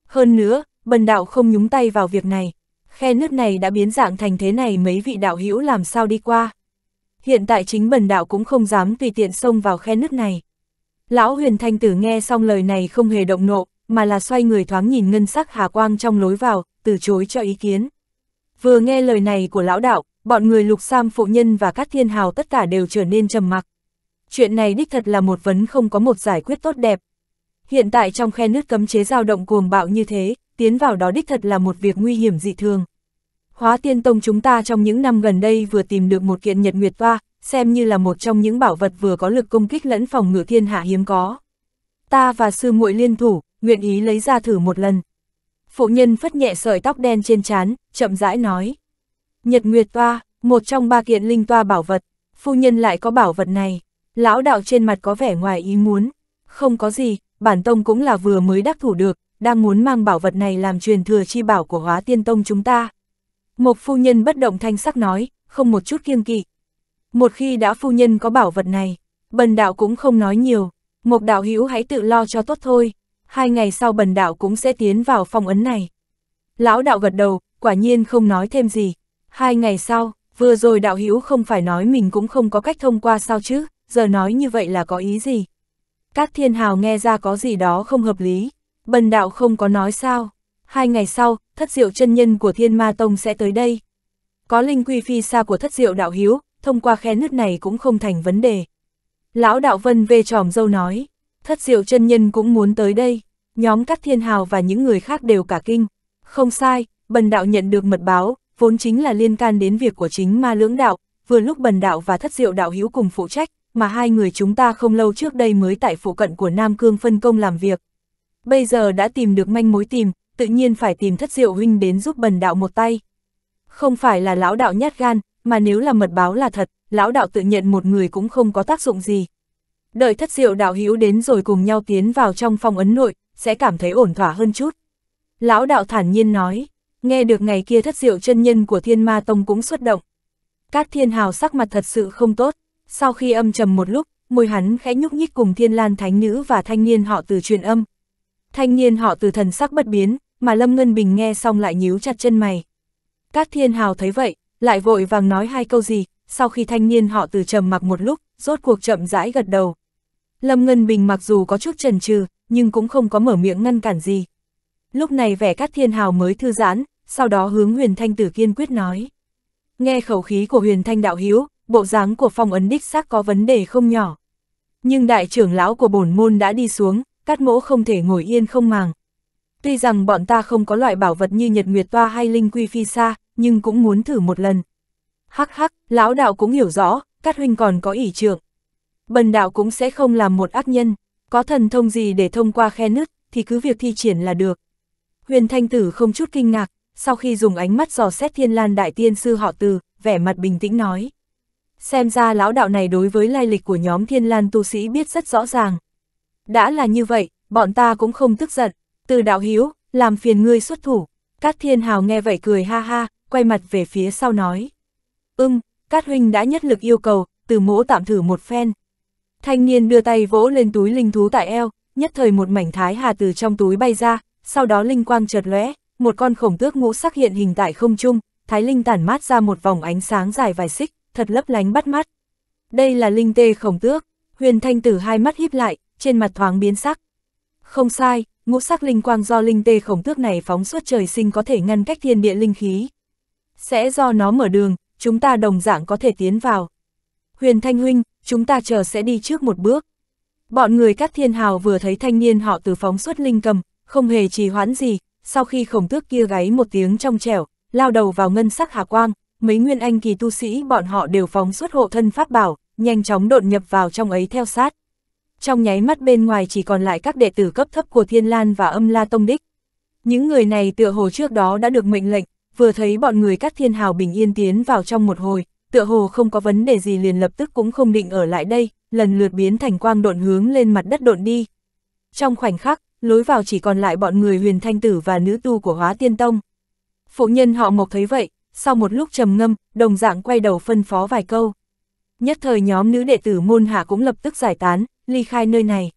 Speaker 1: Hơn nữa, bần đạo không nhúng tay vào việc này. Khe nước này đã biến dạng thành thế này mấy vị đạo hữu làm sao đi qua. Hiện tại chính bần đạo cũng không dám tùy tiện xông vào khe nước này. Lão huyền thanh tử nghe xong lời này không hề động nộ, mà là xoay người thoáng nhìn ngân sắc hà quang trong lối vào, từ chối cho ý kiến. Vừa nghe lời này của lão đạo, bọn người lục sam phụ nhân và các thiên hào tất cả đều trở nên trầm mặc. Chuyện này đích thật là một vấn không có một giải quyết tốt đẹp, hiện tại trong khe nước cấm chế dao động cuồng bạo như thế, tiến vào đó đích thật là một việc nguy hiểm dị thường. Hóa tiên tông chúng ta trong những năm gần đây vừa tìm được một kiện nhật nguyệt toa, xem như là một trong những bảo vật vừa có lực công kích lẫn phòng ngự thiên hạ hiếm có. Ta và sư muội liên thủ, nguyện ý lấy ra thử một lần. Phụ nhân phất nhẹ sợi tóc đen trên trán, chậm rãi nói. Nhật nguyệt toa, một trong ba kiện linh toa bảo vật, phu nhân lại có bảo vật này. Lão đạo trên mặt có vẻ ngoài ý muốn. Không có gì, bản tông cũng là vừa mới đắc thủ được, đang muốn mang bảo vật này làm truyền thừa chi bảo của hóa tiên tông chúng ta. Một phu nhân bất động thanh sắc nói, không một chút kiêng kỵ. Một khi đã phu nhân có bảo vật này, bần đạo cũng không nói nhiều, một đạo hữu hãy tự lo cho tốt thôi, hai ngày sau bần đạo cũng sẽ tiến vào phong ấn này. Lão đạo gật đầu, quả nhiên không nói thêm gì. Hai ngày sau, vừa rồi đạo hữu không phải nói mình cũng không có cách thông qua sao chứ, giờ nói như vậy là có ý gì? các thiên hào nghe ra có gì đó không hợp lý. Bần đạo không có nói sao. Hai ngày sau, thất diệu chân nhân của thiên ma tông sẽ tới đây. Có linh quy phi xa của thất diệu đạo hiếu, thông qua khe nứt này cũng không thành vấn đề. Lão đạo vân về tròm dâu nói, thất diệu chân nhân cũng muốn tới đây. Nhóm các thiên hào và những người khác đều cả kinh. Không sai, bần đạo nhận được mật báo, vốn chính là liên can đến việc của chính ma lưỡng đạo, vừa lúc bần đạo và thất diệu đạo hiếu cùng phụ trách, mà hai người chúng ta không lâu trước đây mới tại phụ cận của Nam Cương phân công làm việc. Bây giờ đã tìm được manh mối tìm, tự nhiên phải tìm thất diệu huynh đến giúp bần đạo một tay. Không phải là lão đạo nhát gan, mà nếu là mật báo là thật, lão đạo tự nhận một người cũng không có tác dụng gì. Đợi thất diệu đạo hữu đến rồi cùng nhau tiến vào trong phòng ấn nội, sẽ cảm thấy ổn thỏa hơn chút. Lão đạo thản nhiên nói, nghe được ngày kia thất diệu chân nhân của thiên ma tông cũng xuất động. Các thiên hào sắc mặt thật sự không tốt. Sau khi âm trầm một lúc, môi hắn khẽ nhúc nhích cùng thiên lan thánh nữ và thanh niên họ từ truyền âm. Thanh niên họ từ thần sắc bất biến, mà Lâm Ngân Bình nghe xong lại nhíu chặt chân mày. Các thiên hào thấy vậy, lại vội vàng nói hai câu gì, sau khi thanh niên họ từ trầm mặc một lúc, rốt cuộc chậm rãi gật đầu. Lâm Ngân Bình mặc dù có chút chần chừ, nhưng cũng không có mở miệng ngăn cản gì. Lúc này vẻ các thiên hào mới thư giãn, sau đó hướng huyền thanh tử kiên quyết nói. Nghe khẩu khí của huyền thanh đạo hiếu, bộ dáng của phong ấn đích xác có vấn đề không nhỏ. Nhưng đại trưởng lão của bổn môn đã đi xuống, cát mỗ không thể ngồi yên không màng. Tuy rằng bọn ta không có loại bảo vật như nhật nguyệt toa hay linh quy phi xa, nhưng cũng muốn thử một lần. Hắc hắc, lão đạo cũng hiểu rõ, cát huynh còn có ỷ trưởng Bần đạo cũng sẽ không làm một ác nhân, có thần thông gì để thông qua khe nứt, thì cứ việc thi triển là được. Huyền Thanh Tử không chút kinh ngạc, sau khi dùng ánh mắt dò xét thiên lan đại tiên sư họ từ, vẻ mặt bình tĩnh nói. Xem ra lão đạo này đối với lai lịch của nhóm thiên lan tu sĩ biết rất rõ ràng. Đã là như vậy, bọn ta cũng không tức giận. Từ đạo hiếu, làm phiền ngươi xuất thủ. Cát thiên hào nghe vậy cười ha ha, quay mặt về phía sau nói. Ưm, ừ, Cát huynh đã nhất lực yêu cầu, từ mỗ tạm thử một phen. Thanh niên đưa tay vỗ lên túi linh thú tại eo, nhất thời một mảnh thái hà từ trong túi bay ra, sau đó linh quang chợt lóe, một con khổng tước ngũ sắc hiện hình tại không trung, thái linh tản mát ra một vòng ánh sáng dài vài xích, thật lấp lánh bắt mắt. Đây là linh tê khổng tước, huyền thanh tử hai mắt híp lại, trên mặt thoáng biến sắc. Không sai, ngũ sắc linh quang do linh tê khổng tước này phóng suốt trời sinh có thể ngăn cách thiên địa linh khí. Sẽ do nó mở đường, chúng ta đồng dạng có thể tiến vào. Huyền Thanh Huynh, chúng ta chờ sẽ đi trước một bước. Bọn người các thiên hào vừa thấy thanh niên họ từ phóng suốt linh cầm, không hề trì hoãn gì, sau khi khổng tước kia gáy một tiếng trong trẻo, lao đầu vào ngân sắc hà quang, mấy nguyên anh kỳ tu sĩ bọn họ đều phóng xuất hộ thân pháp bảo, nhanh chóng đột nhập vào trong ấy theo sát. Trong nháy mắt bên ngoài chỉ còn lại các đệ tử cấp thấp của Thiên Lan và Âm La Tông Đích. Những người này tựa hồ trước đó đã được mệnh lệnh, vừa thấy bọn người các thiên hào bình yên tiến vào trong một hồi, tựa hồ không có vấn đề gì liền lập tức cũng không định ở lại đây, lần lượt biến thành quang độn hướng lên mặt đất độn đi. Trong khoảnh khắc, lối vào chỉ còn lại bọn người huyền thanh tử và nữ tu của hóa tiên tông. Phụ nhân họ mộc thấy vậy, sau một lúc trầm ngâm, đồng dạng quay đầu phân phó vài câu. Nhất thời nhóm nữ đệ tử môn hạ cũng lập tức giải tán, ly khai nơi này.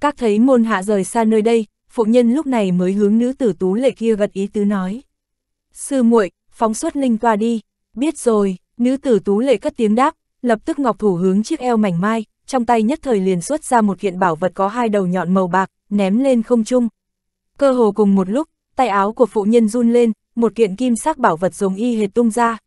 Speaker 1: Các thấy môn hạ rời xa nơi đây, phụ nhân lúc này mới hướng nữ tử tú lệ kia gật ý tứ nói. Sư muội phóng xuất linh toa đi, biết rồi, nữ tử tú lệ cất tiếng đáp, lập tức ngọc thủ hướng chiếc eo mảnh mai, trong tay nhất thời liền xuất ra một kiện bảo vật có hai đầu nhọn màu bạc, ném lên không trung. Cơ hồ cùng một lúc, tay áo của phụ nhân run lên, một kiện kim sắc bảo vật dùng y hệt tung ra.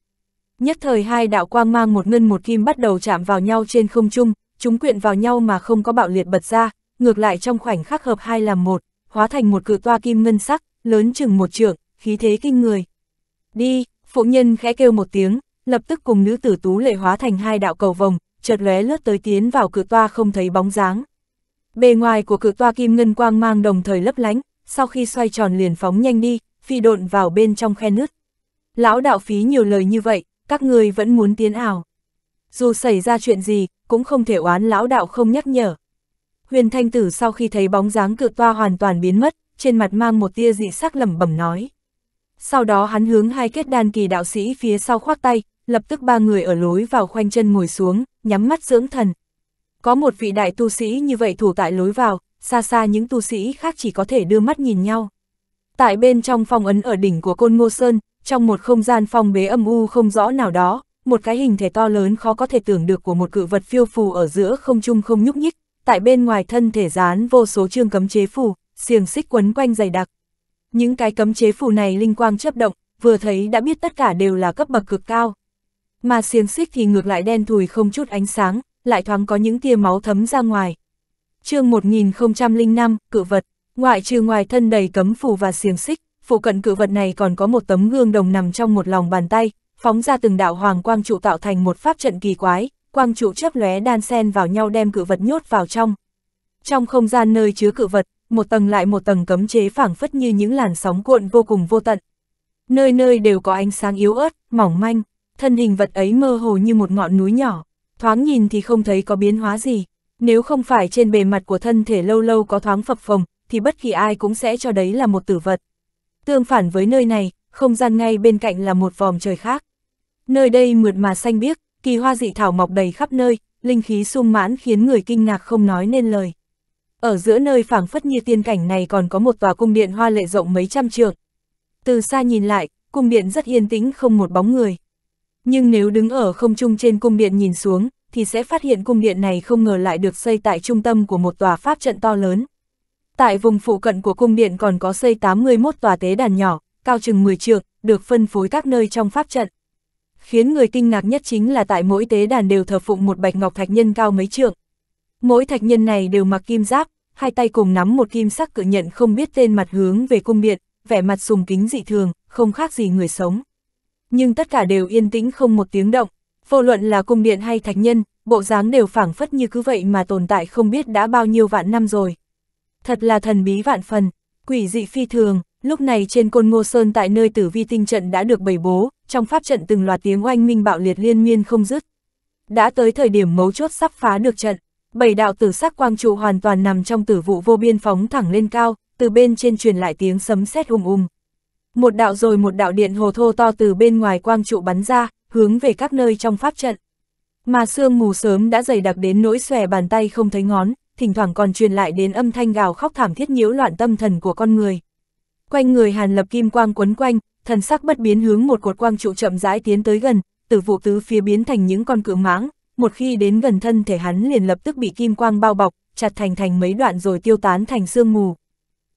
Speaker 1: Nhất thời hai đạo quang mang một ngân một kim bắt đầu chạm vào nhau trên không trung, chúng quyện vào nhau mà không có bạo liệt bật ra, ngược lại trong khoảnh khắc hợp hai làm một, hóa thành một cự toa kim ngân sắc, lớn chừng một trượng, khí thế kinh người. Đi, phụ nhân khẽ kêu một tiếng, lập tức cùng nữ tử tú lệ hóa thành hai đạo cầu vồng, chợt lóe lướt tới tiến vào cự toa không thấy bóng dáng. Bề ngoài của cự toa kim ngân quang mang đồng thời lấp lánh, sau khi xoay tròn liền phóng nhanh đi, phi độn vào bên trong khe nứt. Lão đạo phí nhiều lời như vậy, các người vẫn muốn tiến ảo. Dù xảy ra chuyện gì, cũng không thể oán lão đạo không nhắc nhở. Huyền Thanh Tử sau khi thấy bóng dáng cự toa hoàn toàn biến mất, trên mặt mang một tia dị sắc lẩm bẩm nói. Sau đó hắn hướng hai kết đan kỳ đạo sĩ phía sau khoác tay, lập tức ba người ở lối vào khoanh chân ngồi xuống, nhắm mắt dưỡng thần. Có một vị đại tu sĩ như vậy thủ tại lối vào, xa xa những tu sĩ khác chỉ có thể đưa mắt nhìn nhau. Tại bên trong phong ấn ở đỉnh của Côn Ngô Sơn, trong một không gian phong bế âm u không rõ nào đó, một cái hình thể to lớn khó có thể tưởng được của một cự vật phiêu phù ở giữa không trung không nhúc nhích, tại bên ngoài thân thể dán vô số trương cấm chế phù, xiềng xích quấn quanh dày đặc. Những cái cấm chế phù này linh quang chấp động, vừa thấy đã biết tất cả đều là cấp bậc cực cao. Mà xiềng xích thì ngược lại đen thùi không chút ánh sáng, lại thoáng có những tia máu thấm ra ngoài. chương 1005, cự vật Ngoại trừ ngoài thân đầy cấm phù và xiềng xích, phụ cận cự vật này còn có một tấm gương đồng nằm trong một lòng bàn tay, phóng ra từng đạo hoàng quang trụ tạo thành một pháp trận kỳ quái, quang trụ chớp lóe đan xen vào nhau đem cự vật nhốt vào trong. Trong không gian nơi chứa cự vật, một tầng lại một tầng cấm chế phảng phất như những làn sóng cuộn vô cùng vô tận. Nơi nơi đều có ánh sáng yếu ớt, mỏng manh, thân hình vật ấy mơ hồ như một ngọn núi nhỏ, thoáng nhìn thì không thấy có biến hóa gì. Nếu không phải trên bề mặt của thân thể lâu lâu có thoáng phập phồng, thì bất kỳ ai cũng sẽ cho đấy là một tử vật. Tương phản với nơi này, không gian ngay bên cạnh là một vòm trời khác. Nơi đây mượt mà xanh biếc, kỳ hoa dị thảo mọc đầy khắp nơi, linh khí sung mãn khiến người kinh ngạc không nói nên lời. Ở giữa nơi phảng phất như tiên cảnh này còn có một tòa cung điện hoa lệ rộng mấy trăm trượng. Từ xa nhìn lại, cung điện rất yên tĩnh không một bóng người. Nhưng nếu đứng ở không trung trên cung điện nhìn xuống, thì sẽ phát hiện cung điện này không ngờ lại được xây tại trung tâm của một tòa pháp trận to lớn. Tại vùng phụ cận của cung điện còn có xây 81 tòa tế đàn nhỏ, cao chừng 10 trượng, được phân phối các nơi trong pháp trận. Khiến người kinh ngạc nhất chính là tại mỗi tế đàn đều thờ phụng một bạch ngọc thạch nhân cao mấy trượng. Mỗi thạch nhân này đều mặc kim giáp, hai tay cùng nắm một kim sắc cự nhận không biết tên mặt hướng về cung điện, vẻ mặt sùng kính dị thường, không khác gì người sống. Nhưng tất cả đều yên tĩnh không một tiếng động, vô luận là cung điện hay thạch nhân, bộ dáng đều phảng phất như cứ vậy mà tồn tại không biết đã bao nhiêu vạn năm rồi thật là thần bí vạn phần, quỷ dị phi thường, lúc này trên côn ngô sơn tại nơi tử vi tinh trận đã được bày bố, trong pháp trận từng loạt tiếng oanh minh bạo liệt liên miên không dứt. Đã tới thời điểm mấu chốt sắp phá được trận, bảy đạo tử sắc quang trụ hoàn toàn nằm trong tử vụ vô biên phóng thẳng lên cao, từ bên trên truyền lại tiếng sấm sét ùm ùm. Một đạo rồi một đạo điện hồ thô to từ bên ngoài quang trụ bắn ra, hướng về các nơi trong pháp trận. Mà sương mù sớm đã dày đặc đến nỗi xòe bàn tay không thấy ngón, thỉnh thoảng còn truyền lại đến âm thanh gào khóc thảm thiết nhiễu loạn tâm thần của con người. Quanh người Hàn Lập kim quang quấn quanh, thần sắc bất biến hướng một cột quang trụ chậm rãi tiến tới gần, Tử vụ tứ phía biến thành những con cự mãng, một khi đến gần thân thể hắn liền lập tức bị kim quang bao bọc, chặt thành thành mấy đoạn rồi tiêu tán thành sương mù.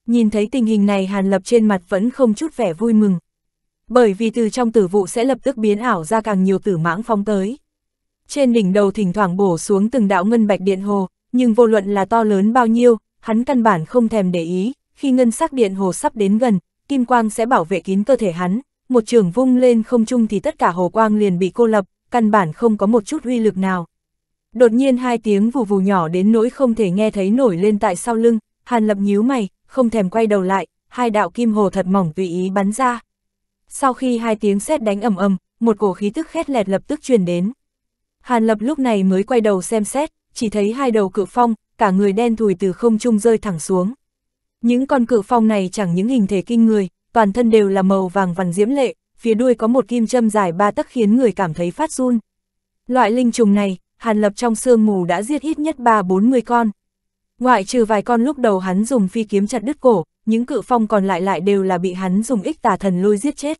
Speaker 1: Nhìn thấy tình hình này Hàn Lập trên mặt vẫn không chút vẻ vui mừng. Bởi vì từ trong tử vụ sẽ lập tức biến ảo ra càng nhiều tử mãng phóng tới. Trên đỉnh đầu thỉnh thoảng bổ xuống từng đạo ngân bạch điện hồ, nhưng vô luận là to lớn bao nhiêu, hắn căn bản không thèm để ý, khi ngân sắc điện hồ sắp đến gần, kim quang sẽ bảo vệ kín cơ thể hắn, một trường vung lên không chung thì tất cả hồ quang liền bị cô lập, căn bản không có một chút uy lực nào. Đột nhiên hai tiếng vù vù nhỏ đến nỗi không thể nghe thấy nổi lên tại sau lưng, Hàn Lập nhíu mày, không thèm quay đầu lại, hai đạo kim hồ thật mỏng tùy ý bắn ra. Sau khi hai tiếng sét đánh ầm ầm, một cổ khí tức khét lẹt lập tức truyền đến. Hàn Lập lúc này mới quay đầu xem xét, chỉ thấy hai đầu cự phong, cả người đen thùi từ không trung rơi thẳng xuống. Những con cự phong này chẳng những hình thể kinh người, toàn thân đều là màu vàng vằn diễm lệ, phía đuôi có một kim châm dài ba tấc khiến người cảm thấy phát run. Loại linh trùng này, Hàn Lập trong sương mù đã giết ít nhất 3-40 con. Ngoại trừ vài con lúc đầu hắn dùng phi kiếm chặt đứt cổ, những cự phong còn lại lại đều là bị hắn dùng ích tà thần lôi giết chết.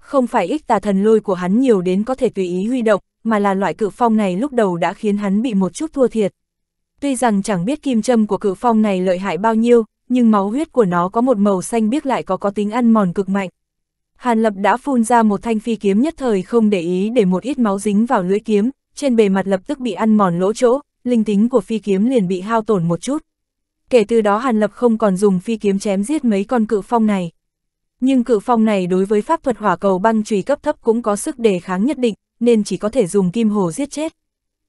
Speaker 1: Không phải ích tà thần lôi của hắn nhiều đến có thể tùy ý huy động, mà là loại cự phong này lúc đầu đã khiến hắn bị một chút thua thiệt. Tuy rằng chẳng biết kim châm của cự phong này lợi hại bao nhiêu, nhưng máu huyết của nó có một màu xanh biếc lại có có tính ăn mòn cực mạnh. Hàn Lập đã phun ra một thanh phi kiếm nhất thời không để ý để một ít máu dính vào lưỡi kiếm, trên bề mặt lập tức bị ăn mòn lỗ chỗ, linh tính của phi kiếm liền bị hao tổn một chút. Kể từ đó Hàn Lập không còn dùng phi kiếm chém giết mấy con cự phong này. Nhưng cự phong này đối với pháp thuật hỏa cầu băng trùy cấp thấp cũng có sức đề kháng nhất định, nên chỉ có thể dùng kim hồ giết chết.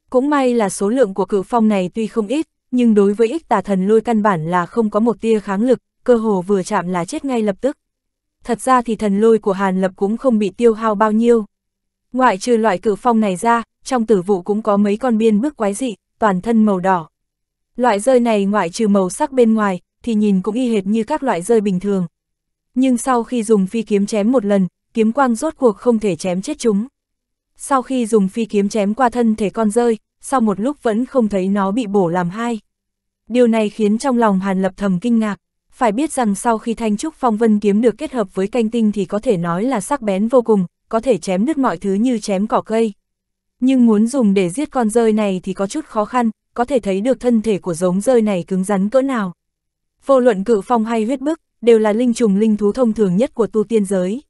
Speaker 1: Cũng may là số lượng của cự phong này tuy không ít, nhưng đối với ích tà thần lôi căn bản là không có một tia kháng lực, cơ hồ vừa chạm là chết ngay lập tức. Thật ra thì thần lôi của Hàn Lập cũng không bị tiêu hao bao nhiêu. Ngoại trừ loại cự phong này ra, trong tử vụ cũng có mấy con biên bước quái dị, toàn thân màu đỏ. Loại rơi này ngoại trừ màu sắc bên ngoài, thì nhìn cũng y hệt như các loại rơi bình thường. Nhưng sau khi dùng phi kiếm chém một lần, kiếm quang rốt cuộc không thể chém chết chúng sau khi dùng phi kiếm chém qua thân thể con rơi, sau một lúc vẫn không thấy nó bị bổ làm hai. Điều này khiến trong lòng Hàn Lập thầm kinh ngạc, phải biết rằng sau khi Thanh Trúc Phong Vân kiếm được kết hợp với canh tinh thì có thể nói là sắc bén vô cùng, có thể chém đứt mọi thứ như chém cỏ cây. Nhưng muốn dùng để giết con rơi này thì có chút khó khăn, có thể thấy được thân thể của giống rơi này cứng rắn cỡ nào. Vô luận cự phong hay huyết bức, đều là linh trùng linh thú thông thường nhất của tu tiên giới.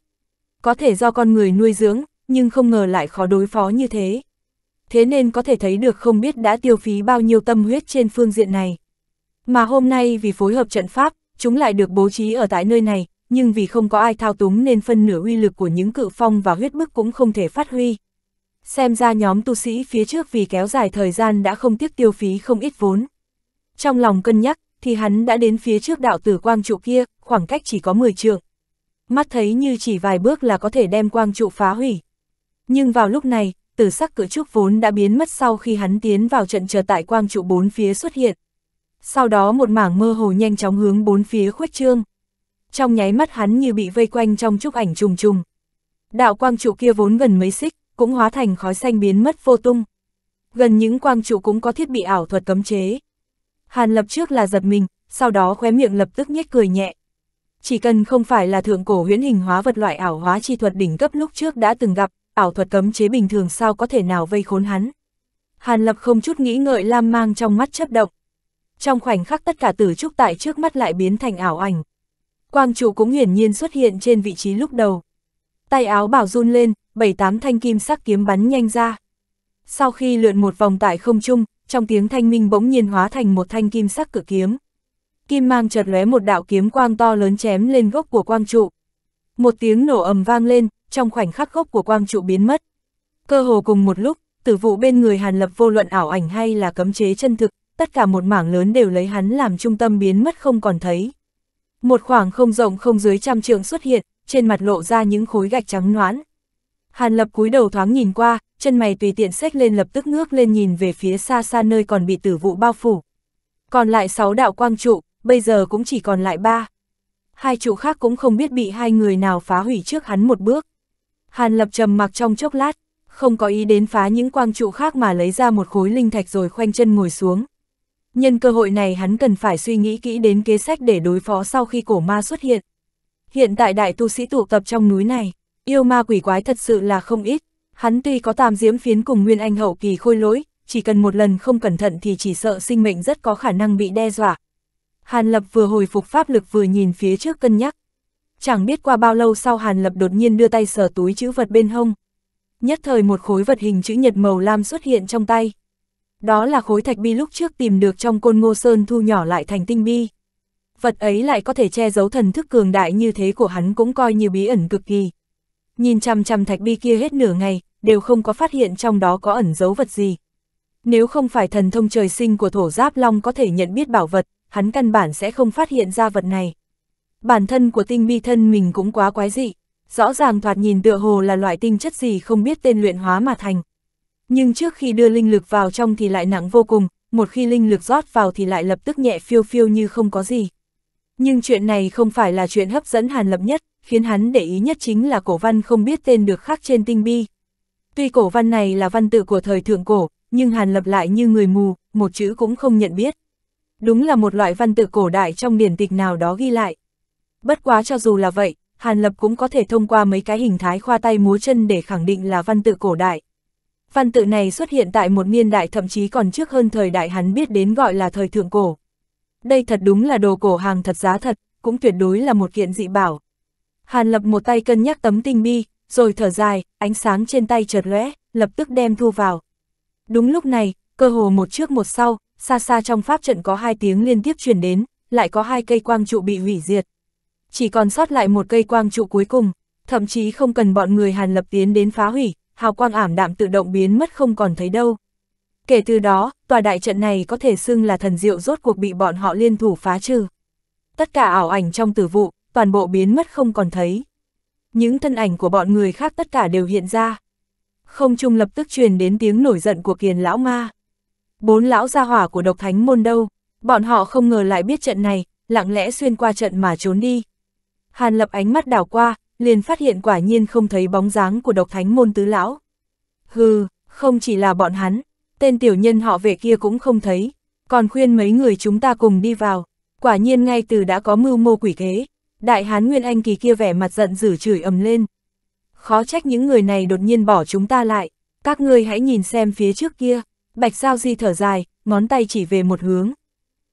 Speaker 1: Có thể do con người nuôi dưỡng, nhưng không ngờ lại khó đối phó như thế. Thế nên có thể thấy được không biết đã tiêu phí bao nhiêu tâm huyết trên phương diện này. Mà hôm nay vì phối hợp trận pháp, chúng lại được bố trí ở tại nơi này, nhưng vì không có ai thao túng nên phân nửa uy lực của những cự phong và huyết bức cũng không thể phát huy. Xem ra nhóm tu sĩ phía trước vì kéo dài thời gian đã không tiếc tiêu phí không ít vốn. Trong lòng cân nhắc, thì hắn đã đến phía trước đạo tử quang trụ kia, khoảng cách chỉ có 10 trượng. Mắt thấy như chỉ vài bước là có thể đem quang trụ phá hủy. Nhưng vào lúc này, tử sắc cự trúc vốn đã biến mất sau khi hắn tiến vào trận chờ tại quang trụ bốn phía xuất hiện. Sau đó một mảng mơ hồ nhanh chóng hướng bốn phía khuếch trương. Trong nháy mắt hắn như bị vây quanh trong trúc ảnh trùng trùng. Đạo quang trụ kia vốn gần mấy xích, cũng hóa thành khói xanh biến mất vô tung. Gần những quang trụ cũng có thiết bị ảo thuật cấm chế. Hàn lập trước là giật mình, sau đó khóe miệng lập tức nhếch cười nhẹ. Chỉ cần không phải là thượng cổ huyễn hình hóa vật loại ảo hóa chi thuật đỉnh cấp lúc trước đã từng gặp, ảo thuật cấm chế bình thường sao có thể nào vây khốn hắn. Hàn Lập không chút nghĩ ngợi lam mang trong mắt chấp động. Trong khoảnh khắc tất cả tử trúc tại trước mắt lại biến thành ảo ảnh. Quang trụ cũng hiển nhiên xuất hiện trên vị trí lúc đầu. Tay áo bảo run lên, bảy tám thanh kim sắc kiếm bắn nhanh ra. Sau khi lượn một vòng tại không trung, trong tiếng thanh minh bỗng nhiên hóa thành một thanh kim sắc cử kiếm. Kim mang chợt lóe một đạo kiếm quang to lớn chém lên gốc của quang trụ. Một tiếng nổ ầm vang lên, trong khoảnh khắc gốc của quang trụ biến mất. Cơ hồ cùng một lúc, tử vụ bên người Hàn Lập vô luận ảo ảnh hay là cấm chế chân thực, tất cả một mảng lớn đều lấy hắn làm trung tâm biến mất không còn thấy. Một khoảng không rộng không dưới trăm trượng xuất hiện, trên mặt lộ ra những khối gạch trắng noãn. Hàn Lập cúi đầu thoáng nhìn qua, chân mày tùy tiện xếch lên lập tức ngước lên nhìn về phía xa xa nơi còn bị tử vụ bao phủ. Còn lại sáu đạo quang trụ, bây giờ cũng chỉ còn lại ba. Hai trụ khác cũng không biết bị hai người nào phá hủy trước hắn một bước. Hàn Lập trầm mặc trong chốc lát, không có ý đến phá những quang trụ khác mà lấy ra một khối linh thạch rồi khoanh chân ngồi xuống. Nhân cơ hội này hắn cần phải suy nghĩ kỹ đến kế sách để đối phó sau khi cổ ma xuất hiện. Hiện tại đại tu sĩ tụ tập trong núi này, yêu ma quỷ quái thật sự là không ít. Hắn tuy có tam diễm phiến cùng nguyên anh hậu kỳ khôi lỗi, chỉ cần một lần không cẩn thận thì chỉ sợ sinh mệnh rất có khả năng bị đe dọa. Hàn Lập vừa hồi phục pháp lực vừa nhìn phía trước cân nhắc, Chẳng biết qua bao lâu sau Hàn Lập đột nhiên đưa tay sờ túi chữ vật bên hông. Nhất thời một khối vật hình chữ nhật màu lam xuất hiện trong tay. Đó là khối thạch bi lúc trước tìm được trong côn ngô sơn thu nhỏ lại thành tinh bi. Vật ấy lại có thể che giấu thần thức cường đại như thế của hắn cũng coi như bí ẩn cực kỳ. Nhìn chằm chằm thạch bi kia hết nửa ngày, đều không có phát hiện trong đó có ẩn giấu vật gì. Nếu không phải thần thông trời sinh của thổ giáp long có thể nhận biết bảo vật, hắn căn bản sẽ không phát hiện ra vật này. Bản thân của tinh bi thân mình cũng quá quái dị, rõ ràng thoạt nhìn tựa hồ là loại tinh chất gì không biết tên luyện hóa mà thành. Nhưng trước khi đưa linh lực vào trong thì lại nặng vô cùng, một khi linh lực rót vào thì lại lập tức nhẹ phiêu phiêu như không có gì. Nhưng chuyện này không phải là chuyện hấp dẫn Hàn Lập nhất, khiến hắn để ý nhất chính là cổ văn không biết tên được khắc trên tinh bi. Tuy cổ văn này là văn tự của thời thượng cổ, nhưng Hàn Lập lại như người mù, một chữ cũng không nhận biết. Đúng là một loại văn tự cổ đại trong điển tịch nào đó ghi lại. Bất quá cho dù là vậy, Hàn Lập cũng có thể thông qua mấy cái hình thái khoa tay múa chân để khẳng định là văn tự cổ đại. Văn tự này xuất hiện tại một niên đại thậm chí còn trước hơn thời đại hắn biết đến gọi là thời thượng cổ. Đây thật đúng là đồ cổ hàng thật giá thật, cũng tuyệt đối là một kiện dị bảo. Hàn Lập một tay cân nhắc tấm tinh bi, rồi thở dài, ánh sáng trên tay chợt lóe, lập tức đem thu vào. Đúng lúc này, cơ hồ một trước một sau, xa xa trong pháp trận có hai tiếng liên tiếp truyền đến, lại có hai cây quang trụ bị hủy diệt chỉ còn sót lại một cây quang trụ cuối cùng, thậm chí không cần bọn người Hàn Lập tiến đến phá hủy, hào quang ảm đạm tự động biến mất không còn thấy đâu. Kể từ đó, tòa đại trận này có thể xưng là thần diệu rốt cuộc bị bọn họ liên thủ phá trừ. Tất cả ảo ảnh trong tử vụ, toàn bộ biến mất không còn thấy. Những thân ảnh của bọn người khác tất cả đều hiện ra. Không trung lập tức truyền đến tiếng nổi giận của kiền lão ma. Bốn lão gia hỏa của độc thánh môn đâu, bọn họ không ngờ lại biết trận này, lặng lẽ xuyên qua trận mà trốn đi, Hàn lập ánh mắt đảo qua, liền phát hiện quả nhiên không thấy bóng dáng của độc thánh môn tứ lão. Hừ, không chỉ là bọn hắn, tên tiểu nhân họ về kia cũng không thấy, còn khuyên mấy người chúng ta cùng đi vào. Quả nhiên ngay từ đã có mưu mô quỷ kế, đại hán Nguyên Anh kỳ kia vẻ mặt giận dữ chửi ầm lên. Khó trách những người này đột nhiên bỏ chúng ta lại, các ngươi hãy nhìn xem phía trước kia, bạch Sao di thở dài, ngón tay chỉ về một hướng.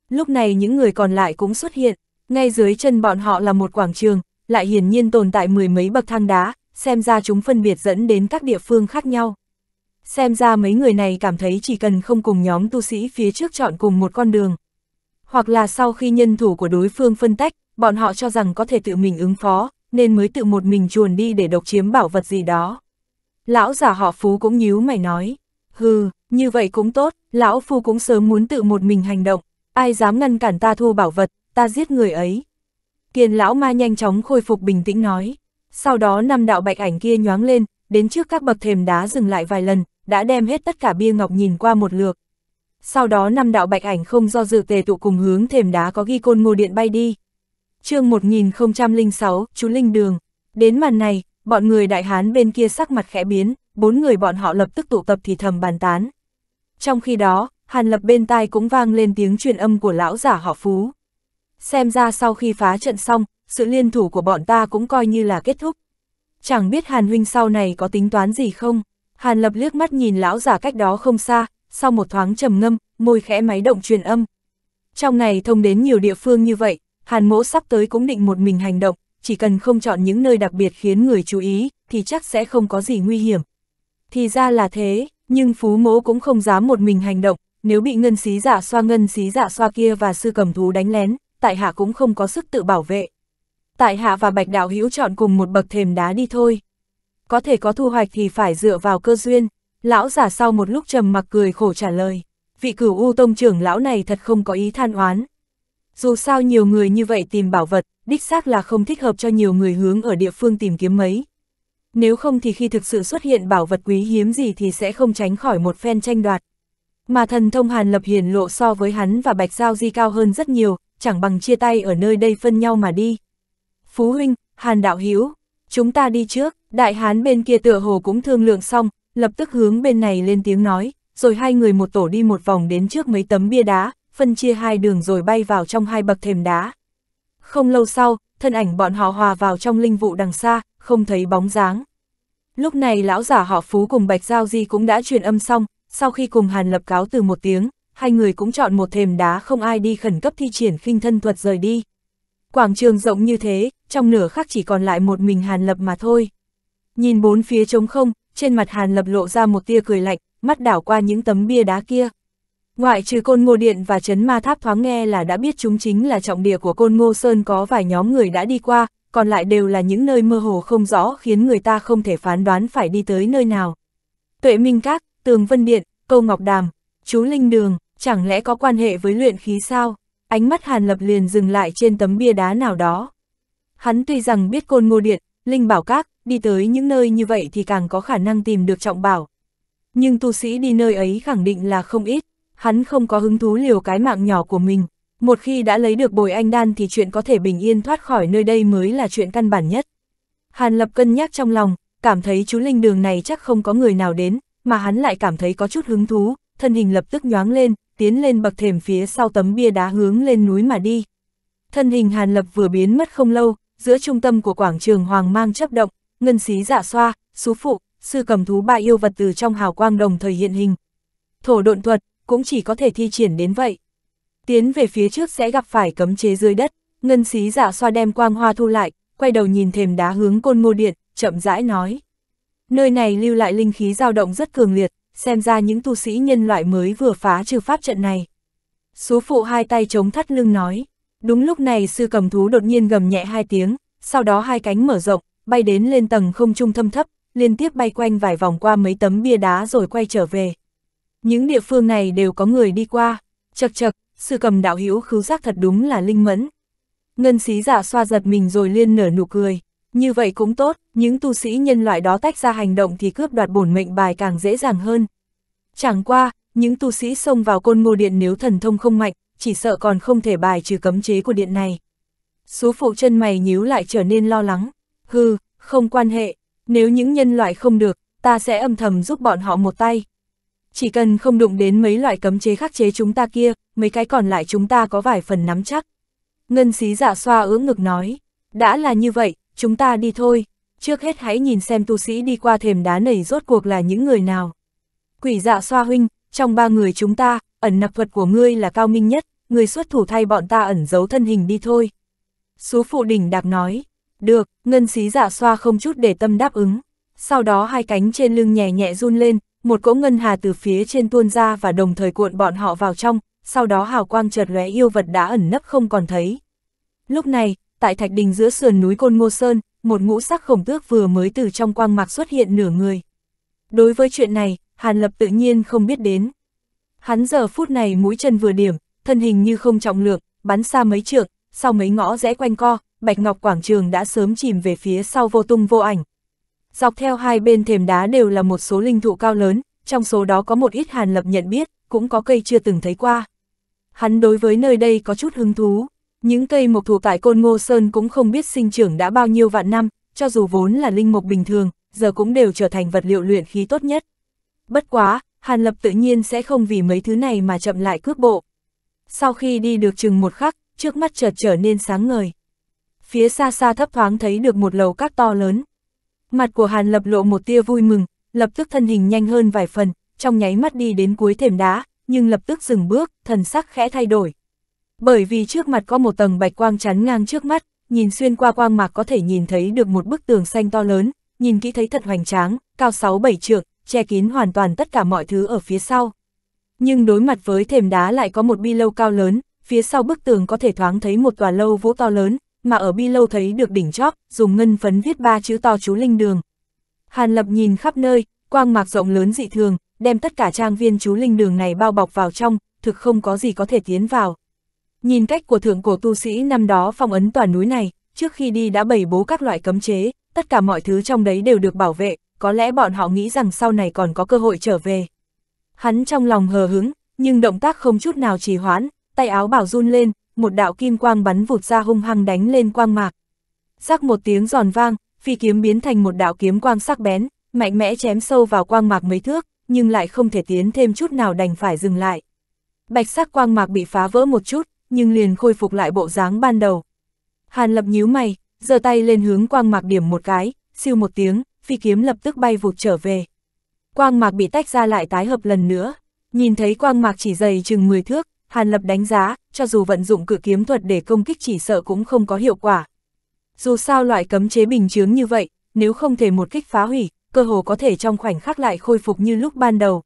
Speaker 1: Lúc này những người còn lại cũng xuất hiện, ngay dưới chân bọn họ là một quảng trường, lại hiển nhiên tồn tại mười mấy bậc thang đá, xem ra chúng phân biệt dẫn đến các địa phương khác nhau. Xem ra mấy người này cảm thấy chỉ cần không cùng nhóm tu sĩ phía trước chọn cùng một con đường. Hoặc là sau khi nhân thủ của đối phương phân tách, bọn họ cho rằng có thể tự mình ứng phó, nên mới tự một mình chuồn đi để độc chiếm bảo vật gì đó. Lão giả họ Phú cũng nhíu mày nói, hừ, như vậy cũng tốt, lão Phu cũng sớm muốn tự một mình hành động, ai dám ngăn cản ta thu bảo vật, ta giết người ấy. Kiền lão ma nhanh chóng khôi phục bình tĩnh nói. Sau đó năm đạo bạch ảnh kia nhoáng lên, đến trước các bậc thềm đá dừng lại vài lần, đã đem hết tất cả bia ngọc nhìn qua một lượt. Sau đó năm đạo bạch ảnh không do dự tề tụ cùng hướng thềm đá có ghi côn ngô điện bay đi. chương 1006, chú Linh Đường. Đến màn này, bọn người đại hán bên kia sắc mặt khẽ biến, bốn người bọn họ lập tức tụ tập thì thầm bàn tán. Trong khi đó, Hàn Lập bên tai cũng vang lên tiếng truyền âm của lão giả họ Phú, Xem ra sau khi phá trận xong, sự liên thủ của bọn ta cũng coi như là kết thúc. Chẳng biết Hàn Huynh sau này có tính toán gì không? Hàn Lập liếc mắt nhìn lão giả cách đó không xa, sau một thoáng trầm ngâm, môi khẽ máy động truyền âm. Trong này thông đến nhiều địa phương như vậy, Hàn Mỗ sắp tới cũng định một mình hành động, chỉ cần không chọn những nơi đặc biệt khiến người chú ý, thì chắc sẽ không có gì nguy hiểm. Thì ra là thế, nhưng Phú Mỗ cũng không dám một mình hành động, nếu bị ngân xí giả dạ xoa ngân xí giả dạ xoa kia và sư cầm thú đánh lén, tại hạ cũng không có sức tự bảo vệ. Tại hạ và Bạch Đạo Hữu chọn cùng một bậc thềm đá đi thôi. Có thể có thu hoạch thì phải dựa vào cơ duyên, lão giả sau một lúc trầm mặc cười khổ trả lời, vị cửu u tông trưởng lão này thật không có ý than oán. Dù sao nhiều người như vậy tìm bảo vật, đích xác là không thích hợp cho nhiều người hướng ở địa phương tìm kiếm mấy. Nếu không thì khi thực sự xuất hiện bảo vật quý hiếm gì thì sẽ không tránh khỏi một phen tranh đoạt. Mà thần thông Hàn Lập Hiền lộ so với hắn và Bạch Giao Di cao hơn rất nhiều, chẳng bằng chia tay ở nơi đây phân nhau mà đi. Phú huynh, Hàn đạo hữu chúng ta đi trước, đại hán bên kia tựa hồ cũng thương lượng xong, lập tức hướng bên này lên tiếng nói, rồi hai người một tổ đi một vòng đến trước mấy tấm bia đá, phân chia hai đường rồi bay vào trong hai bậc thềm đá. Không lâu sau, thân ảnh bọn họ hòa vào trong linh vụ đằng xa, không thấy bóng dáng. Lúc này lão giả họ Phú cùng Bạch Giao Di cũng đã truyền âm xong, sau khi cùng Hàn Lập cáo từ một tiếng, hai người cũng chọn một thềm đá không ai đi khẩn cấp thi triển khinh thân thuật rời đi. Quảng trường rộng như thế, trong nửa khắc chỉ còn lại một mình Hàn Lập mà thôi. Nhìn bốn phía trống không, trên mặt Hàn Lập lộ ra một tia cười lạnh, mắt đảo qua những tấm bia đá kia. Ngoại trừ Côn Ngô Điện và chấn Ma Tháp thoáng nghe là đã biết chúng chính là trọng địa của Côn Ngô Sơn có vài nhóm người đã đi qua, còn lại đều là những nơi mơ hồ không rõ khiến người ta không thể phán đoán phải đi tới nơi nào. Tuệ Minh Các, Tường Vân Điện, Câu Ngọc Đàm, Chú Linh Đường, chẳng lẽ có quan hệ với luyện khí sao? Ánh mắt Hàn Lập liền dừng lại trên tấm bia đá nào đó. Hắn tuy rằng biết côn ngô điện, linh bảo các, đi tới những nơi như vậy thì càng có khả năng tìm được trọng bảo. Nhưng tu sĩ đi nơi ấy khẳng định là không ít, hắn không có hứng thú liều cái mạng nhỏ của mình. Một khi đã lấy được bồi anh đan thì chuyện có thể bình yên thoát khỏi nơi đây mới là chuyện căn bản nhất. Hàn Lập cân nhắc trong lòng, cảm thấy chú linh đường này chắc không có người nào đến, mà hắn lại cảm thấy có chút hứng thú, thân hình lập tức nhoáng lên, tiến lên bậc thềm phía sau tấm bia đá hướng lên núi mà đi. Thân hình Hàn Lập vừa biến mất không lâu, giữa trung tâm của quảng trường Hoàng Mang chấp động, ngân xí giả dạ xoa, xú phụ, sư cầm thú ba yêu vật từ trong hào quang đồng thời hiện hình. Thổ độn thuật, cũng chỉ có thể thi triển đến vậy. Tiến về phía trước sẽ gặp phải cấm chế dưới đất, ngân xí giả dạ xoa đem quang hoa thu lại, quay đầu nhìn thềm đá hướng côn ngô điện, chậm rãi nói. Nơi này lưu lại linh khí dao động rất cường liệt, xem ra những tu sĩ nhân loại mới vừa phá trừ pháp trận này. số phụ hai tay chống thắt lưng nói, đúng lúc này sư cầm thú đột nhiên gầm nhẹ hai tiếng, sau đó hai cánh mở rộng, bay đến lên tầng không trung thâm thấp, liên tiếp bay quanh vài vòng qua mấy tấm bia đá rồi quay trở về. Những địa phương này đều có người đi qua, chật chật, sư cầm đạo hữu khứu giác thật đúng là linh mẫn. Ngân xí giả xoa giật mình rồi liên nở nụ cười, như vậy cũng tốt, những tu sĩ nhân loại đó tách ra hành động thì cướp đoạt bổn mệnh bài càng dễ dàng hơn. Chẳng qua, những tu sĩ xông vào côn ngô điện nếu thần thông không mạnh, chỉ sợ còn không thể bài trừ cấm chế của điện này. Số phụ chân mày nhíu lại trở nên lo lắng. Hừ, không quan hệ, nếu những nhân loại không được, ta sẽ âm thầm giúp bọn họ một tay. Chỉ cần không đụng đến mấy loại cấm chế khắc chế chúng ta kia, mấy cái còn lại chúng ta có vài phần nắm chắc. Ngân xí giả dạ xoa ưỡng ngực nói, đã là như vậy, chúng ta đi thôi trước hết hãy nhìn xem tu sĩ đi qua thềm đá này rốt cuộc là những người nào. Quỷ dạ xoa huynh, trong ba người chúng ta, ẩn nặc thuật của ngươi là cao minh nhất, người xuất thủ thay bọn ta ẩn giấu thân hình đi thôi. Sú phụ đỉnh đạc nói, được, ngân sĩ dạ xoa không chút để tâm đáp ứng. Sau đó hai cánh trên lưng nhẹ nhẹ run lên, một cỗ ngân hà từ phía trên tuôn ra và đồng thời cuộn bọn họ vào trong, sau đó hào quang chợt lóe yêu vật đã ẩn nấp không còn thấy. Lúc này, tại thạch đình giữa sườn núi Côn Ngô Sơn, một ngũ sắc khổng tước vừa mới từ trong quang mạc xuất hiện nửa người. Đối với chuyện này, Hàn Lập tự nhiên không biết đến. Hắn giờ phút này mũi chân vừa điểm, thân hình như không trọng lượng, bắn xa mấy trượng, sau mấy ngõ rẽ quanh co, Bạch Ngọc Quảng Trường đã sớm chìm về phía sau vô tung vô ảnh. Dọc theo hai bên thềm đá đều là một số linh thụ cao lớn, trong số đó có một ít Hàn Lập nhận biết, cũng có cây chưa từng thấy qua. Hắn đối với nơi đây có chút hứng thú. Những cây mộc thuộc tại Côn Ngô Sơn cũng không biết sinh trưởng đã bao nhiêu vạn năm, cho dù vốn là linh mộc bình thường, giờ cũng đều trở thành vật liệu luyện khí tốt nhất. Bất quá, Hàn Lập tự nhiên sẽ không vì mấy thứ này mà chậm lại cước bộ. Sau khi đi được chừng một khắc, trước mắt chợt trở nên sáng ngời. Phía xa xa thấp thoáng thấy được một lầu các to lớn. Mặt của Hàn Lập lộ một tia vui mừng, lập tức thân hình nhanh hơn vài phần, trong nháy mắt đi đến cuối thềm đá, nhưng lập tức dừng bước, thần sắc khẽ thay đổi, bởi vì trước mặt có một tầng bạch quang chắn ngang trước mắt, nhìn xuyên qua quang mạc có thể nhìn thấy được một bức tường xanh to lớn, nhìn kỹ thấy thật hoành tráng, cao 6-7 trượng, che kín hoàn toàn tất cả mọi thứ ở phía sau. Nhưng đối mặt với thềm đá lại có một bi lâu cao lớn, phía sau bức tường có thể thoáng thấy một tòa lâu vũ to lớn, mà ở bi lâu thấy được đỉnh chóp, dùng ngân phấn viết ba chữ to chú linh đường. Hàn Lập nhìn khắp nơi, quang mạc rộng lớn dị thường, đem tất cả trang viên chú linh đường này bao bọc vào trong, thực không có gì có thể tiến vào. Nhìn cách của thượng cổ tu sĩ năm đó phong ấn toàn núi này, trước khi đi đã bày bố các loại cấm chế, tất cả mọi thứ trong đấy đều được bảo vệ, có lẽ bọn họ nghĩ rằng sau này còn có cơ hội trở về. Hắn trong lòng hờ hứng, nhưng động tác không chút nào trì hoãn, tay áo bảo run lên, một đạo kim quang bắn vụt ra hung hăng đánh lên quang mạc. Rắc một tiếng giòn vang, phi kiếm biến thành một đạo kiếm quang sắc bén, mạnh mẽ chém sâu vào quang mạc mấy thước, nhưng lại không thể tiến thêm chút nào đành phải dừng lại. Bạch sắc quang mạc bị phá vỡ một chút, nhưng liền khôi phục lại bộ dáng ban đầu. Hàn lập nhíu mày, giơ tay lên hướng quang mạc điểm một cái, siêu một tiếng, phi kiếm lập tức bay vụt trở về. Quang mạc bị tách ra lại tái hợp lần nữa, nhìn thấy quang mạc chỉ dày chừng 10 thước, Hàn lập đánh giá, cho dù vận dụng cự kiếm thuật để công kích chỉ sợ cũng không có hiệu quả. Dù sao loại cấm chế bình chướng như vậy, nếu không thể một kích phá hủy, cơ hồ có thể trong khoảnh khắc lại khôi phục như lúc ban đầu.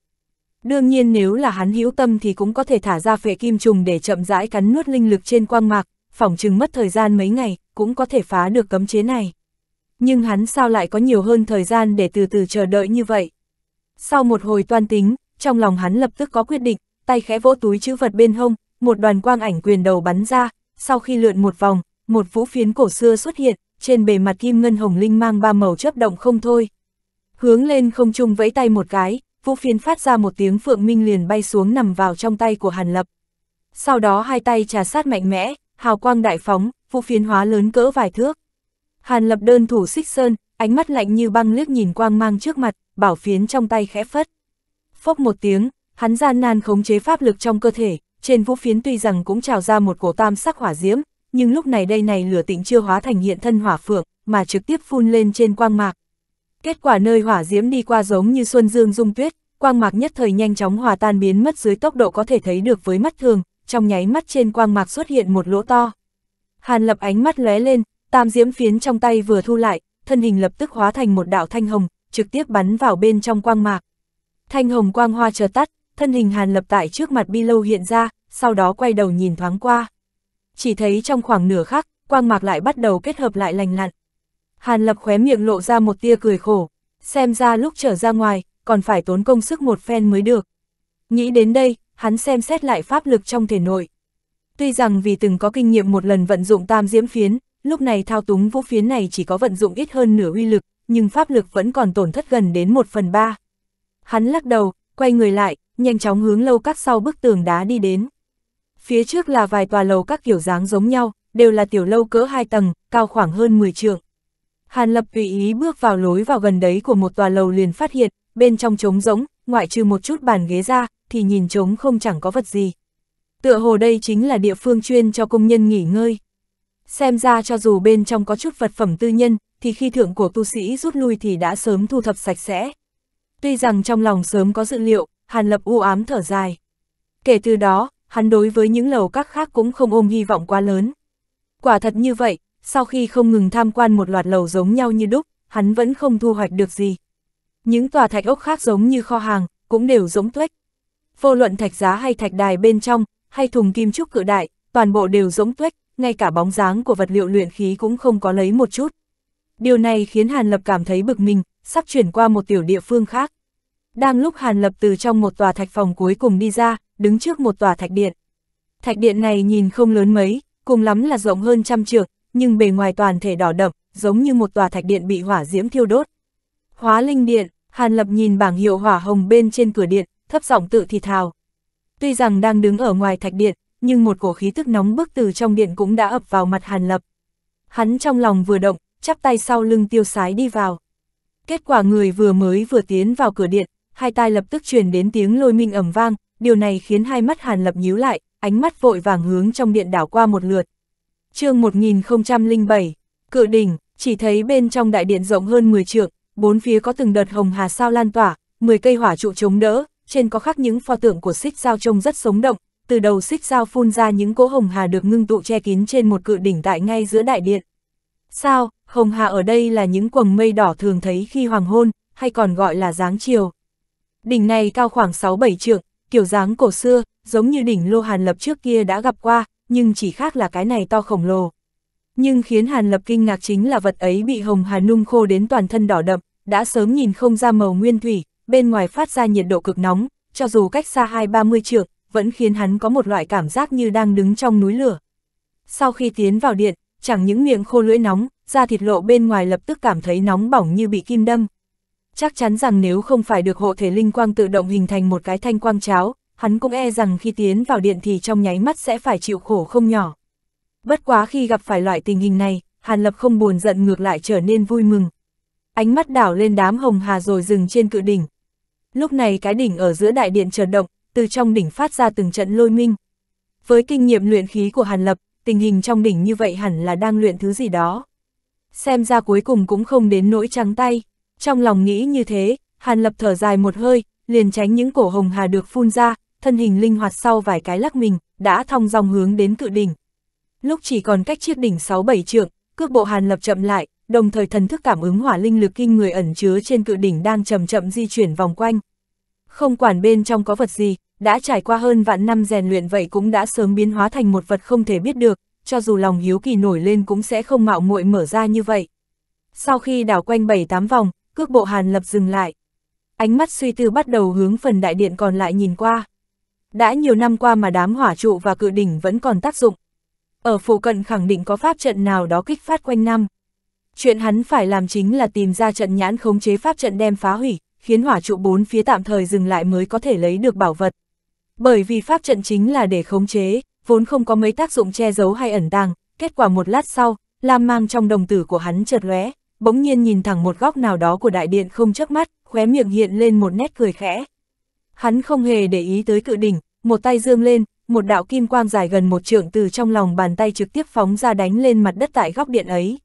Speaker 1: Đương nhiên nếu là hắn hữu tâm thì cũng có thể thả ra phệ kim trùng để chậm rãi cắn nuốt linh lực trên quang mạc, phỏng chừng mất thời gian mấy ngày, cũng có thể phá được cấm chế này. Nhưng hắn sao lại có nhiều hơn thời gian để từ từ chờ đợi như vậy? Sau một hồi toan tính, trong lòng hắn lập tức có quyết định, tay khẽ vỗ túi chữ vật bên hông, một đoàn quang ảnh quyền đầu bắn ra, sau khi lượn một vòng, một vũ phiến cổ xưa xuất hiện, trên bề mặt kim ngân hồng linh mang ba màu chấp động không thôi. Hướng lên không trung vẫy tay một cái, Vu phiến phát ra một tiếng phượng minh liền bay xuống nằm vào trong tay của Hàn Lập. Sau đó hai tay trà sát mạnh mẽ, hào quang đại phóng, Vu phiến hóa lớn cỡ vài thước. Hàn Lập đơn thủ xích sơn, ánh mắt lạnh như băng liếc nhìn quang mang trước mặt, bảo phiến trong tay khẽ phất. Phốc một tiếng, hắn gian nan khống chế pháp lực trong cơ thể, trên Vu phiến tuy rằng cũng trào ra một cổ tam sắc hỏa diễm, nhưng lúc này đây này lửa tịnh chưa hóa thành hiện thân hỏa phượng, mà trực tiếp phun lên trên quang mạc, Kết quả nơi hỏa diễm đi qua giống như xuân dương dung tuyết, quang mạc nhất thời nhanh chóng hòa tan biến mất dưới tốc độ có thể thấy được với mắt thường, trong nháy mắt trên quang mạc xuất hiện một lỗ to. Hàn lập ánh mắt lóe lên, tam diễm phiến trong tay vừa thu lại, thân hình lập tức hóa thành một đạo thanh hồng, trực tiếp bắn vào bên trong quang mạc. Thanh hồng quang hoa chờ tắt, thân hình hàn lập tại trước mặt bi lâu hiện ra, sau đó quay đầu nhìn thoáng qua. Chỉ thấy trong khoảng nửa khắc, quang mạc lại bắt đầu kết hợp lại lành lặn. Hàn Lập khóe miệng lộ ra một tia cười khổ, xem ra lúc trở ra ngoài, còn phải tốn công sức một phen mới được. Nghĩ đến đây, hắn xem xét lại pháp lực trong thể nội. Tuy rằng vì từng có kinh nghiệm một lần vận dụng tam diễm phiến, lúc này thao túng vũ phiến này chỉ có vận dụng ít hơn nửa uy lực, nhưng pháp lực vẫn còn tổn thất gần đến một phần ba. Hắn lắc đầu, quay người lại, nhanh chóng hướng lâu các sau bức tường đá đi đến. Phía trước là vài tòa lầu các kiểu dáng giống nhau, đều là tiểu lâu cỡ hai tầng, cao khoảng hơn 10 trượng. Hàn Lập tùy ý bước vào lối vào gần đấy của một tòa lầu liền phát hiện, bên trong trống rỗng, ngoại trừ một chút bàn ghế ra, thì nhìn trống không chẳng có vật gì. Tựa hồ đây chính là địa phương chuyên cho công nhân nghỉ ngơi. Xem ra cho dù bên trong có chút vật phẩm tư nhân, thì khi thượng của tu sĩ rút lui thì đã sớm thu thập sạch sẽ. Tuy rằng trong lòng sớm có dự liệu, Hàn Lập u ám thở dài. Kể từ đó, hắn đối với những lầu các khác cũng không ôm hy vọng quá lớn. Quả thật như vậy, sau khi không ngừng tham quan một loạt lầu giống nhau như đúc, hắn vẫn không thu hoạch được gì. Những tòa thạch ốc khác giống như kho hàng, cũng đều giống tuếch. Vô luận thạch giá hay thạch đài bên trong, hay thùng kim trúc cự đại, toàn bộ đều giống tuếch, ngay cả bóng dáng của vật liệu luyện khí cũng không có lấy một chút. Điều này khiến Hàn Lập cảm thấy bực mình, sắp chuyển qua một tiểu địa phương khác. Đang lúc Hàn Lập từ trong một tòa thạch phòng cuối cùng đi ra, đứng trước một tòa thạch điện. Thạch điện này nhìn không lớn mấy, cùng lắm là rộng hơn trăm trượng, nhưng bề ngoài toàn thể đỏ đậm, giống như một tòa thạch điện bị hỏa diễm thiêu đốt. Hóa linh điện, Hàn Lập nhìn bảng hiệu hỏa hồng bên trên cửa điện, thấp giọng tự thì thào. Tuy rằng đang đứng ở ngoài thạch điện, nhưng một cổ khí tức nóng bức từ trong điện cũng đã ập vào mặt Hàn Lập. Hắn trong lòng vừa động, chắp tay sau lưng tiêu sái đi vào. Kết quả người vừa mới vừa tiến vào cửa điện, hai tai lập tức truyền đến tiếng lôi minh ẩm vang, điều này khiến hai mắt Hàn Lập nhíu lại, ánh mắt vội vàng hướng trong điện đảo qua một lượt chương 1007, cự đỉnh, chỉ thấy bên trong đại điện rộng hơn 10 trượng, bốn phía có từng đợt hồng hà sao lan tỏa, 10 cây hỏa trụ chống đỡ, trên có khắc những pho tượng của xích sao trông rất sống động, từ đầu xích sao phun ra những cỗ hồng hà được ngưng tụ che kín trên một cự đỉnh tại ngay giữa đại điện. Sao, hồng hà ở đây là những quầng mây đỏ thường thấy khi hoàng hôn, hay còn gọi là dáng chiều. Đỉnh này cao khoảng 6-7 trượng, kiểu dáng cổ xưa, giống như đỉnh Lô Hàn Lập trước kia đã gặp qua, nhưng chỉ khác là cái này to khổng lồ. Nhưng khiến Hàn Lập kinh ngạc chính là vật ấy bị hồng hà nung khô đến toàn thân đỏ đậm, đã sớm nhìn không ra màu nguyên thủy, bên ngoài phát ra nhiệt độ cực nóng, cho dù cách xa hai ba mươi trượng, vẫn khiến hắn có một loại cảm giác như đang đứng trong núi lửa. Sau khi tiến vào điện, chẳng những miệng khô lưỡi nóng, da thịt lộ bên ngoài lập tức cảm thấy nóng bỏng như bị kim đâm. Chắc chắn rằng nếu không phải được hộ thể linh quang tự động hình thành một cái thanh quang cháo, hắn cũng e rằng khi tiến vào điện thì trong nháy mắt sẽ phải chịu khổ không nhỏ. Bất quá khi gặp phải loại tình hình này, Hàn Lập không buồn giận ngược lại trở nên vui mừng. Ánh mắt đảo lên đám hồng hà rồi dừng trên cự đỉnh. Lúc này cái đỉnh ở giữa đại điện chợt động, từ trong đỉnh phát ra từng trận lôi minh. Với kinh nghiệm luyện khí của Hàn Lập, tình hình trong đỉnh như vậy hẳn là đang luyện thứ gì đó. Xem ra cuối cùng cũng không đến nỗi trắng tay. Trong lòng nghĩ như thế, Hàn Lập thở dài một hơi, liền tránh những cổ hồng hà được phun ra, thân hình linh hoạt sau vài cái lắc mình, đã thong dòng hướng đến cự đỉnh. Lúc chỉ còn cách chiếc đỉnh 6-7 trượng, cước bộ Hàn Lập chậm lại, đồng thời thần thức cảm ứng hỏa linh lực kinh người ẩn chứa trên cự đỉnh đang chậm chậm di chuyển vòng quanh. Không quản bên trong có vật gì, đã trải qua hơn vạn năm rèn luyện vậy cũng đã sớm biến hóa thành một vật không thể biết được, cho dù lòng hiếu kỳ nổi lên cũng sẽ không mạo muội mở ra như vậy. Sau khi đảo quanh 7-8 vòng, cước bộ Hàn Lập dừng lại. Ánh mắt suy tư bắt đầu hướng phần đại điện còn lại nhìn qua. Đã nhiều năm qua mà đám hỏa trụ và cự đỉnh vẫn còn tác dụng. Ở phụ cận khẳng định có pháp trận nào đó kích phát quanh năm. Chuyện hắn phải làm chính là tìm ra trận nhãn khống chế pháp trận đem phá hủy, khiến hỏa trụ bốn phía tạm thời dừng lại mới có thể lấy được bảo vật. Bởi vì pháp trận chính là để khống chế, vốn không có mấy tác dụng che giấu hay ẩn tàng, kết quả một lát sau, lam mang trong đồng tử của hắn chợt lóe, bỗng nhiên nhìn thẳng một góc nào đó của đại điện không chớp mắt, khóe miệng hiện lên một nét cười khẽ hắn không hề để ý tới cự đỉnh, một tay dương lên, một đạo kim quang dài gần một trượng từ trong lòng bàn tay trực tiếp phóng ra đánh lên mặt đất tại góc điện ấy.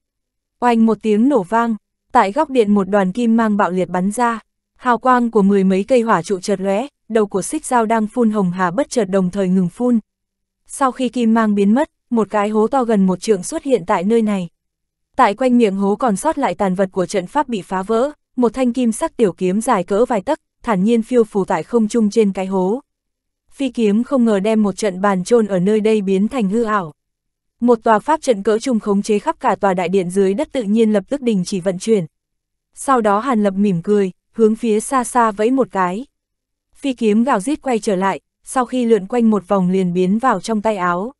Speaker 1: Oanh một tiếng nổ vang, tại góc điện một đoàn kim mang bạo liệt bắn ra, hào quang của mười mấy cây hỏa trụ chợt lóe, đầu của xích dao đang phun hồng hà bất chợt đồng thời ngừng phun. Sau khi kim mang biến mất, một cái hố to gần một trượng xuất hiện tại nơi này. Tại quanh miệng hố còn sót lại tàn vật của trận pháp bị phá vỡ, một thanh kim sắc tiểu kiếm dài cỡ vài tấc, thản nhiên phiêu phù tại không trung trên cái hố. Phi kiếm không ngờ đem một trận bàn chôn ở nơi đây biến thành hư ảo. Một tòa pháp trận cỡ trung khống chế khắp cả tòa đại điện dưới đất tự nhiên lập tức đình chỉ vận chuyển. Sau đó Hàn Lập mỉm cười, hướng phía xa xa vẫy một cái. Phi kiếm gào rít quay trở lại, sau khi lượn quanh một vòng liền biến vào trong tay áo.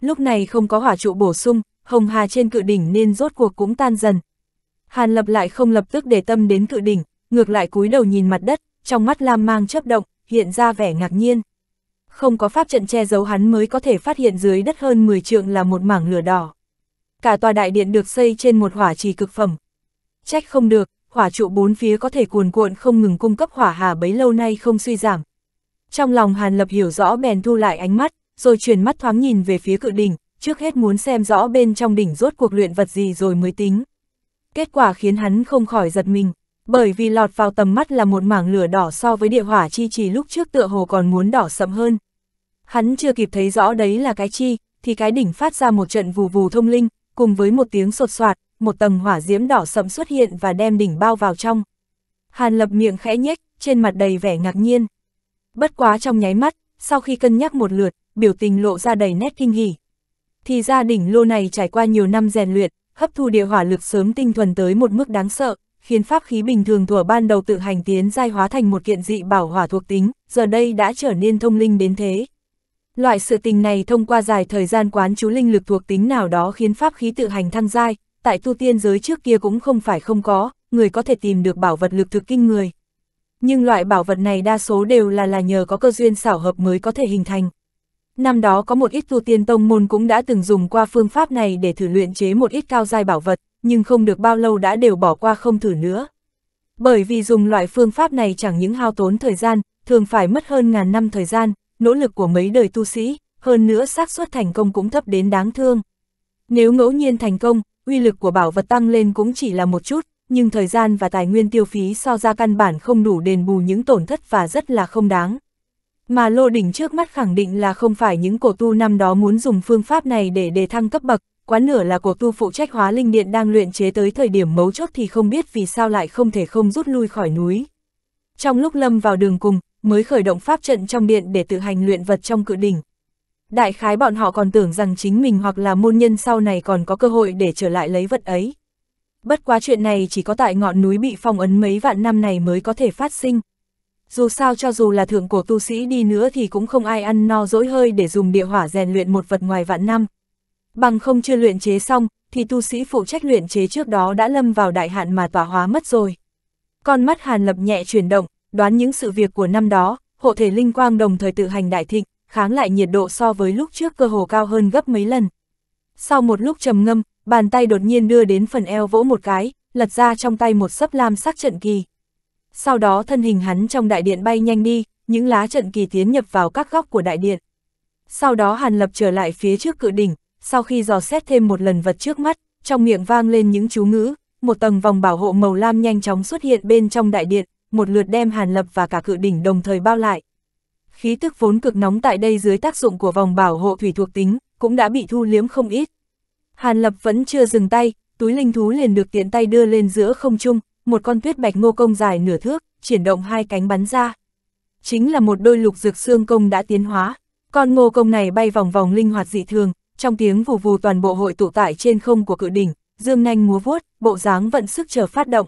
Speaker 1: Lúc này không có hỏa trụ bổ sung, hồng hà trên cự đỉnh nên rốt cuộc cũng tan dần. Hàn Lập lại không lập tức để tâm đến cự đỉnh, ngược lại cúi đầu nhìn mặt đất, trong mắt Lam mang chớp động, hiện ra vẻ ngạc nhiên. Không có pháp trận che giấu hắn mới có thể phát hiện dưới đất hơn 10 trượng là một mảng lửa đỏ. Cả tòa đại điện được xây trên một hỏa trì cực phẩm. Trách không được, hỏa trụ bốn phía có thể cuồn cuộn không ngừng cung cấp hỏa hà bấy lâu nay không suy giảm. Trong lòng Hàn Lập hiểu rõ bèn thu lại ánh mắt, rồi chuyển mắt thoáng nhìn về phía cự đỉnh, trước hết muốn xem rõ bên trong đỉnh rốt cuộc luyện vật gì rồi mới tính. Kết quả khiến hắn không khỏi giật mình. Bởi vì lọt vào tầm mắt là một mảng lửa đỏ so với địa hỏa chi trì lúc trước tựa hồ còn muốn đỏ sậm hơn. Hắn chưa kịp thấy rõ đấy là cái chi, thì cái đỉnh phát ra một trận vù vù thông linh, cùng với một tiếng sột soạt, một tầng hỏa diễm đỏ sậm xuất hiện và đem đỉnh bao vào trong. Hàn lập miệng khẽ nhếch, trên mặt đầy vẻ ngạc nhiên. Bất quá trong nháy mắt, sau khi cân nhắc một lượt, biểu tình lộ ra đầy nét kinh hỉ. Thì ra đỉnh lô này trải qua nhiều năm rèn luyện, hấp thu địa hỏa lực sớm tinh thuần tới một mức đáng sợ, khiến pháp khí bình thường thuở ban đầu tự hành tiến giai hóa thành một kiện dị bảo hỏa thuộc tính, giờ đây đã trở nên thông linh đến thế. Loại sự tình này thông qua dài thời gian quán chú linh lực thuộc tính nào đó khiến pháp khí tự hành thăng giai, tại tu tiên giới trước kia cũng không phải không có, người có thể tìm được bảo vật lực thực kinh người. Nhưng loại bảo vật này đa số đều là là nhờ có cơ duyên xảo hợp mới có thể hình thành. Năm đó có một ít tu tiên tông môn cũng đã từng dùng qua phương pháp này để thử luyện chế một ít cao giai bảo vật, nhưng không được bao lâu đã đều bỏ qua không thử nữa. Bởi vì dùng loại phương pháp này chẳng những hao tốn thời gian, thường phải mất hơn ngàn năm thời gian, nỗ lực của mấy đời tu sĩ, hơn nữa xác suất thành công cũng thấp đến đáng thương. Nếu ngẫu nhiên thành công, uy lực của bảo vật tăng lên cũng chỉ là một chút, nhưng thời gian và tài nguyên tiêu phí so ra căn bản không đủ đền bù những tổn thất và rất là không đáng. Mà lô đỉnh trước mắt khẳng định là không phải những cổ tu năm đó muốn dùng phương pháp này để đề thăng cấp bậc, Quán nửa là cuộc tu phụ trách hóa linh điện đang luyện chế tới thời điểm mấu chốt thì không biết vì sao lại không thể không rút lui khỏi núi. Trong lúc lâm vào đường cùng, mới khởi động pháp trận trong điện để tự hành luyện vật trong cự đỉnh. Đại khái bọn họ còn tưởng rằng chính mình hoặc là môn nhân sau này còn có cơ hội để trở lại lấy vật ấy. Bất quá chuyện này chỉ có tại ngọn núi bị phong ấn mấy vạn năm này mới có thể phát sinh. Dù sao cho dù là thượng cổ tu sĩ đi nữa thì cũng không ai ăn no dỗi hơi để dùng địa hỏa rèn luyện một vật ngoài vạn năm, bằng không chưa luyện chế xong, thì tu sĩ phụ trách luyện chế trước đó đã lâm vào đại hạn mà tỏa hóa mất rồi. Con mắt Hàn Lập nhẹ chuyển động, đoán những sự việc của năm đó, hộ thể linh quang đồng thời tự hành đại thịnh, kháng lại nhiệt độ so với lúc trước cơ hồ cao hơn gấp mấy lần. Sau một lúc trầm ngâm, bàn tay đột nhiên đưa đến phần eo vỗ một cái, lật ra trong tay một sấp lam sắc trận kỳ. Sau đó thân hình hắn trong đại điện bay nhanh đi, những lá trận kỳ tiến nhập vào các góc của đại điện. Sau đó Hàn Lập trở lại phía trước cự đỉnh, sau khi dò xét thêm một lần vật trước mắt, trong miệng vang lên những chú ngữ, một tầng vòng bảo hộ màu lam nhanh chóng xuất hiện bên trong đại điện, một lượt đem Hàn Lập và cả cự đỉnh đồng thời bao lại. Khí tức vốn cực nóng tại đây dưới tác dụng của vòng bảo hộ thủy thuộc tính, cũng đã bị thu liếm không ít. Hàn Lập vẫn chưa dừng tay, túi linh thú liền được tiện tay đưa lên giữa không trung, một con tuyết bạch ngô công dài nửa thước, chuyển động hai cánh bắn ra. Chính là một đôi lục dược xương công đã tiến hóa, con ngô công này bay vòng vòng linh hoạt dị thường, trong tiếng vù vù toàn bộ hội tụ tại trên không của cự đỉnh, dương nanh múa vuốt, bộ dáng vận sức chờ phát động.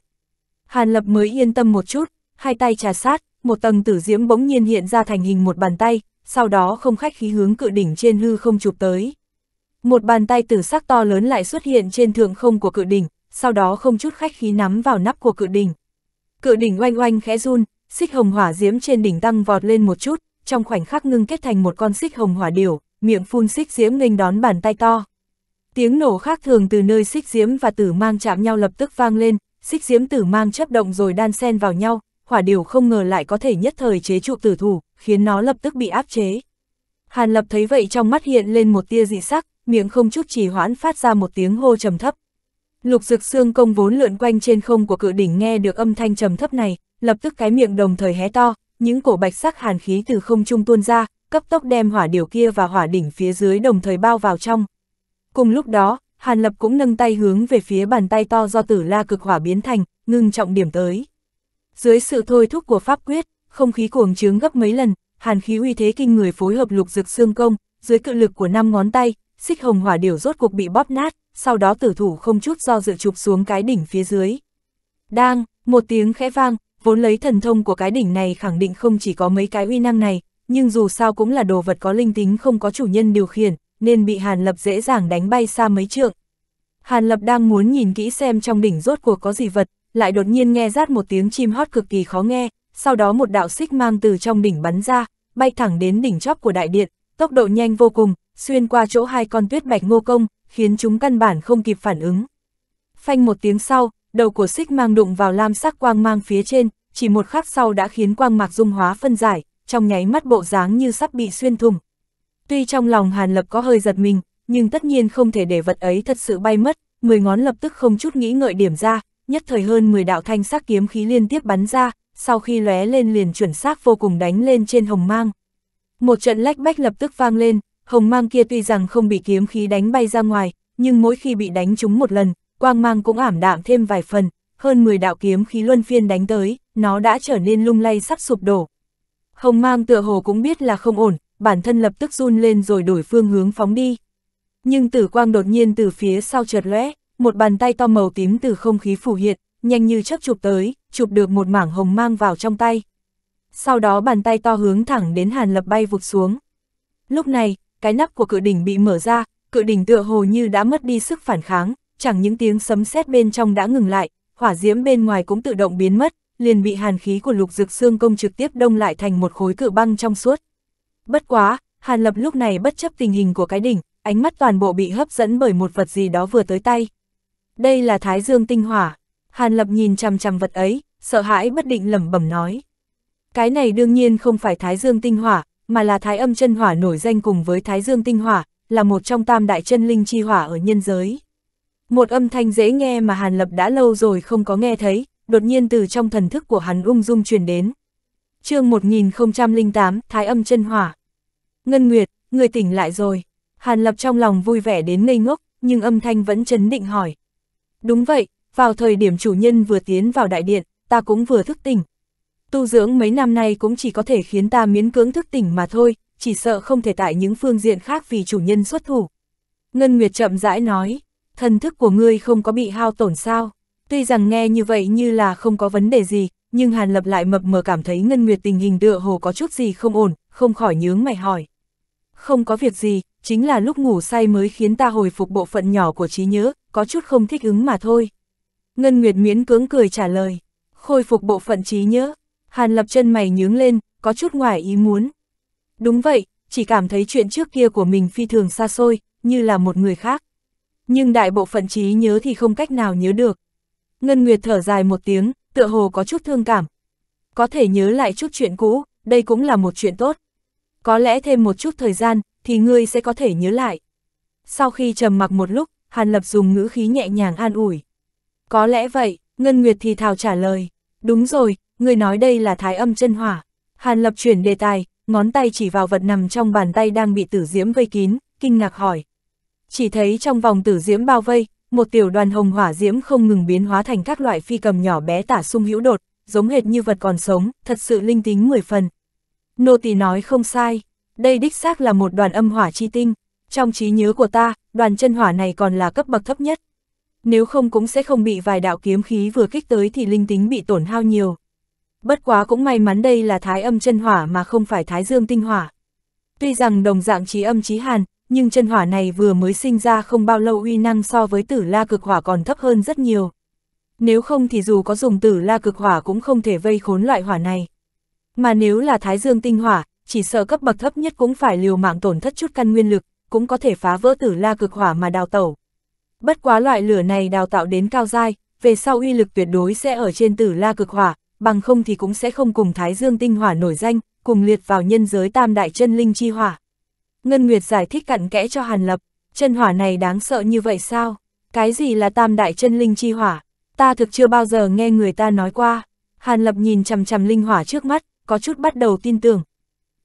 Speaker 1: Hàn Lập mới yên tâm một chút, hai tay trà sát, một tầng tử diễm bỗng nhiên hiện ra thành hình một bàn tay, sau đó không khách khí hướng cự đỉnh trên hư không chụp tới. Một bàn tay tử sắc to lớn lại xuất hiện trên thượng không của cự đỉnh, sau đó không chút khách khí nắm vào nắp của cự đỉnh. Cự đỉnh oanh oanh khẽ run, xích hồng hỏa diễm trên đỉnh tăng vọt lên một chút, trong khoảnh khắc ngưng kết thành một con xích hồng hỏa điểu miệng phun xích diễm nghênh đón bàn tay to. Tiếng nổ khác thường từ nơi xích diễm và tử mang chạm nhau lập tức vang lên, xích diễm tử mang chấp động rồi đan xen vào nhau, hỏa điều không ngờ lại có thể nhất thời chế trụ tử thủ, khiến nó lập tức bị áp chế. Hàn lập thấy vậy trong mắt hiện lên một tia dị sắc, miệng không chút trì hoãn phát ra một tiếng hô trầm thấp. Lục dực xương công vốn lượn quanh trên không của cự đỉnh nghe được âm thanh trầm thấp này, lập tức cái miệng đồng thời hé to, những cổ bạch sắc hàn khí từ không trung tuôn ra, cấp tốc đem hỏa điều kia và hỏa đỉnh phía dưới đồng thời bao vào trong. Cùng lúc đó, Hàn Lập cũng nâng tay hướng về phía bàn tay to do tử la cực hỏa biến thành, ngưng trọng điểm tới. Dưới sự thôi thúc của pháp quyết, không khí cuồng trướng gấp mấy lần, hàn khí uy thế kinh người phối hợp lục dược xương công, dưới cự lực của năm ngón tay, xích hồng hỏa điều rốt cuộc bị bóp nát, sau đó tử thủ không chút do dự chụp xuống cái đỉnh phía dưới. Đang, một tiếng khẽ vang, vốn lấy thần thông của cái đỉnh này khẳng định không chỉ có mấy cái uy năng này, nhưng dù sao cũng là đồ vật có linh tính không có chủ nhân điều khiển, nên bị Hàn Lập dễ dàng đánh bay xa mấy trượng. Hàn Lập đang muốn nhìn kỹ xem trong đỉnh rốt cuộc có gì vật, lại đột nhiên nghe rát một tiếng chim hót cực kỳ khó nghe, sau đó một đạo xích mang từ trong đỉnh bắn ra, bay thẳng đến đỉnh chóp của đại điện, tốc độ nhanh vô cùng, xuyên qua chỗ hai con tuyết bạch ngô công, khiến chúng căn bản không kịp phản ứng. Phanh một tiếng sau, đầu của xích mang đụng vào lam sắc quang mang phía trên, chỉ một khắc sau đã khiến quang mạc dung hóa phân giải, trong nháy mắt bộ dáng như sắp bị xuyên thùng. Tuy trong lòng Hàn Lập có hơi giật mình, nhưng tất nhiên không thể để vật ấy thật sự bay mất, mười ngón lập tức không chút nghĩ ngợi điểm ra, nhất thời hơn 10 đạo thanh sắc kiếm khí liên tiếp bắn ra, sau khi lóe lên liền chuẩn xác vô cùng đánh lên trên hồng mang. Một trận lách bách lập tức vang lên, hồng mang kia tuy rằng không bị kiếm khí đánh bay ra ngoài, nhưng mỗi khi bị đánh trúng một lần, quang mang cũng ảm đạm thêm vài phần, hơn 10 đạo kiếm khí luân phiên đánh tới, nó đã trở nên lung lay sắp sụp đổ, Hồng mang tựa hồ cũng biết là không ổn, bản thân lập tức run lên rồi đổi phương hướng phóng đi. Nhưng tử quang đột nhiên từ phía sau trượt lóe, một bàn tay to màu tím từ không khí phủ hiện, nhanh như chấp chụp tới, chụp được một mảng hồng mang vào trong tay. Sau đó bàn tay to hướng thẳng đến Hàn Lập bay vụt xuống. Lúc này, cái nắp của cự đỉnh bị mở ra, cự đỉnh tựa hồ như đã mất đi sức phản kháng, chẳng những tiếng sấm sét bên trong đã ngừng lại, hỏa diễm bên ngoài cũng tự động biến mất, liền bị hàn khí của lục dực xương công trực tiếp đông lại thành một khối cự băng trong suốt. Bất quá, hàn lập lúc này bất chấp tình hình của cái đỉnh, ánh mắt toàn bộ bị hấp dẫn bởi một vật gì đó vừa tới tay. Đây là thái dương tinh hỏa. Hàn lập nhìn chằm chằm vật ấy, sợ hãi bất định lẩm bẩm nói. Cái này đương nhiên không phải thái dương tinh hỏa, mà là thái âm chân hỏa nổi danh cùng với thái dương tinh hỏa, là một trong tam đại chân linh chi hỏa ở nhân giới. Một âm thanh dễ nghe mà Hàn Lập đã lâu rồi không có nghe thấy, đột nhiên từ trong thần thức của hắn ung dung truyền đến. chương 1008, Thái âm chân hỏa. Ngân Nguyệt, người tỉnh lại rồi. Hàn Lập trong lòng vui vẻ đến ngây ngốc, nhưng âm thanh vẫn chấn định hỏi. Đúng vậy, vào thời điểm chủ nhân vừa tiến vào đại điện, ta cũng vừa thức tỉnh. Tu dưỡng mấy năm nay cũng chỉ có thể khiến ta miễn cưỡng thức tỉnh mà thôi, chỉ sợ không thể tại những phương diện khác vì chủ nhân xuất thủ. Ngân Nguyệt chậm rãi nói, thần thức của ngươi không có bị hao tổn sao? Tuy rằng nghe như vậy như là không có vấn đề gì, nhưng Hàn Lập lại mập mờ cảm thấy Ngân Nguyệt tình hình tựa hồ có chút gì không ổn, không khỏi nhướng mày hỏi. Không có việc gì, chính là lúc ngủ say mới khiến ta hồi phục bộ phận nhỏ của trí nhớ, có chút không thích ứng mà thôi. Ngân Nguyệt miễn cưỡng cười trả lời, khôi phục bộ phận trí nhớ, Hàn Lập chân mày nhướng lên, có chút ngoài ý muốn. Đúng vậy, chỉ cảm thấy chuyện trước kia của mình phi thường xa xôi, như là một người khác. Nhưng đại bộ phận trí nhớ thì không cách nào nhớ được. Ngân Nguyệt thở dài một tiếng, tựa hồ có chút thương cảm. Có thể nhớ lại chút chuyện cũ, đây cũng là một chuyện tốt. Có lẽ thêm một chút thời gian, thì ngươi sẽ có thể nhớ lại. Sau khi trầm mặc một lúc, Hàn Lập dùng ngữ khí nhẹ nhàng an ủi. Có lẽ vậy, Ngân Nguyệt thì thào trả lời. Đúng rồi, ngươi nói đây là thái âm chân hỏa. Hàn Lập chuyển đề tài, ngón tay chỉ vào vật nằm trong bàn tay đang bị tử diễm vây kín, kinh ngạc hỏi. Chỉ thấy trong vòng tử diễm bao vây, một tiểu đoàn hồng hỏa diễm không ngừng biến hóa thành các loại phi cầm nhỏ bé tả sung hữu đột, giống hệt như vật còn sống, thật sự linh tính mười phần. Nô tỳ nói không sai, đây đích xác là một đoàn âm hỏa chi tinh, trong trí nhớ của ta, đoàn chân hỏa này còn là cấp bậc thấp nhất. Nếu không cũng sẽ không bị vài đạo kiếm khí vừa kích tới thì linh tính bị tổn hao nhiều. Bất quá cũng may mắn đây là thái âm chân hỏa mà không phải thái dương tinh hỏa. Tuy rằng đồng dạng trí âm trí hàn, nhưng chân hỏa này vừa mới sinh ra không bao lâu uy năng so với tử la cực hỏa còn thấp hơn rất nhiều. Nếu không thì dù có dùng tử la cực hỏa cũng không thể vây khốn loại hỏa này. Mà nếu là thái dương tinh hỏa, chỉ sợ cấp bậc thấp nhất cũng phải liều mạng tổn thất chút căn nguyên lực, cũng có thể phá vỡ tử la cực hỏa mà đào tẩu. Bất quá loại lửa này đào tạo đến cao dai, về sau uy lực tuyệt đối sẽ ở trên tử la cực hỏa, bằng không thì cũng sẽ không cùng thái dương tinh hỏa nổi danh, cùng liệt vào nhân giới tam đại chân linh chi hỏa. Ngân Nguyệt giải thích cặn kẽ cho Hàn Lập, chân hỏa này đáng sợ như vậy sao? Cái gì là tam đại chân linh chi hỏa? Ta thực chưa bao giờ nghe người ta nói qua. Hàn Lập nhìn chằm chằm linh hỏa trước mắt, có chút bắt đầu tin tưởng.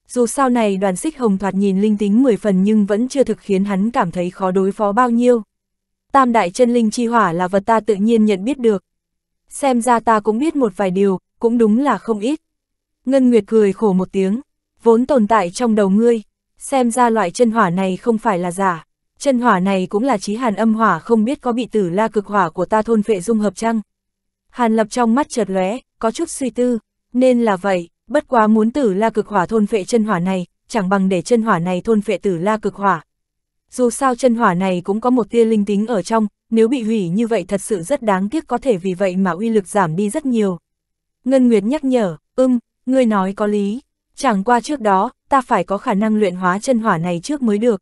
Speaker 1: Dù sau này đoàn xích hồng thoạt nhìn linh tính 10 phần nhưng vẫn chưa thực khiến hắn cảm thấy khó đối phó bao nhiêu. Tam đại chân linh chi hỏa là vật ta tự nhiên nhận biết được. Xem ra ta cũng biết một vài điều, cũng đúng là không ít. Ngân Nguyệt cười khổ một tiếng, vốn tồn tại trong đầu ngươi, xem ra loại chân hỏa này không phải là giả. Chân hỏa này cũng là trí hàn âm hỏa không biết có bị tử la cực hỏa của ta thôn vệ dung hợp chăng? Hàn lập trong mắt chợt lóe, có chút suy tư, nên là vậy, bất quá muốn tử la cực hỏa thôn vệ chân hỏa này, chẳng bằng để chân hỏa này thôn vệ tử la cực hỏa. Dù sao chân hỏa này cũng có một tia linh tính ở trong, nếu bị hủy như vậy thật sự rất đáng tiếc có thể vì vậy mà uy lực giảm đi rất nhiều. Ngân Nguyệt nhắc nhở, ưm, ngươi nói có lý. Chẳng qua trước đó, ta phải có khả năng luyện hóa chân hỏa này trước mới được.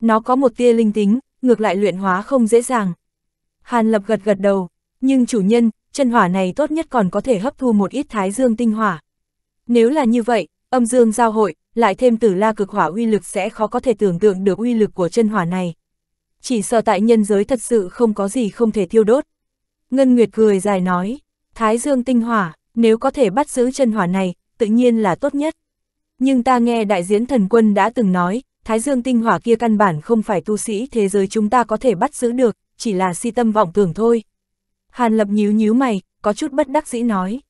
Speaker 1: Nó có một tia linh tính, ngược lại luyện hóa không dễ dàng. Hàn Lập gật gật đầu, nhưng chủ nhân, chân hỏa này tốt nhất còn có thể hấp thu một ít thái dương tinh hỏa. Nếu là như vậy, âm dương giao hội, lại thêm tử la cực hỏa uy lực sẽ khó có thể tưởng tượng được uy lực của chân hỏa này. Chỉ sợ tại nhân giới thật sự không có gì không thể thiêu đốt. Ngân Nguyệt cười dài nói, thái dương tinh hỏa, nếu có thể bắt giữ chân hỏa này, tự nhiên là tốt nhất nhưng ta nghe đại diễn thần quân đã từng nói, thái dương tinh hỏa kia căn bản không phải tu sĩ thế giới chúng ta có thể bắt giữ được, chỉ là si tâm vọng tưởng thôi. Hàn lập nhíu nhíu mày, có chút bất đắc dĩ nói.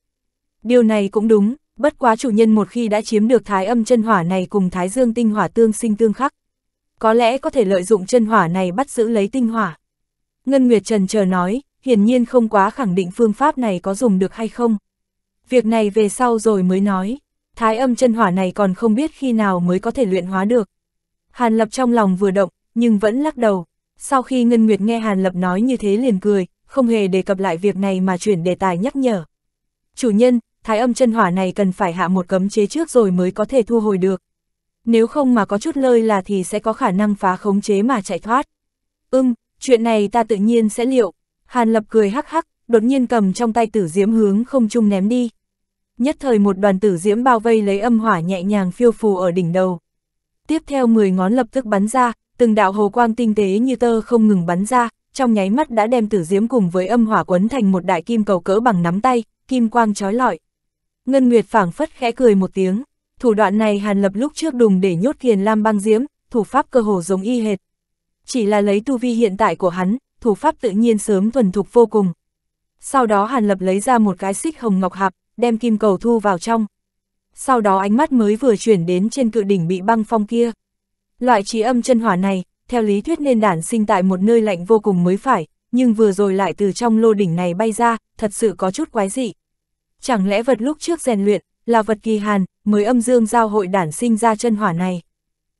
Speaker 1: Điều này cũng đúng, bất quá chủ nhân một khi đã chiếm được thái âm chân hỏa này cùng thái dương tinh hỏa tương sinh tương khắc. Có lẽ có thể lợi dụng chân hỏa này bắt giữ lấy tinh hỏa. Ngân Nguyệt Trần chờ nói, hiển nhiên không quá khẳng định phương pháp này có dùng được hay không. Việc này về sau rồi mới nói. Thái âm chân hỏa này còn không biết khi nào mới có thể luyện hóa được. Hàn Lập trong lòng vừa động, nhưng vẫn lắc đầu. Sau khi Ngân Nguyệt nghe Hàn Lập nói như thế liền cười, không hề đề cập lại việc này mà chuyển đề tài nhắc nhở. Chủ nhân, thái âm chân hỏa này cần phải hạ một cấm chế trước rồi mới có thể thu hồi được. Nếu không mà có chút lơi là thì sẽ có khả năng phá khống chế mà chạy thoát. Ừm, chuyện này ta tự nhiên sẽ liệu. Hàn Lập cười hắc hắc, đột nhiên cầm trong tay tử diễm hướng không trung ném đi nhất thời một đoàn tử diễm bao vây lấy âm hỏa nhẹ nhàng phiêu phù ở đỉnh đầu. Tiếp theo 10 ngón lập tức bắn ra, từng đạo hồ quang tinh tế như tơ không ngừng bắn ra, trong nháy mắt đã đem tử diễm cùng với âm hỏa quấn thành một đại kim cầu cỡ bằng nắm tay, kim quang chói lọi. Ngân Nguyệt phảng phất khẽ cười một tiếng, thủ đoạn này Hàn Lập lúc trước đùng để nhốt thiền lam băng diễm, thủ pháp cơ hồ giống y hệt. Chỉ là lấy tu vi hiện tại của hắn, thủ pháp tự nhiên sớm thuần thục vô cùng. Sau đó Hàn Lập lấy ra một cái xích hồng ngọc hạp, đem kim cầu thu vào trong. Sau đó ánh mắt mới vừa chuyển đến trên cự đỉnh bị băng phong kia. Loại trí âm chân hỏa này, theo lý thuyết nên đản sinh tại một nơi lạnh vô cùng mới phải, nhưng vừa rồi lại từ trong lô đỉnh này bay ra, thật sự có chút quái dị. Chẳng lẽ vật lúc trước rèn luyện, là vật kỳ hàn, mới âm dương giao hội đản sinh ra chân hỏa này.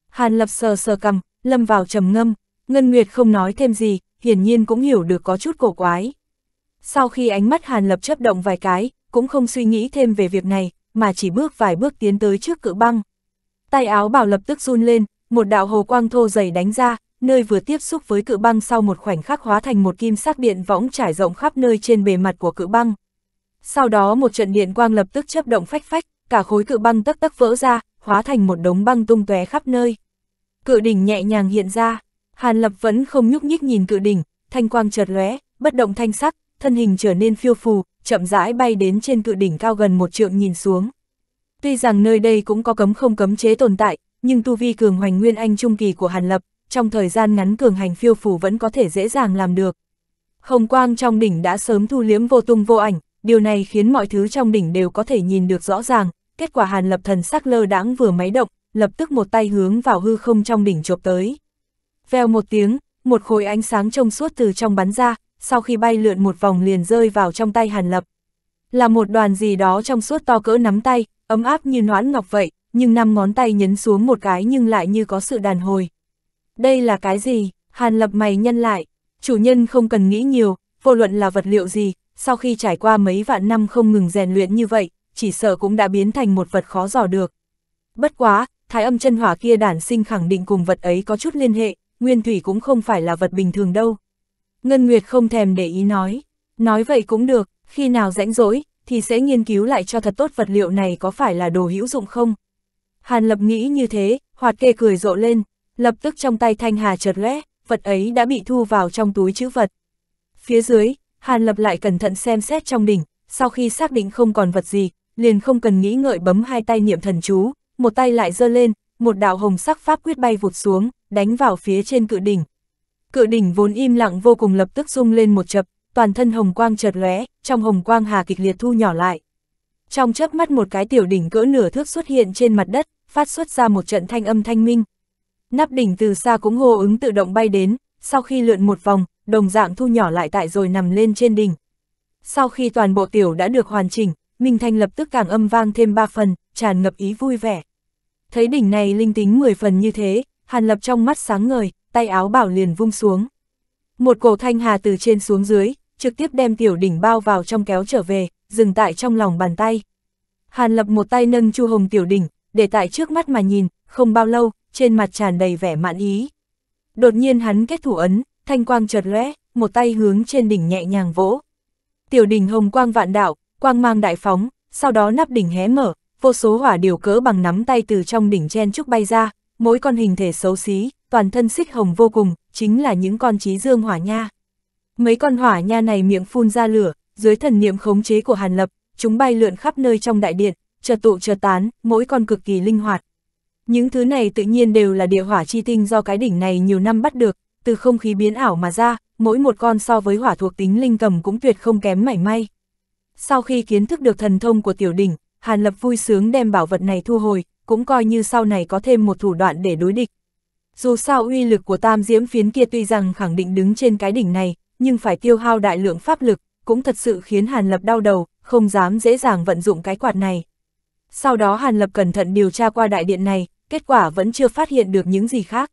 Speaker 1: Hàn lập sờ sờ cầm, lâm vào trầm ngâm, Ngân Nguyệt không nói thêm gì, hiển nhiên cũng hiểu được có chút cổ quái. Sau khi ánh mắt Hàn Lập chấp động vài cái, cũng không suy nghĩ thêm về việc này, mà chỉ bước vài bước tiến tới trước cự băng. Tay áo bảo lập tức run lên, một đạo hồ quang thô dày đánh ra, nơi vừa tiếp xúc với cự băng sau một khoảnh khắc hóa thành một kim sắc điện võng trải rộng khắp nơi trên bề mặt của cự băng. Sau đó một trận điện quang lập tức chấp động phách phách, cả khối cự băng tắc tắc vỡ ra, hóa thành một đống băng tung tóe khắp nơi. Cự đỉnh nhẹ nhàng hiện ra, Hàn Lập vẫn không nhúc nhích nhìn cự đỉnh, thanh quang chợt lóe, bất động thanh sắc, thân hình trở nên phiêu phù, chậm rãi bay đến trên cự đỉnh cao gần một trượng nhìn xuống. Tuy rằng nơi đây cũng có cấm không cấm chế tồn tại, nhưng tu vi cường hoành nguyên anh trung kỳ của Hàn Lập, trong thời gian ngắn cường hành phiêu phủ vẫn có thể dễ dàng làm được. Hồng quang trong đỉnh đã sớm thu liếm vô tung vô ảnh, điều này khiến mọi thứ trong đỉnh đều có thể nhìn được rõ ràng, kết quả Hàn Lập thần sắc lơ đãng vừa máy động, lập tức một tay hướng vào hư không trong đỉnh chộp tới. Vèo một tiếng, một khối ánh sáng trông suốt từ trong bắn ra, sau khi bay lượn một vòng liền rơi vào trong tay Hàn Lập. Là một đoàn gì đó trong suốt to cỡ nắm tay, ấm áp như noãn ngọc vậy, nhưng năm ngón tay nhấn xuống một cái nhưng lại như có sự đàn hồi. Đây là cái gì? Hàn Lập mày nhân lại, chủ nhân không cần nghĩ nhiều, vô luận là vật liệu gì, sau khi trải qua mấy vạn năm không ngừng rèn luyện như vậy, chỉ sợ cũng đã biến thành một vật khó dò được. Bất quá, thái âm chân hỏa kia đản sinh khẳng định cùng vật ấy có chút liên hệ, nguyên thủy cũng không phải là vật bình thường đâu. Ngân Nguyệt không thèm để ý nói. Nói vậy cũng được, khi nào rãnh rỗi, thì sẽ nghiên cứu lại cho thật tốt vật liệu này có phải là đồ hữu dụng không. Hàn Lập nghĩ như thế, hoạt kê cười rộ lên, lập tức trong tay Thanh Hà chợt lóe, vật ấy đã bị thu vào trong túi chữ vật. Phía dưới, Hàn Lập lại cẩn thận xem xét trong đỉnh, sau khi xác định không còn vật gì, liền không cần nghĩ ngợi bấm hai tay niệm thần chú, một tay lại giơ lên, một đạo hồng sắc pháp quyết bay vụt xuống, đánh vào phía trên cự đỉnh, Cự đỉnh vốn im lặng vô cùng lập tức rung lên một chập, toàn thân hồng quang chợt lóe, trong hồng quang hà kịch liệt thu nhỏ lại. Trong chớp mắt một cái tiểu đỉnh cỡ nửa thước xuất hiện trên mặt đất, phát xuất ra một trận thanh âm thanh minh. Nắp đỉnh từ xa cũng hô ứng tự động bay đến, sau khi lượn một vòng, đồng dạng thu nhỏ lại tại rồi nằm lên trên đỉnh. Sau khi toàn bộ tiểu đã được hoàn chỉnh, Minh Thanh lập tức càng âm vang thêm ba phần, tràn ngập ý vui vẻ. Thấy đỉnh này linh tính 10 phần như thế, Hàn Lập trong mắt sáng ngời, tay áo bảo liền vung xuống. Một cổ thanh hà từ trên xuống dưới, trực tiếp đem tiểu đỉnh bao vào trong kéo trở về, dừng tại trong lòng bàn tay. Hàn lập một tay nâng chu hồng tiểu đỉnh, để tại trước mắt mà nhìn, không bao lâu, trên mặt tràn đầy vẻ mãn ý. Đột nhiên hắn kết thủ ấn, thanh quang chợt lóe, một tay hướng trên đỉnh nhẹ nhàng vỗ. Tiểu đỉnh hồng quang vạn đạo, quang mang đại phóng, sau đó nắp đỉnh hé mở, vô số hỏa điều cỡ bằng nắm tay từ trong đỉnh chen trúc bay ra, mỗi con hình thể xấu xí, toàn thân xích hồng vô cùng, chính là những con trí dương hỏa nha. Mấy con hỏa nha này miệng phun ra lửa, dưới thần niệm khống chế của Hàn Lập, chúng bay lượn khắp nơi trong đại điện, chợt tụ chợt tán, mỗi con cực kỳ linh hoạt. Những thứ này tự nhiên đều là địa hỏa chi tinh do cái đỉnh này nhiều năm bắt được, từ không khí biến ảo mà ra, mỗi một con so với hỏa thuộc tính linh cầm cũng tuyệt không kém mảy may. Sau khi kiến thức được thần thông của tiểu đỉnh, Hàn Lập vui sướng đem bảo vật này thu hồi, cũng coi như sau này có thêm một thủ đoạn để đối địch. Dù sao uy lực của tam diễm phiến kia tuy rằng khẳng định đứng trên cái đỉnh này, nhưng phải tiêu hao đại lượng pháp lực, cũng thật sự khiến Hàn Lập đau đầu, không dám dễ dàng vận dụng cái quạt này. Sau đó Hàn Lập cẩn thận điều tra qua đại điện này, kết quả vẫn chưa phát hiện được những gì khác.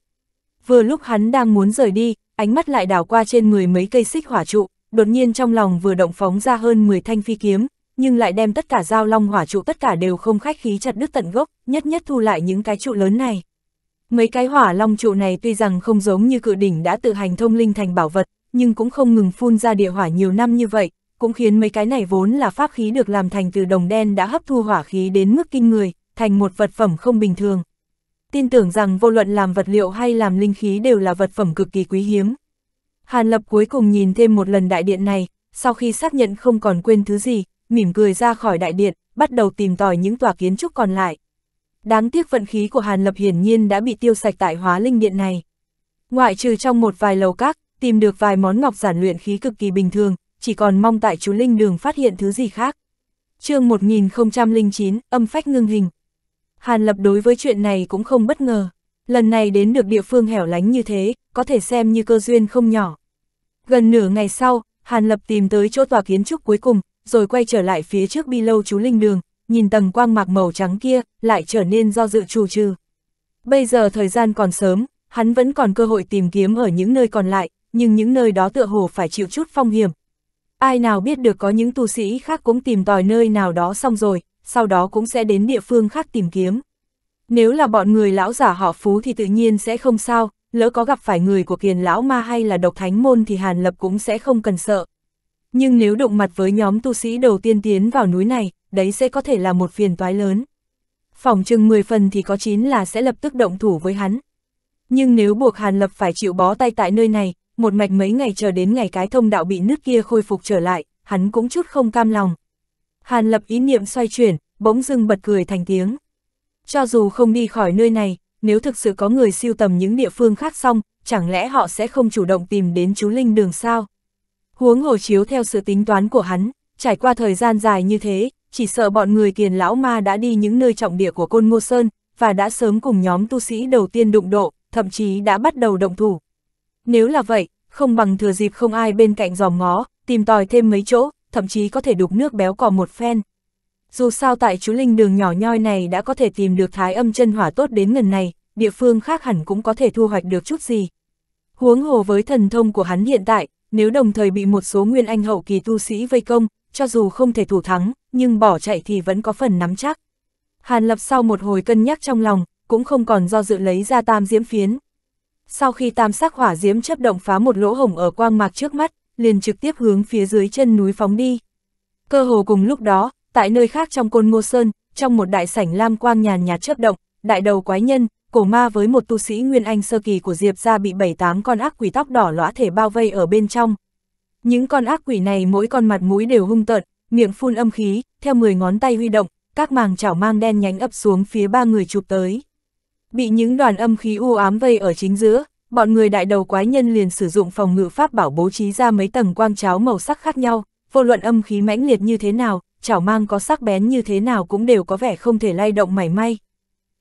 Speaker 1: Vừa lúc hắn đang muốn rời đi, ánh mắt lại đảo qua trên người mấy cây xích hỏa trụ, đột nhiên trong lòng vừa động phóng ra hơn 10 thanh phi kiếm, nhưng lại đem tất cả dao long hỏa trụ tất cả đều không khách khí chặt đứt tận gốc, nhất nhất thu lại những cái trụ lớn này. Mấy cái hỏa long trụ này tuy rằng không giống như cự đỉnh đã tự hành thông linh thành bảo vật, nhưng cũng không ngừng phun ra địa hỏa nhiều năm như vậy, cũng khiến mấy cái này vốn là pháp khí được làm thành từ đồng đen đã hấp thu hỏa khí đến mức kinh người, thành một vật phẩm không bình thường. Tin tưởng rằng vô luận làm vật liệu hay làm linh khí đều là vật phẩm cực kỳ quý hiếm. Hàn Lập cuối cùng nhìn thêm một lần đại điện này, sau khi xác nhận không còn quên thứ gì, mỉm cười ra khỏi đại điện, bắt đầu tìm tòi những tòa kiến trúc còn lại. Đáng tiếc vận khí của Hàn Lập hiển nhiên đã bị tiêu sạch tại hóa linh điện này. Ngoại trừ trong một vài lầu các, tìm được vài món ngọc giản luyện khí cực kỳ bình thường, chỉ còn mong tại chú Linh Đường phát hiện thứ gì khác. chương 1009, âm phách ngưng hình. Hàn Lập đối với chuyện này cũng không bất ngờ. Lần này đến được địa phương hẻo lánh như thế, có thể xem như cơ duyên không nhỏ. Gần nửa ngày sau, Hàn Lập tìm tới chỗ tòa kiến trúc cuối cùng, rồi quay trở lại phía trước bi lâu chú linh đường, nhìn tầng quang mạc màu trắng kia, lại trở nên do dự trù trừ. Bây giờ thời gian còn sớm, hắn vẫn còn cơ hội tìm kiếm ở những nơi còn lại, nhưng những nơi đó tựa hồ phải chịu chút phong hiểm. Ai nào biết được có những tu sĩ khác cũng tìm tòi nơi nào đó xong rồi, sau đó cũng sẽ đến địa phương khác tìm kiếm. Nếu là bọn người lão giả họ phú thì tự nhiên sẽ không sao, lỡ có gặp phải người của kiền lão ma hay là độc thánh môn thì Hàn Lập cũng sẽ không cần sợ, nhưng nếu đụng mặt với nhóm tu sĩ đầu tiên tiến vào núi này, đấy sẽ có thể là một phiền toái lớn. Phòng chừng 10 phần thì có 9 là sẽ lập tức động thủ với hắn. Nhưng nếu buộc Hàn Lập phải chịu bó tay tại nơi này, một mạch mấy ngày chờ đến ngày cái thông đạo bị nứt kia khôi phục trở lại, hắn cũng chút không cam lòng. Hàn Lập ý niệm xoay chuyển, bỗng dưng bật cười thành tiếng. Cho dù không đi khỏi nơi này, nếu thực sự có người siêu tầm những địa phương khác xong, chẳng lẽ họ sẽ không chủ động tìm đến chú Linh đường sao? Huống hồ chiếu theo sự tính toán của hắn, trải qua thời gian dài như thế, chỉ sợ bọn người kiền lão ma đã đi những nơi trọng địa của Côn Ngô Sơn, và đã sớm cùng nhóm tu sĩ đầu tiên đụng độ, thậm chí đã bắt đầu động thủ. Nếu là vậy, không bằng thừa dịp không ai bên cạnh dòm ngó, tìm tòi thêm mấy chỗ, thậm chí có thể đục nước béo cò một phen. Dù sao tại chú linh đường nhỏ nhoi này đã có thể tìm được thái âm chân hỏa tốt đến ngần này, địa phương khác hẳn cũng có thể thu hoạch được chút gì. Huống hồ với thần thông của hắn hiện tại, nếu đồng thời bị một số nguyên anh hậu kỳ tu sĩ vây công, cho dù không thể thủ thắng, nhưng bỏ chạy thì vẫn có phần nắm chắc. Hàn Lập sau một hồi cân nhắc trong lòng, cũng không còn do dự lấy ra tam diễm phiến. Sau khi tam sắc hỏa diễm chấp động phá một lỗ hổng ở quang mạc trước mắt, liền trực tiếp hướng phía dưới chân núi phóng đi. Cơ hồ cùng lúc đó, tại nơi khác trong côn ngô sơn, trong một đại sảnh lam quang nhàn nhạt chấp động, đại đầu quái nhân, cổ ma với một tu sĩ Nguyên Anh sơ kỳ của Diệp ra bị bảy tám con ác quỷ tóc đỏ lõa thể bao vây ở bên trong. Những con ác quỷ này mỗi con mặt mũi đều hung tợn, miệng phun âm khí, theo 10 ngón tay huy động, các màng chảo mang đen nhánh ấp xuống phía ba người chụp tới. Bị những đoàn âm khí u ám vây ở chính giữa, bọn người đại đầu quái nhân liền sử dụng phòng ngự pháp bảo bố trí ra mấy tầng quang cháo màu sắc khác nhau, vô luận âm khí mãnh liệt như thế nào, chảo mang có sắc bén như thế nào cũng đều có vẻ không thể lay động mảy may,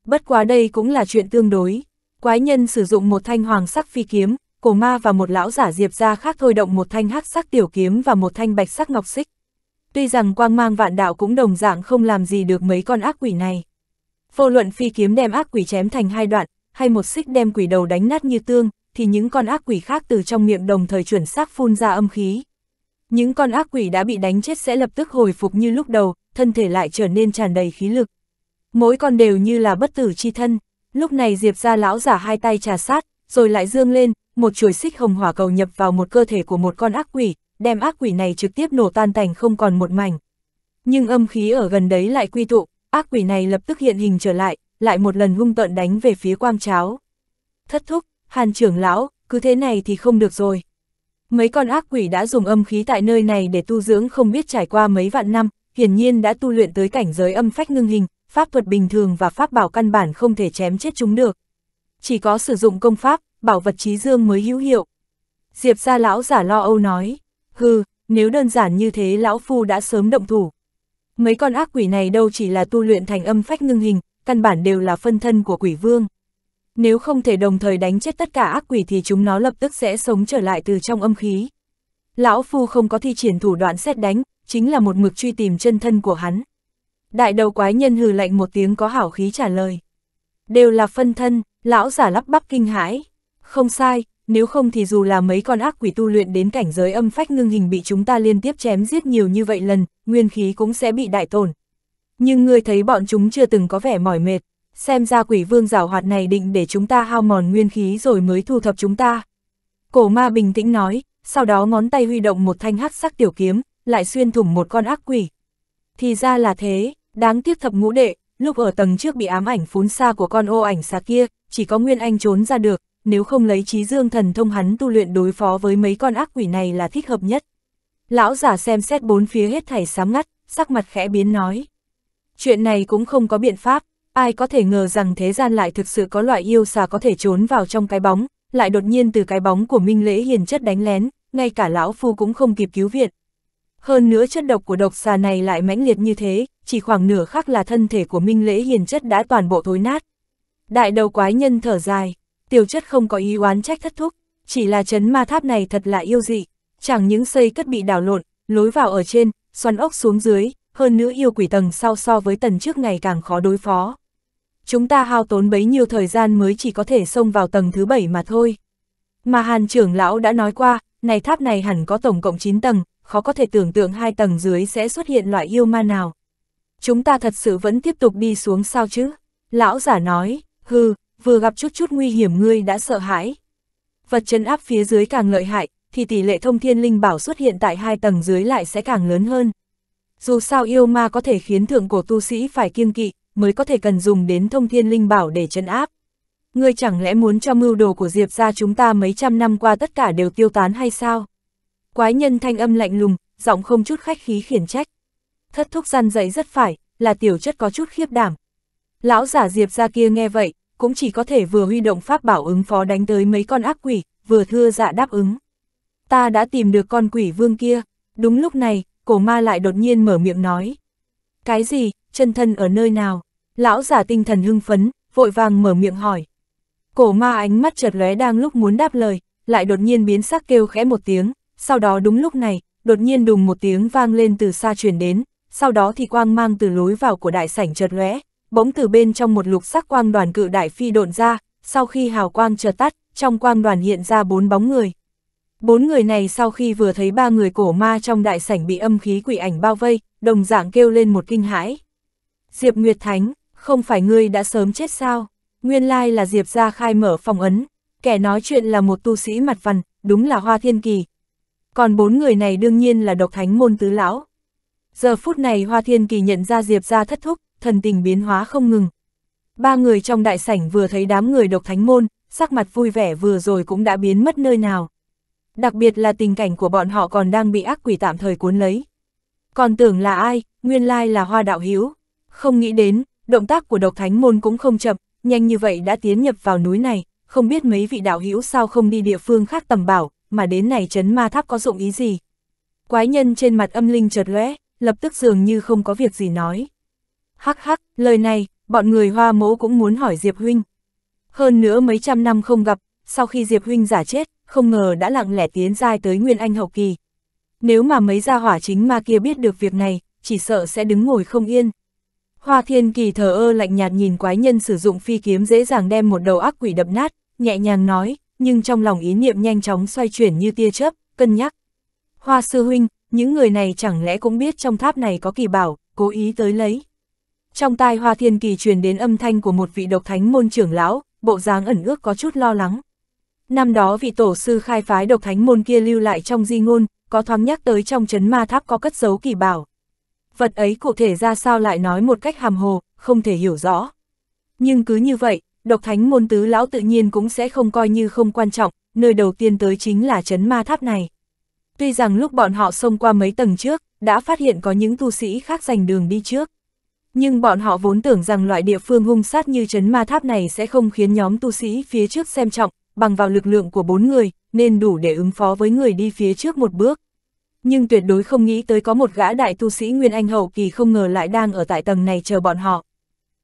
Speaker 1: Bất quá đây cũng là chuyện tương đối. Quái nhân sử dụng một thanh hoàng sắc phi kiếm, cổ ma và một lão giả diệp ra khác thôi động một thanh hắc sắc tiểu kiếm và một thanh bạch sắc ngọc xích. Tuy rằng quang mang vạn đạo cũng đồng dạng không làm gì được mấy con ác quỷ này. Vô luận phi kiếm đem ác quỷ chém thành hai đoạn, hay một xích đem quỷ đầu đánh nát như tương, thì những con ác quỷ khác từ trong miệng đồng thời chuẩn xác phun ra âm khí. Những con ác quỷ đã bị đánh chết sẽ lập tức hồi phục như lúc đầu, thân thể lại trở nên tràn đầy khí lực mỗi con đều như là bất tử chi thân, lúc này Diệp ra lão giả hai tay trà sát, rồi lại dương lên, một chuỗi xích hồng hỏa cầu nhập vào một cơ thể của một con ác quỷ, đem ác quỷ này trực tiếp nổ tan tành không còn một mảnh. Nhưng âm khí ở gần đấy lại quy tụ, ác quỷ này lập tức hiện hình trở lại, lại một lần hung tợn đánh về phía quang cháo. Thất thúc, hàn trưởng lão, cứ thế này thì không được rồi. Mấy con ác quỷ đã dùng âm khí tại nơi này để tu dưỡng không biết trải qua mấy vạn năm, hiển nhiên đã tu luyện tới cảnh giới âm phách ngưng hình, pháp thuật bình thường và pháp bảo căn bản không thể chém chết chúng được. Chỉ có sử dụng công pháp, bảo vật trí dương mới hữu hiệu. Diệp gia lão giả lo âu nói, hừ, nếu đơn giản như thế lão phu đã sớm động thủ. Mấy con ác quỷ này đâu chỉ là tu luyện thành âm phách ngưng hình, căn bản đều là phân thân của quỷ vương. Nếu không thể đồng thời đánh chết tất cả ác quỷ thì chúng nó lập tức sẽ sống trở lại từ trong âm khí. Lão Phu không có thi triển thủ đoạn xét đánh, chính là một mực truy tìm chân thân của hắn. Đại đầu quái nhân hừ lạnh một tiếng có hảo khí trả lời. Đều là phân thân, lão giả lắp bắp kinh hãi. Không sai, nếu không thì dù là mấy con ác quỷ tu luyện đến cảnh giới âm phách ngưng hình bị chúng ta liên tiếp chém giết nhiều như vậy lần, nguyên khí cũng sẽ bị đại tổn. Nhưng ngươi thấy bọn chúng chưa từng có vẻ mỏi mệt, xem ra quỷ vương giảo hoạt này định để chúng ta hao mòn nguyên khí rồi mới thu thập chúng ta. Cổ ma bình tĩnh nói, sau đó ngón tay huy động một thanh hắc sắc tiểu kiếm, lại xuyên thủng một con ác quỷ. Thì ra là thế, Đáng tiếc thập ngũ đệ, lúc ở tầng trước bị ám ảnh phún xa của con ô ảnh xà kia, chỉ có Nguyên Anh trốn ra được, nếu không lấy trí dương thần thông hắn tu luyện đối phó với mấy con ác quỷ này là thích hợp nhất. Lão giả xem xét bốn phía hết thảy sám ngắt, sắc mặt khẽ biến nói. Chuyện này cũng không có biện pháp, ai có thể ngờ rằng thế gian lại thực sự có loại yêu xà có thể trốn vào trong cái bóng, lại đột nhiên từ cái bóng của Minh Lễ hiền chất đánh lén, ngay cả lão phu cũng không kịp cứu viện, hơn nữa chất độc của độc xà này lại mãnh liệt như thế, chỉ khoảng nửa khắc là thân thể của Minh Lễ Hiền chất đã toàn bộ thối nát. Đại đầu quái nhân thở dài, tiểu chất không có ý oán trách thất thúc, chỉ là chấn ma tháp này thật là yêu dị, chẳng những xây cất bị đảo lộn, lối vào ở trên, xoắn ốc xuống dưới, hơn nữa yêu quỷ tầng sau so với tầng trước ngày càng khó đối phó. Chúng ta hao tốn bấy nhiêu thời gian mới chỉ có thể xông vào tầng thứ bảy mà thôi. Mà Hàn trưởng lão đã nói qua, này tháp này hẳn có tổng cộng 9 tầng, khó có thể tưởng tượng hai tầng dưới sẽ xuất hiện loại yêu ma nào. Chúng ta thật sự vẫn tiếp tục đi xuống sao chứ? Lão giả nói, hư, vừa gặp chút chút nguy hiểm ngươi đã sợ hãi. Vật chân áp phía dưới càng lợi hại, thì tỷ lệ thông thiên linh bảo xuất hiện tại hai tầng dưới lại sẽ càng lớn hơn. Dù sao yêu ma có thể khiến thượng cổ tu sĩ phải kiêng kỵ, mới có thể cần dùng đến thông thiên linh bảo để chân áp. Ngươi chẳng lẽ muốn cho mưu đồ của Diệp ra chúng ta mấy trăm năm qua tất cả đều tiêu tán hay sao? Quái nhân thanh âm lạnh lùng, giọng không chút khách khí khiển trách. Thất thúc gian dậy rất phải, là tiểu chất có chút khiếp đảm. Lão giả Diệp ra kia nghe vậy, cũng chỉ có thể vừa huy động pháp bảo ứng phó đánh tới mấy con ác quỷ, vừa thưa dạ đáp ứng. Ta đã tìm được con quỷ vương kia, đúng lúc này, cổ ma lại đột nhiên mở miệng nói. Cái gì, chân thân ở nơi nào? Lão giả tinh thần hưng phấn, vội vàng mở miệng hỏi. Cổ ma ánh mắt chợt lóe đang lúc muốn đáp lời, lại đột nhiên biến sắc kêu khẽ một tiếng, sau đó đúng lúc này, đột nhiên đùng một tiếng vang lên từ xa truyền đến, sau đó thì quang mang từ lối vào của đại sảnh chợt lóe, bỗng từ bên trong một lục sắc quang đoàn cự đại phi độn ra, sau khi hào quang chợt tắt, trong quang đoàn hiện ra bốn bóng người. Bốn người này sau khi vừa thấy ba người cổ ma trong đại sảnh bị âm khí quỷ ảnh bao vây, đồng dạng kêu lên một kinh hãi. Diệp Nguyệt Thánh, không phải ngươi đã sớm chết sao? Nguyên lai là Diệp gia khai mở phòng ấn, kẻ nói chuyện là một tu sĩ mặt vằn, đúng là Hoa Thiên Kỳ, còn bốn người này đương nhiên là độc thánh môn tứ lão. Giờ phút này Hoa Thiên Kỳ nhận ra Diệp ra thất thúc, thần tình biến hóa không ngừng. Ba người trong đại sảnh vừa thấy đám người độc thánh môn, sắc mặt vui vẻ vừa rồi cũng đã biến mất nơi nào. Đặc biệt là tình cảnh của bọn họ còn đang bị ác quỷ tạm thời cuốn lấy. Còn tưởng là ai, nguyên lai là hoa đạo hiếu. Không nghĩ đến, động tác của độc thánh môn cũng không chậm, nhanh như vậy đã tiến nhập vào núi này, không biết mấy vị đạo hữu sao không đi địa phương khác tầm bảo, mà đến này chấn ma tháp có dụng ý gì? Quái nhân trên mặt âm linh chợt lóe, lập tức dường như không có việc gì nói. Hắc hắc, lời này, bọn người hoa mỗ cũng muốn hỏi Diệp Huynh. Hơn nữa mấy trăm năm không gặp, sau khi Diệp Huynh giả chết, không ngờ đã lặng lẽ tiến dai tới Nguyên Anh hậu kỳ. Nếu mà mấy gia hỏa chính ma kia biết được việc này, chỉ sợ sẽ đứng ngồi không yên. Hoa Thiên Kỳ thờ ơ lạnh nhạt nhìn quái nhân sử dụng phi kiếm dễ dàng đem một đầu ác quỷ đập nát, nhẹ nhàng nói, nhưng trong lòng ý niệm nhanh chóng xoay chuyển như tia chớp, cân nhắc. Hoa sư huynh, những người này chẳng lẽ cũng biết trong tháp này có kỳ bảo, cố ý tới lấy. Trong tai hoa thiên kỳ truyền đến âm thanh của một vị độc thánh môn trưởng lão, bộ dáng ẩn ước có chút lo lắng. Năm đó vị tổ sư khai phái độc thánh môn kia lưu lại trong di ngôn, có thoáng nhắc tới trong chấn ma tháp có cất giấu kỳ bảo. Vật ấy cụ thể ra sao lại nói một cách hàm hồ, không thể hiểu rõ. Nhưng cứ như vậy, độc thánh môn tứ lão tự nhiên cũng sẽ không coi như không quan trọng, nơi đầu tiên tới chính là chấn ma tháp này. Tuy rằng lúc bọn họ xông qua mấy tầng trước, đã phát hiện có những tu sĩ khác giành đường đi trước. Nhưng bọn họ vốn tưởng rằng loại địa phương hung sát như chấn ma tháp này sẽ không khiến nhóm tu sĩ phía trước xem trọng, bằng vào lực lượng của bốn người, nên đủ để ứng phó với người đi phía trước một bước. Nhưng tuyệt đối không nghĩ tới có một gã đại tu sĩ Nguyên Anh Hậu kỳ không ngờ lại đang ở tại tầng này chờ bọn họ.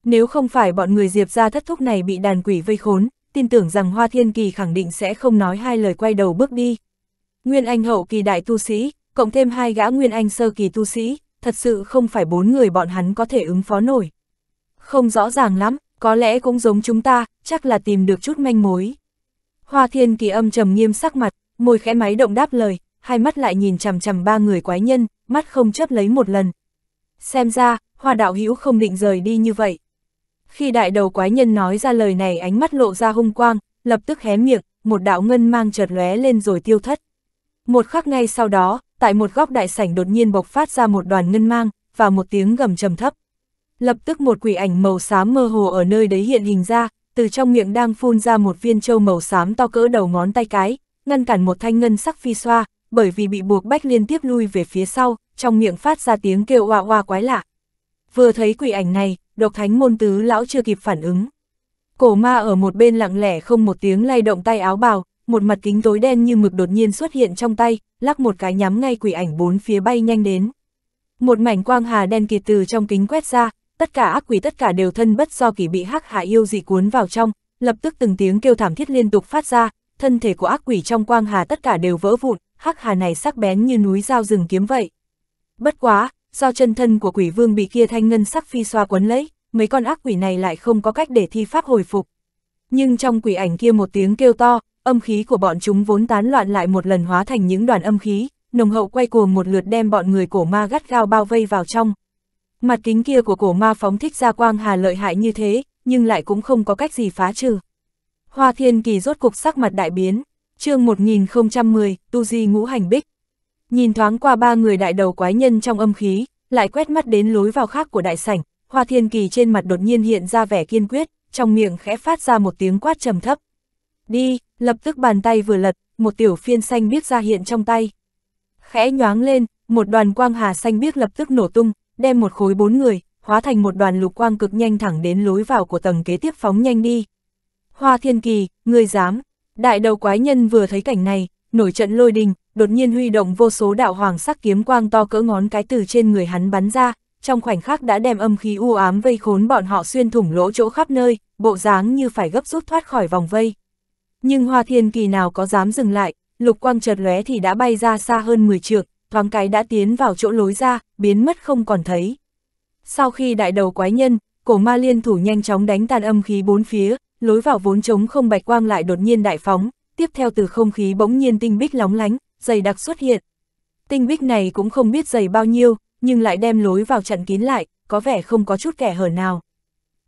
Speaker 1: Nếu không phải bọn người Diệp ra thất thúc này bị đàn quỷ vây khốn, tin tưởng rằng Hoa Thiên Kỳ khẳng định sẽ không nói hai lời quay đầu bước đi. Nguyên Anh hậu kỳ đại tu sĩ, cộng thêm hai gã Nguyên Anh sơ kỳ tu sĩ, thật sự không phải bốn người bọn hắn có thể ứng phó nổi. Không rõ ràng lắm, có lẽ cũng giống chúng ta, chắc là tìm được chút manh mối. Hoa Thiên Kỳ âm trầm nghiêm sắc mặt, môi khẽ máy động đáp lời, hai mắt lại nhìn chằm chằm ba người quái nhân, mắt không chấp lấy một lần. Xem ra, Hoa đạo hữu không định rời đi như vậy. Khi đại đầu quái nhân nói ra lời này ánh mắt lộ ra hung quang, lập tức hé miệng, một đạo ngân mang chợt lóe lên rồi tiêu thất. Một khắc ngay sau đó, tại một góc đại sảnh đột nhiên bộc phát ra một đoàn ngân mang, và một tiếng gầm trầm thấp. Lập tức một quỷ ảnh màu xám mơ hồ ở nơi đấy hiện hình ra, từ trong miệng đang phun ra một viên châu màu xám to cỡ đầu ngón tay cái, ngăn cản một thanh ngân sắc phi xoa, bởi vì bị buộc bách liên tiếp lui về phía sau, trong miệng phát ra tiếng kêu oa oa quái lạ. Vừa thấy quỷ ảnh này, độc thánh môn tứ lão chưa kịp phản ứng. Cổ ma ở một bên lặng lẽ không một tiếng lay động tay áo bào, một mặt kính tối đen như mực đột nhiên xuất hiện trong tay, lắc một cái nhắm ngay quỷ ảnh bốn phía bay nhanh đến. Một mảnh quang hà đen kịt từ trong kính quét ra, tất cả ác quỷ tất cả đều thân bất do kỳ bị hắc hạ yêu dị cuốn vào trong, lập tức từng tiếng kêu thảm thiết liên tục phát ra, thân thể của ác quỷ trong quang hà tất cả đều vỡ vụn, hắc hà này sắc bén như núi dao rừng kiếm vậy. Bất quá, do chân thân của quỷ vương bị kia thanh ngân sắc phi xoa quấn lấy, mấy con ác quỷ này lại không có cách để thi pháp hồi phục. Nhưng trong quỷ ảnh kia một tiếng kêu to, âm khí của bọn chúng vốn tán loạn lại một lần hóa thành những đoàn âm khí, nồng hậu quay cuồng một lượt đem bọn người cổ ma gắt gao bao vây vào trong. Mặt kính kia của cổ ma phóng thích ra quang hà lợi hại như thế, nhưng lại cũng không có cách gì phá trừ. Hoa thiên kỳ rốt cục sắc mặt đại biến, chương 1010, tu di ngũ hành bích. Nhìn thoáng qua ba người đại đầu quái nhân trong âm khí, lại quét mắt đến lối vào khác của đại sảnh, Hoa Thiên Kỳ trên mặt đột nhiên hiện ra vẻ kiên quyết, trong miệng khẽ phát ra một tiếng quát trầm thấp. Đi, lập tức bàn tay vừa lật, một tiểu phiên xanh biếc ra hiện trong tay. Khẽ nhoáng lên, một đoàn quang hà xanh biếc lập tức nổ tung, đem một khối bốn người, hóa thành một đoàn lục quang cực nhanh thẳng đến lối vào của tầng kế tiếp phóng nhanh đi. Hoa Thiên Kỳ, người dám, đại đầu quái nhân vừa thấy cảnh này, nổi trận lôi đình, đột nhiên huy động vô số đạo hoàng sắc kiếm quang to cỡ ngón cái từ trên người hắn bắn ra, trong khoảnh khắc đã đem âm khí u ám vây khốn bọn họ xuyên thủng lỗ chỗ khắp nơi, bộ dáng như phải gấp rút thoát khỏi vòng vây. Nhưng Hoa Thiên Kỳ nào có dám dừng lại, lục quang chợt lóe thì đã bay ra xa hơn 10 trượng, thoáng cái đã tiến vào chỗ lối ra, biến mất không còn thấy. Sau khi đại đầu quái nhân, cổ ma liên thủ nhanh chóng đánh tàn âm khí bốn phía, lối vào vốn trống không bạch quang lại đột nhiên đại phóng, tiếp theo từ không khí bỗng nhiên tinh bích lóng lánh, dày đặc xuất hiện. Tinh bích này cũng không biết dày bao nhiêu, nhưng lại đem lối vào chặn kín lại, có vẻ không có chút kẻ hở nào.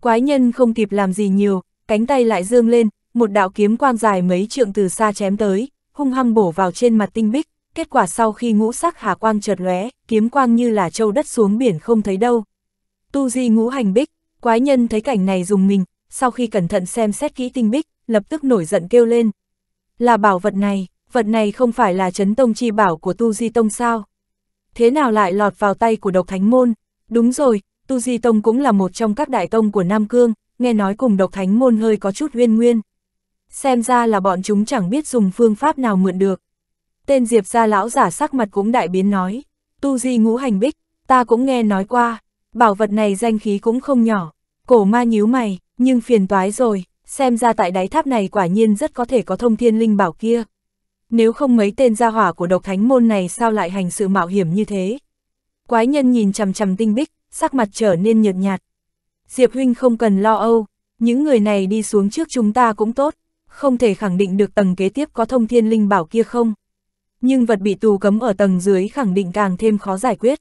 Speaker 1: Quái nhân không kịp làm gì nhiều, cánh tay lại dương lên, một đạo kiếm quang dài mấy trượng từ xa chém tới, hung hăng bổ vào trên mặt tinh bích, kết quả sau khi ngũ sắc hà quang chợt lóe, kiếm quang như là châu đất xuống biển không thấy đâu. Tu di ngũ hành bích, quái nhân thấy cảnh này dùng mình, sau khi cẩn thận xem xét kỹ tinh bích, lập tức nổi giận kêu lên. Là bảo vật này, vật này không phải là chấn tông chi bảo của Tu Di Tông sao? Thế nào lại lọt vào tay của độc thánh môn? Đúng rồi, Tu Di Tông cũng là một trong các đại tông của Nam Cương, nghe nói cùng độc thánh môn hơi có chút uyên nguyên. Xem ra là bọn chúng chẳng biết dùng phương pháp nào mượn được. Tên Diệp gia lão giả sắc mặt cũng đại biến nói, Tu Di ngũ hành bích, ta cũng nghe nói qua, bảo vật này danh khí cũng không nhỏ, cổ ma nhíu mày, nhưng phiền toái rồi, xem ra tại đáy tháp này quả nhiên rất có thể có thông thiên linh bảo kia nếu không mấy tên gia hỏa của độc thánh môn này sao lại hành sự mạo hiểm như thế. Quái nhân nhìn chằm chằm tinh bích, sắc mặt trở nên nhợt nhạt. Diệp huynh không cần lo âu, những người này đi xuống trước chúng ta cũng tốt, không thể khẳng định được tầng kế tiếp có thông thiên linh bảo kia không. Nhưng vật bị tù cấm ở tầng dưới khẳng định càng thêm khó giải quyết.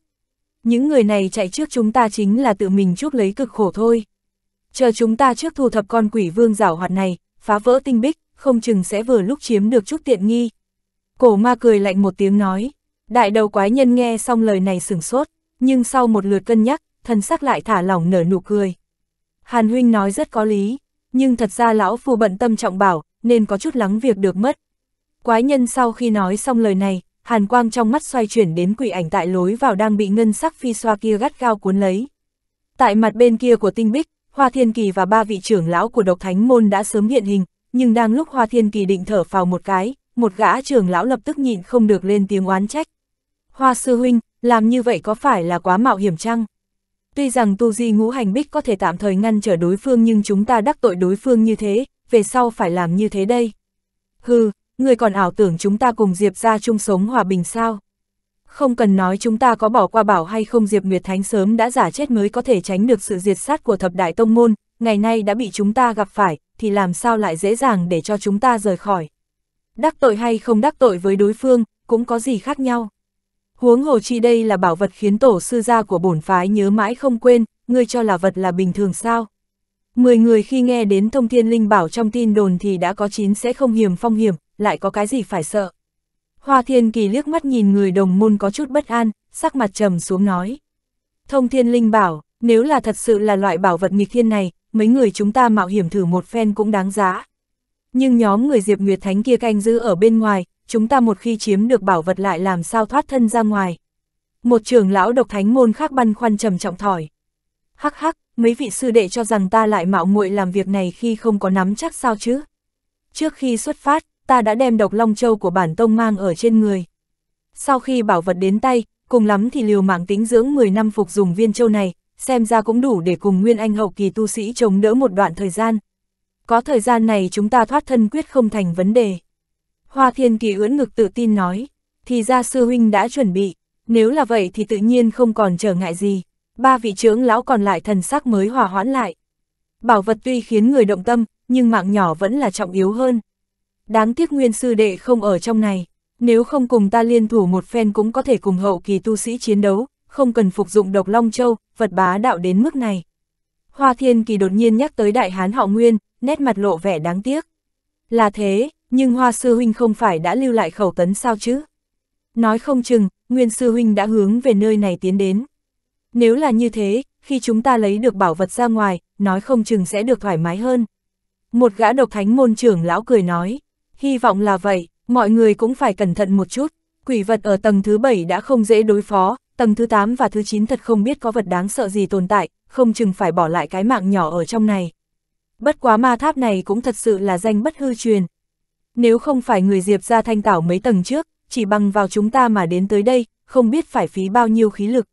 Speaker 1: Những người này chạy trước chúng ta chính là tự mình chuốc lấy cực khổ thôi. Chờ chúng ta trước thu thập con quỷ vương rảo hoạt này, phá vỡ tinh bích, không chừng sẽ vừa lúc chiếm được chút tiện nghi. Cổ ma cười lạnh một tiếng nói, đại đầu quái nhân nghe xong lời này sửng sốt, nhưng sau một lượt cân nhắc, thân sắc lại thả lỏng nở nụ cười. Hàn huynh nói rất có lý, nhưng thật ra lão phu bận tâm trọng bảo, nên có chút lắng việc được mất. Quái nhân sau khi nói xong lời này, hàn quang trong mắt xoay chuyển đến quỷ ảnh tại lối vào đang bị ngân sắc phi xoa kia gắt gao cuốn lấy. Tại mặt bên kia của tinh bích, Hoa Thiên Kỳ và ba vị trưởng lão của độc thánh môn đã sớm hiện hình, nhưng đang lúc Hoa Thiên Kỳ định thở phào một cái, một gã trưởng lão lập tức nhịn không được lên tiếng oán trách. Hoa sư huynh, làm như vậy có phải là quá mạo hiểm chăng? Tuy rằng tu di ngũ hành bích có thể tạm thời ngăn trở đối phương nhưng chúng ta đắc tội đối phương như thế, về sau phải làm như thế đây. Hừ, người còn ảo tưởng chúng ta cùng Diệp ra chung sống hòa bình sao? Không cần nói chúng ta có bỏ qua bảo hay không Diệp Nguyệt Thánh sớm đã giả chết mới có thể tránh được sự diệt sát của thập đại tông môn, ngày nay đã bị chúng ta gặp phải, thì làm sao lại dễ dàng để cho chúng ta rời khỏi. Đắc tội hay không đắc tội với đối phương, cũng có gì khác nhau. Huống hồ chi đây là bảo vật khiến tổ sư gia của bổn phái nhớ mãi không quên, ngươi cho là vật là bình thường sao. Mười người khi nghe đến thông thiên linh bảo trong tin đồn thì đã có chín sẽ không hiểm phong hiểm, lại có cái gì phải sợ. Hoa thiên kỳ liếc mắt nhìn người đồng môn có chút bất an, sắc mặt trầm xuống nói. Thông thiên linh bảo, nếu là thật sự là loại bảo vật nghịch thiên này, mấy người chúng ta mạo hiểm thử một phen cũng đáng giá. Nhưng nhóm người Diệp Nguyệt Thánh kia canh giữ ở bên ngoài, chúng ta một khi chiếm được bảo vật lại làm sao thoát thân ra ngoài. Một trưởng lão độc thánh môn khác băn khoăn trầm trọng thỏi. Hắc hắc, mấy vị sư đệ cho rằng ta lại mạo muội làm việc này khi không có nắm chắc sao chứ. Trước khi xuất phát, ta đã đem độc long châu của bản tông mang ở trên người. Sau khi bảo vật đến tay, cùng lắm thì liều mạng tính dưỡng 10 năm phục dùng viên châu này, xem ra cũng đủ để cùng Nguyên Anh hậu kỳ tu sĩ chống đỡ một đoạn thời gian có thời gian này chúng ta thoát thân quyết không thành vấn đề. Hoa Thiên Kỳ ưỡn ngực tự tin nói, thì ra sư huynh đã chuẩn bị, nếu là vậy thì tự nhiên không còn trở ngại gì. Ba vị trưởng lão còn lại thần sắc mới hòa hoãn lại. Bảo vật tuy khiến người động tâm, nhưng mạng nhỏ vẫn là trọng yếu hơn. Đáng tiếc nguyên sư đệ không ở trong này, nếu không cùng ta liên thủ một phen cũng có thể cùng hậu kỳ tu sĩ chiến đấu, không cần phục dụng độc long châu, vật bá đạo đến mức này. Hoa Thiên Kỳ đột nhiên nhắc tới đại hán họ Nguyên, nét mặt lộ vẻ đáng tiếc. Là thế, nhưng Hoa Sư Huynh không phải đã lưu lại khẩu tấn sao chứ? Nói không chừng, Nguyên Sư Huynh đã hướng về nơi này tiến đến. Nếu là như thế, khi chúng ta lấy được bảo vật ra ngoài, nói không chừng sẽ được thoải mái hơn. Một gã độc thánh môn trưởng lão cười nói, hy vọng là vậy, mọi người cũng phải cẩn thận một chút. Quỷ vật ở tầng thứ 7 đã không dễ đối phó, tầng thứ 8 và thứ 9 thật không biết có vật đáng sợ gì tồn tại, không chừng phải bỏ lại cái mạng nhỏ ở trong này bất quá ma tháp này cũng thật sự là danh bất hư truyền. Nếu không phải người Diệp ra thanh tảo mấy tầng trước, chỉ bằng vào chúng ta mà đến tới đây, không biết phải phí bao nhiêu khí lực.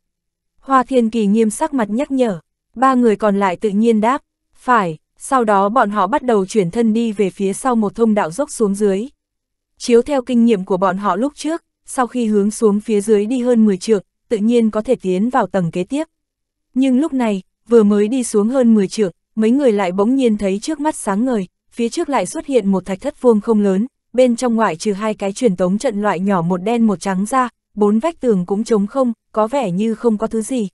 Speaker 1: Hoa Thiên Kỳ nghiêm sắc mặt nhắc nhở, ba người còn lại tự nhiên đáp, phải, sau đó bọn họ bắt đầu chuyển thân đi về phía sau một thông đạo dốc xuống dưới. Chiếu theo kinh nghiệm của bọn họ lúc trước, sau khi hướng xuống phía dưới đi hơn 10 trượng, tự nhiên có thể tiến vào tầng kế tiếp. Nhưng lúc này, vừa mới đi xuống hơn 10 trượng, mấy người lại bỗng nhiên thấy trước mắt sáng ngời, phía trước lại xuất hiện một thạch thất vuông không lớn, bên trong ngoại trừ hai cái truyền tống trận loại nhỏ một đen một trắng ra, bốn vách tường cũng trống không, có vẻ như không có thứ gì.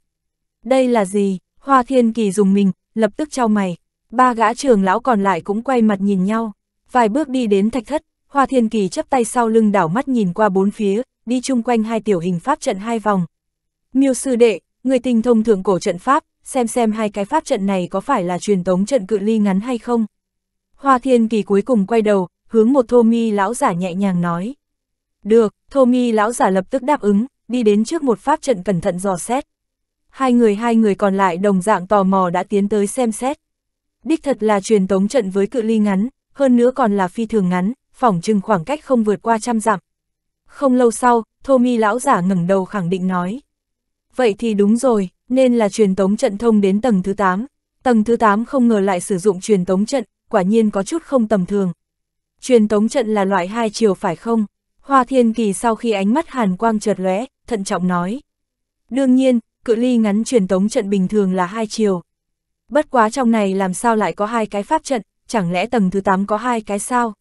Speaker 1: Đây là gì? Hoa Thiên Kỳ dùng mình, lập tức trao mày. Ba gã trường lão còn lại cũng quay mặt nhìn nhau. Vài bước đi đến thạch thất, Hoa Thiên Kỳ chắp tay sau lưng đảo mắt nhìn qua bốn phía, đi chung quanh hai tiểu hình pháp trận hai vòng. Miêu sư đệ, người tinh thông thường cổ trận pháp, xem xem hai cái pháp trận này có phải là truyền tống trận cự ly ngắn hay không. Hoa Thiên Kỳ cuối cùng quay đầu, hướng một thô mi lão giả nhẹ nhàng nói. Được, thô mi lão giả lập tức đáp ứng, đi đến trước một pháp trận cẩn thận dò xét. Hai người hai người còn lại đồng dạng tò mò đã tiến tới xem xét. Đích thật là truyền tống trận với cự ly ngắn, hơn nữa còn là phi thường ngắn, phỏng chừng khoảng cách không vượt qua trăm dặm. Không lâu sau, thô mi lão giả ngẩng đầu khẳng định nói. Vậy thì đúng rồi, nên là truyền tống trận thông đến tầng thứ 8. Tầng thứ 8 không ngờ lại sử dụng truyền tống trận, quả nhiên có chút không tầm thường. Truyền tống trận là loại hai chiều phải không? Hoa Thiên Kỳ sau khi ánh mắt hàn quang chợt lóe, thận trọng nói. Đương nhiên, cự ly ngắn truyền tống trận bình thường là hai chiều. Bất quá trong này làm sao lại có hai cái pháp trận, chẳng lẽ tầng thứ 8 có hai cái sao?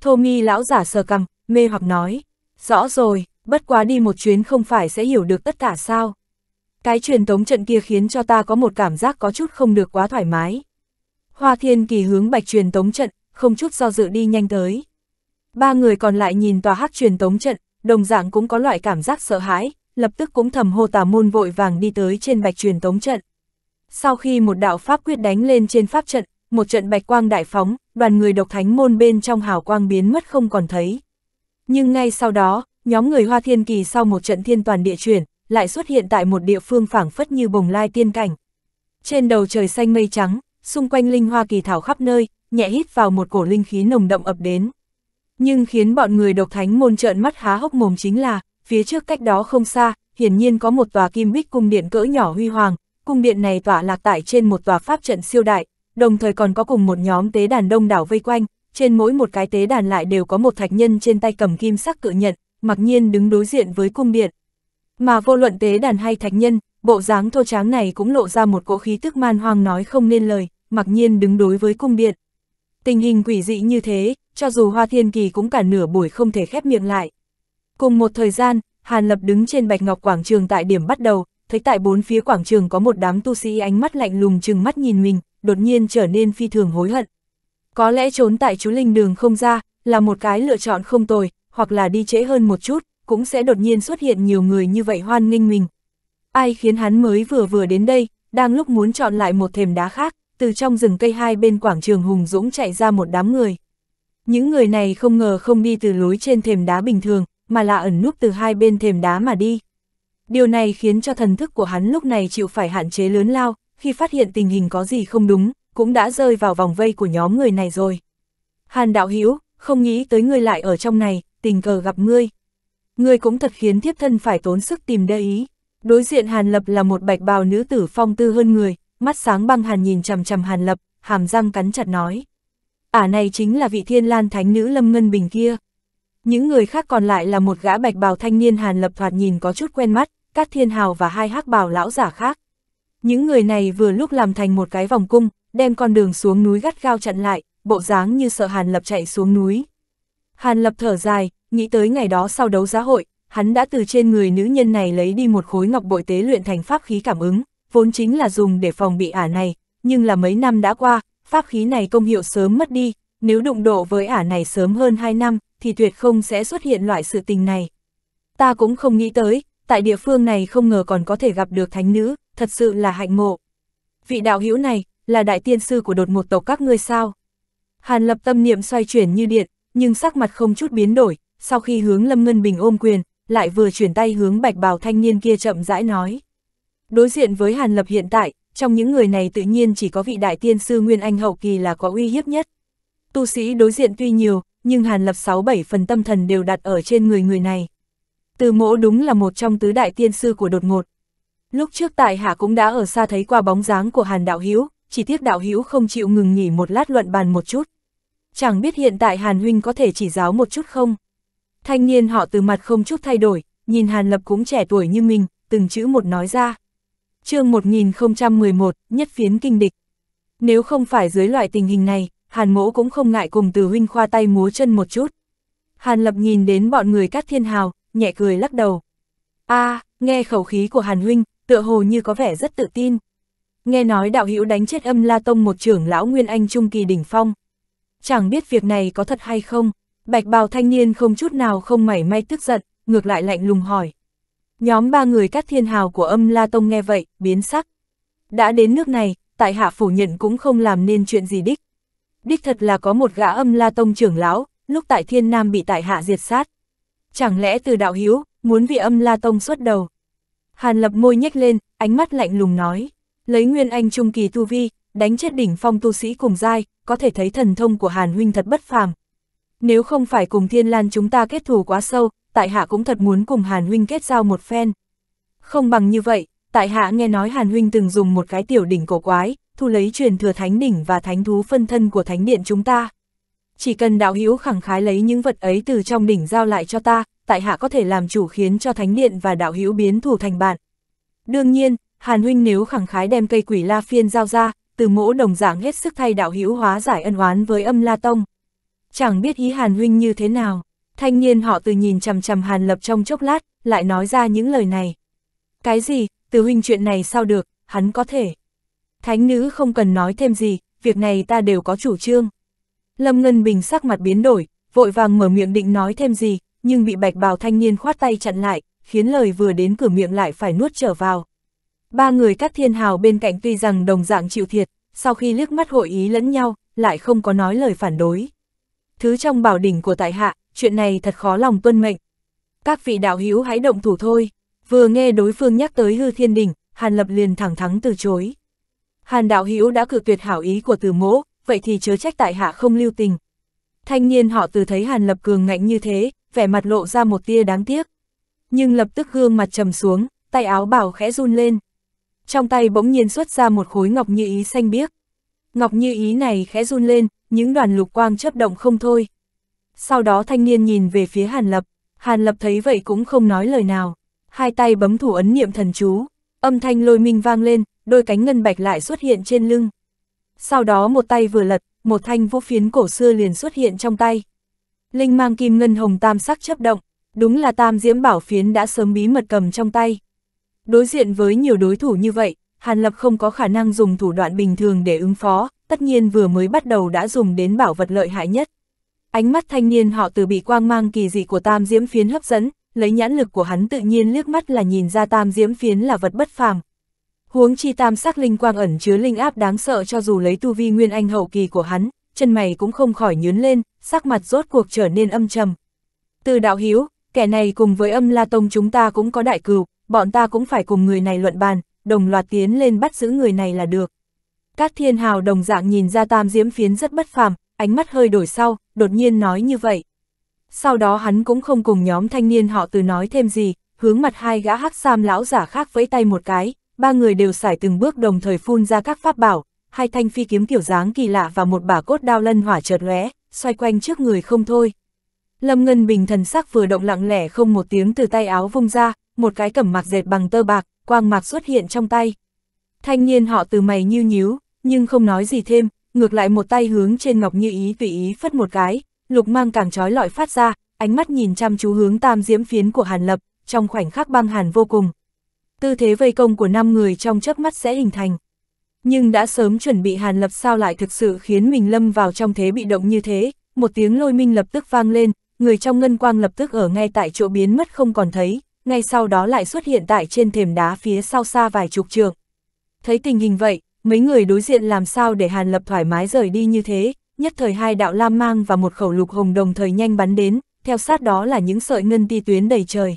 Speaker 1: Thô Tommy lão giả sờ cằm, mê hoặc nói. Rõ rồi, bất quá đi một chuyến không phải sẽ hiểu được tất cả sao? cái truyền tống trận kia khiến cho ta có một cảm giác có chút không được quá thoải mái. Hoa thiên kỳ hướng bạch truyền tống trận, không chút do dự đi nhanh tới. Ba người còn lại nhìn tòa hắc truyền tống trận, đồng dạng cũng có loại cảm giác sợ hãi, lập tức cũng thầm hô tà môn vội vàng đi tới trên bạch truyền tống trận. Sau khi một đạo pháp quyết đánh lên trên pháp trận, một trận bạch quang đại phóng, đoàn người độc thánh môn bên trong hào quang biến mất không còn thấy. Nhưng ngay sau đó, nhóm người Hoa Thiên Kỳ sau một trận thiên toàn địa chuyển, lại xuất hiện tại một địa phương phảng phất như bồng lai tiên cảnh. Trên đầu trời xanh mây trắng, xung quanh linh hoa kỳ thảo khắp nơi, nhẹ hít vào một cổ linh khí nồng đậm ập đến. Nhưng khiến bọn người độc thánh môn trợn mắt há hốc mồm chính là, phía trước cách đó không xa, hiển nhiên có một tòa kim bích cung điện cỡ nhỏ huy hoàng, cung điện này tỏa lạc tại trên một tòa pháp trận siêu đại, đồng thời còn có cùng một nhóm tế đàn đông đảo vây quanh, trên mỗi một cái tế đàn lại đều có một thạch nhân trên tay cầm kim sắc cự nhận, mặc nhiên đứng đối diện với cung điện. Mà vô luận tế đàn hay thạch nhân, bộ dáng thô tráng này cũng lộ ra một cỗ khí tức man hoang nói không nên lời, mặc nhiên đứng đối với cung điện. Tình hình quỷ dị như thế, cho dù Hoa Thiên Kỳ cũng cả nửa buổi không thể khép miệng lại. Cùng một thời gian, Hàn Lập đứng trên bạch ngọc quảng trường tại điểm bắt đầu, thấy tại bốn phía quảng trường có một đám tu sĩ ánh mắt lạnh lùng chừng mắt nhìn mình, đột nhiên trở nên phi thường hối hận. Có lẽ trốn tại chú linh đường không ra, là một cái lựa chọn không tồi, hoặc là đi trễ hơn một chút, cũng sẽ đột nhiên xuất hiện nhiều người như vậy hoan nghênh mình. Ai khiến hắn mới vừa vừa đến đây, đang lúc muốn chọn lại một thềm đá khác, từ trong rừng cây hai bên quảng trường hùng dũng chạy ra một đám người. Những người này không ngờ không đi từ lối trên thềm đá bình thường, mà là ẩn núp từ hai bên thềm đá mà đi. Điều này khiến cho thần thức của hắn lúc này chịu phải hạn chế lớn lao, khi phát hiện tình hình có gì không đúng, cũng đã rơi vào vòng vây của nhóm người này rồi. Hàn đạo Hiếu không nghĩ tới ngươi lại ở trong này, tình cờ gặp ngươi. Ngươi cũng thật khiến thiếp thân phải tốn sức tìm đây ý. Đối diện Hàn Lập là một bạch bào nữ tử phong tư hơn người, mắt sáng băng hàn nhìn chằm chằm Hàn Lập, hàm răng cắn chặt nói. Ả à này chính là vị thiên lan thánh nữ Lâm Ngân Bình kia. Những người khác còn lại là một gã bạch bào thanh niên Hàn Lập thoạt nhìn có chút quen mắt, Cát Thiên Hào và hai hắc bào lão giả khác. Những người này vừa lúc làm thành một cái vòng cung, đem con đường xuống núi gắt gao chặn lại, bộ dáng như sợ Hàn Lập chạy xuống núi. Hàn Lập thở dài, nghĩ tới ngày đó sau đấu giá hội, hắn đã từ trên người nữ nhân này lấy đi một khối ngọc bội tế luyện thành pháp khí cảm ứng, vốn chính là dùng để phòng bị ả này, nhưng là mấy năm đã qua, pháp khí này công hiệu sớm mất đi, nếu đụng độ với ả này sớm hơn 2 năm, thì tuyệt không sẽ xuất hiện loại sự tình này. Ta cũng không nghĩ tới, tại địa phương này không ngờ còn có thể gặp được thánh nữ, thật sự là hạnh mộ. Vị đạo hữu này, là đại tiên sư của đột một tộc các ngươi sao? Hàn lập tâm niệm xoay chuyển như điện, nhưng sắc mặt không chút biến đổi, sau khi hướng Lâm Ngân Bình ôm quyền, lại vừa chuyển tay hướng bạch bào thanh niên kia chậm rãi nói. Đối diện với Hàn Lập hiện tại, trong những người này tự nhiên chỉ có vị đại tiên sư Nguyên Anh Hậu Kỳ là có uy hiếp nhất. Tu sĩ đối diện tuy nhiều, nhưng Hàn Lập 6-7 phần tâm thần đều đặt ở trên người người này. Từ mỗ đúng là một trong tứ đại tiên sư của đột ngột. Lúc trước tại Hạ cũng đã ở xa thấy qua bóng dáng của Hàn Đạo Hiếu, chỉ tiếc Đạo Hiếu không chịu ngừng nghỉ một lát luận bàn một chút. Chẳng biết hiện tại Hàn Huynh có thể chỉ giáo một chút không? Thanh niên họ từ mặt không chút thay đổi, nhìn Hàn Lập cũng trẻ tuổi như mình, từng chữ một nói ra. chương 1011, nhất phiến kinh địch. Nếu không phải dưới loại tình hình này, Hàn Mỗ cũng không ngại cùng từ huynh khoa tay múa chân một chút. Hàn Lập nhìn đến bọn người cắt thiên hào, nhẹ cười lắc đầu. a à, nghe khẩu khí của Hàn huynh, tựa hồ như có vẻ rất tự tin. Nghe nói đạo hữu đánh chết âm La Tông một trưởng lão Nguyên Anh Trung Kỳ đỉnh phong. Chẳng biết việc này có thật hay không. Bạch bào thanh niên không chút nào không mảy may tức giận, ngược lại lạnh lùng hỏi. Nhóm ba người cắt thiên hào của âm La Tông nghe vậy, biến sắc. Đã đến nước này, tại hạ phủ nhận cũng không làm nên chuyện gì đích. Đích thật là có một gã âm La Tông trưởng lão, lúc tại thiên nam bị tại hạ diệt sát. Chẳng lẽ từ đạo hiếu, muốn vị âm La Tông xuất đầu. Hàn lập môi nhếch lên, ánh mắt lạnh lùng nói. Lấy nguyên anh trung kỳ tu vi, đánh chết đỉnh phong tu sĩ cùng dai, có thể thấy thần thông của Hàn huynh thật bất phàm, nếu không phải cùng Thiên Lan chúng ta kết thù quá sâu, tại hạ cũng thật muốn cùng Hàn Huynh kết giao một phen. Không bằng như vậy, tại hạ nghe nói Hàn Huynh từng dùng một cái tiểu đỉnh cổ quái, thu lấy truyền thừa thánh đỉnh và thánh thú phân thân của thánh điện chúng ta. Chỉ cần đạo hữu khẳng khái lấy những vật ấy từ trong đỉnh giao lại cho ta, tại hạ có thể làm chủ khiến cho thánh điện và đạo hữu biến thù thành bạn. Đương nhiên, Hàn huynh nếu khẳng khái đem cây quỷ La Phiên giao ra, từ mỗ đồng dạng hết sức thay đạo hữu hóa giải ân oán với âm La Tông chẳng biết ý Hàn Huynh như thế nào. Thanh niên họ từ nhìn chằm chằm Hàn Lập trong chốc lát, lại nói ra những lời này. Cái gì, từ huynh chuyện này sao được, hắn có thể. Thánh nữ không cần nói thêm gì, việc này ta đều có chủ trương. Lâm Ngân Bình sắc mặt biến đổi, vội vàng mở miệng định nói thêm gì, nhưng bị bạch bào thanh niên khoát tay chặn lại, khiến lời vừa đến cửa miệng lại phải nuốt trở vào. Ba người các thiên hào bên cạnh tuy rằng đồng dạng chịu thiệt, sau khi liếc mắt hội ý lẫn nhau, lại không có nói lời phản đối thứ trong bảo đỉnh của tại hạ, chuyện này thật khó lòng tuân mệnh. Các vị đạo hữu hãy động thủ thôi, vừa nghe đối phương nhắc tới hư thiên đỉnh, Hàn Lập liền thẳng thắng từ chối. Hàn đạo hữu đã cự tuyệt hảo ý của từ mỗ, vậy thì chớ trách tại hạ không lưu tình. Thanh niên họ từ thấy Hàn Lập cường ngạnh như thế, vẻ mặt lộ ra một tia đáng tiếc. Nhưng lập tức gương mặt trầm xuống, tay áo bảo khẽ run lên. Trong tay bỗng nhiên xuất ra một khối ngọc như ý xanh biếc. Ngọc như ý này khẽ run lên, những đoàn lục quang chấp động không thôi. Sau đó thanh niên nhìn về phía Hàn Lập, Hàn Lập thấy vậy cũng không nói lời nào, hai tay bấm thủ ấn niệm thần chú, âm thanh lôi minh vang lên, đôi cánh ngân bạch lại xuất hiện trên lưng. Sau đó một tay vừa lật, một thanh vũ phiến cổ xưa liền xuất hiện trong tay. Linh mang kim ngân hồng tam sắc chấp động, đúng là tam diễm bảo phiến đã sớm bí mật cầm trong tay. Đối diện với nhiều đối thủ như vậy, Hàn Lập không có khả năng dùng thủ đoạn bình thường để ứng phó, tất nhiên vừa mới bắt đầu đã dùng đến bảo vật lợi hại nhất. Ánh mắt thanh niên họ từ bị quang mang kỳ dị của tam diễm phiến hấp dẫn, lấy nhãn lực của hắn tự nhiên liếc mắt là nhìn ra tam diễm phiến là vật bất phàm. Huống chi tam sắc linh quang ẩn chứa linh áp đáng sợ cho dù lấy tu vi nguyên anh hậu kỳ của hắn, chân mày cũng không khỏi nhướn lên, sắc mặt rốt cuộc trở nên âm trầm. Từ đạo hiếu, kẻ này cùng với âm la tông chúng ta cũng có đại cừu, bọn ta cũng phải cùng người này luận bàn, đồng loạt tiến lên bắt giữ người này là được. Các thiên hào đồng dạng nhìn ra tam diễm phiến rất bất phàm, ánh mắt hơi đổi sau, đột nhiên nói như vậy. Sau đó hắn cũng không cùng nhóm thanh niên họ từ nói thêm gì, hướng mặt hai gã hắc sam lão giả khác vẫy tay một cái, ba người đều xải từng bước đồng thời phun ra các pháp bảo, hai thanh phi kiếm kiểu dáng kỳ lạ và một bả cốt đao lân hỏa chợt lóe, xoay quanh trước người không thôi. Lâm Ngân Bình thần sắc vừa động lặng lẽ không một tiếng từ tay áo vung ra, một cái cẩm mạc dệt bằng tơ bạc, quang mạc xuất hiện trong tay. Thanh niên họ từ mày nhíu nhíu, nhưng không nói gì thêm, ngược lại một tay hướng trên Ngọc Như Ý tùy ý phất một cái, lục mang càng trói lọi phát ra, ánh mắt nhìn chăm chú hướng tam diễm phiến của Hàn Lập, trong khoảnh khắc băng hàn vô cùng. Tư thế vây công của năm người trong chớp mắt sẽ hình thành. Nhưng đã sớm chuẩn bị Hàn Lập sao lại thực sự khiến mình lâm vào trong thế bị động như thế, một tiếng lôi minh lập tức vang lên, người trong ngân quang lập tức ở ngay tại chỗ biến mất không còn thấy, ngay sau đó lại xuất hiện tại trên thềm đá phía sau xa vài chục trường. Thấy tình hình vậy, mấy người đối diện làm sao để Hàn Lập thoải mái rời đi như thế, nhất thời hai đạo lam mang và một khẩu lục hồng đồng thời nhanh bắn đến, theo sát đó là những sợi ngân ti tuyến đầy trời.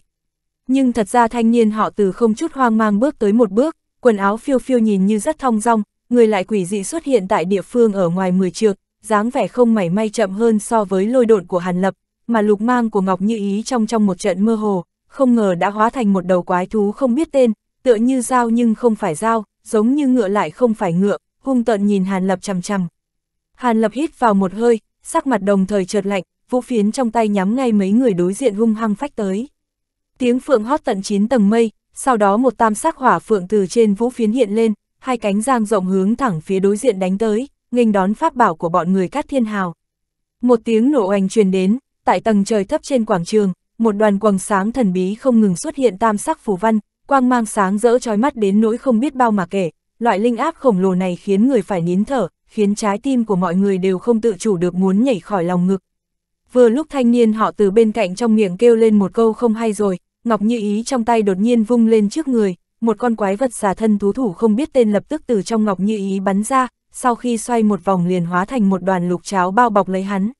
Speaker 1: Nhưng thật ra thanh niên họ từ không chút hoang mang bước tới một bước, quần áo phiêu phiêu nhìn như rất thong dong, người lại quỷ dị xuất hiện tại địa phương ở ngoài mười trượng, dáng vẻ không mảy may chậm hơn so với lôi độn của Hàn Lập, mà lục mang của Ngọc Như Ý trong trong một trận mơ hồ, không ngờ đã hóa thành một đầu quái thú không biết tên, tựa như dao nhưng không phải dao, giống như ngựa lại không phải ngựa, hung tận nhìn Hàn Lập chằm chằm. Hàn Lập hít vào một hơi, sắc mặt đồng thời chợt lạnh, vũ phiến trong tay nhắm ngay mấy người đối diện hung hăng phách tới. Tiếng phượng hót tận chín tầng mây, sau đó một tam sắc hỏa phượng từ trên vũ phiến hiện lên, hai cánh giang rộng hướng thẳng phía đối diện đánh tới, nghênh đón pháp bảo của bọn người Cát Thiên Hào. Một tiếng nổ oanh truyền đến, tại tầng trời thấp trên quảng trường, một đoàn quầng sáng thần bí không ngừng xuất hiện tam sắc phù văn, quang mang sáng rỡ trói mắt đến nỗi không biết bao mà kể, loại linh áp khổng lồ này khiến người phải nín thở, khiến trái tim của mọi người đều không tự chủ được muốn nhảy khỏi lòng ngực. Vừa lúc thanh niên họ từ bên cạnh trong miệng kêu lên một câu không hay rồi, Ngọc Như Ý trong tay đột nhiên vung lên trước người, một con quái vật xà thân thú thủ không biết tên lập tức từ trong Ngọc Như Ý bắn ra, sau khi xoay một vòng liền hóa thành một đoàn lục cháo bao bọc lấy hắn.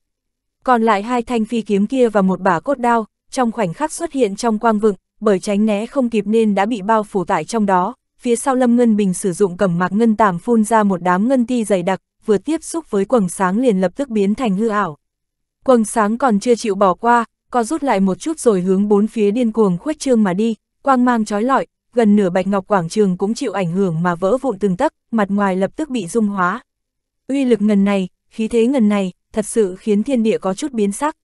Speaker 1: Còn lại hai thanh phi kiếm kia và một bả cốt đao, trong khoảnh khắc xuất hiện trong quang vựng, bởi tránh né không kịp nên đã bị bao phủ tại trong đó, phía sau Lâm Ngân Bình sử dụng cẩm mạc ngân tàm phun ra một đám ngân ti dày đặc, vừa tiếp xúc với quầng sáng liền lập tức biến thành hư ảo. Quầng sáng còn chưa chịu bỏ qua, co rút lại một chút rồi hướng bốn phía điên cuồng khuếch trương mà đi, quang mang trói lọi, gần nửa bạch ngọc quảng trường cũng chịu ảnh hưởng mà vỡ vụn từng tấc, mặt ngoài lập tức bị dung hóa. Uy lực ngần này, khí thế ngần này, thật sự khiến thiên địa có chút biến sắc.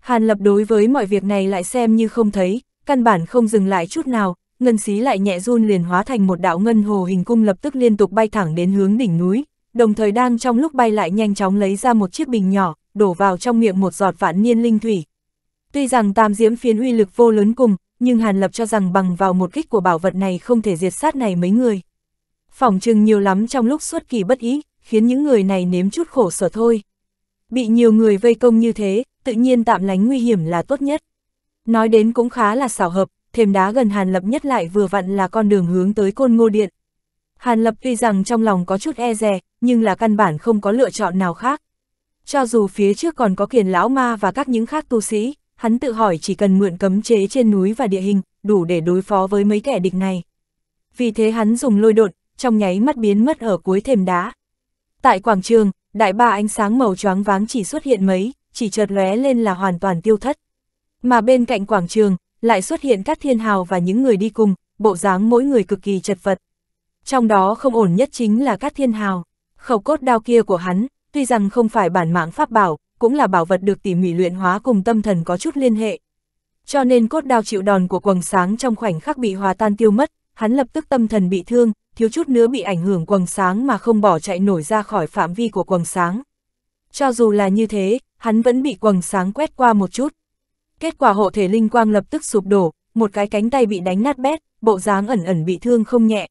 Speaker 1: Hàn lập đối với mọi việc này lại xem như không thấy, căn bản không dừng lại chút nào, ngân xí lại nhẹ run liền hóa thành một đạo ngân hồ hình cung lập tức liên tục bay thẳng đến hướng đỉnh núi, đồng thời đang trong lúc bay lại nhanh chóng lấy ra một chiếc bình nhỏ, đổ vào trong miệng một giọt vạn niên linh thủy. Tuy rằng tam diễm phiến uy lực vô lớn cùng, nhưng Hàn Lập cho rằng bằng vào một kích của bảo vật này không thể diệt sát này mấy người. Phỏng chừng nhiều lắm trong lúc suốt kỳ bất ý, khiến những người này nếm chút khổ sở thôi. Bị nhiều người vây công như thế, tự nhiên tạm lánh nguy hiểm là tốt nhất. Nói đến cũng khá là xảo hợp, thềm đá gần Hàn Lập nhất lại vừa vặn là con đường hướng tới côn ngô điện. Hàn Lập tuy rằng trong lòng có chút e dè, nhưng là căn bản không có lựa chọn nào khác. Cho dù phía trước còn có kiền lão ma và các những khác tu sĩ, hắn tự hỏi chỉ cần mượn cấm chế trên núi và địa hình, đủ để đối phó với mấy kẻ địch này. Vì thế hắn dùng lôi đột, trong nháy mắt biến mất ở cuối thềm đá. Tại quảng trường, đại ba ánh sáng màu choáng váng chỉ xuất hiện mấy, chỉ chợt lóe lên là hoàn toàn tiêu thất. Mà bên cạnh quảng trường, lại xuất hiện các thiên hào và những người đi cùng, bộ dáng mỗi người cực kỳ chật vật. Trong đó không ổn nhất chính là các thiên hào. Khẩu cốt đao kia của hắn, tuy rằng không phải bản mạng pháp bảo, cũng là bảo vật được tỉ mỉ luyện hóa cùng tâm thần có chút liên hệ. Cho nên cốt đao chịu đòn của quầng sáng trong khoảnh khắc bị hòa tan tiêu mất, hắn lập tức tâm thần bị thương, thiếu chút nữa bị ảnh hưởng quầng sáng mà không bỏ chạy nổi ra khỏi phạm vi của quầng sáng. Cho dù là như thế, hắn vẫn bị quầng sáng quét qua một chút, Kết quả hộ thể linh quang lập tức sụp đổ, một cái cánh tay bị đánh nát bét, bộ dáng ẩn ẩn bị thương không nhẹ.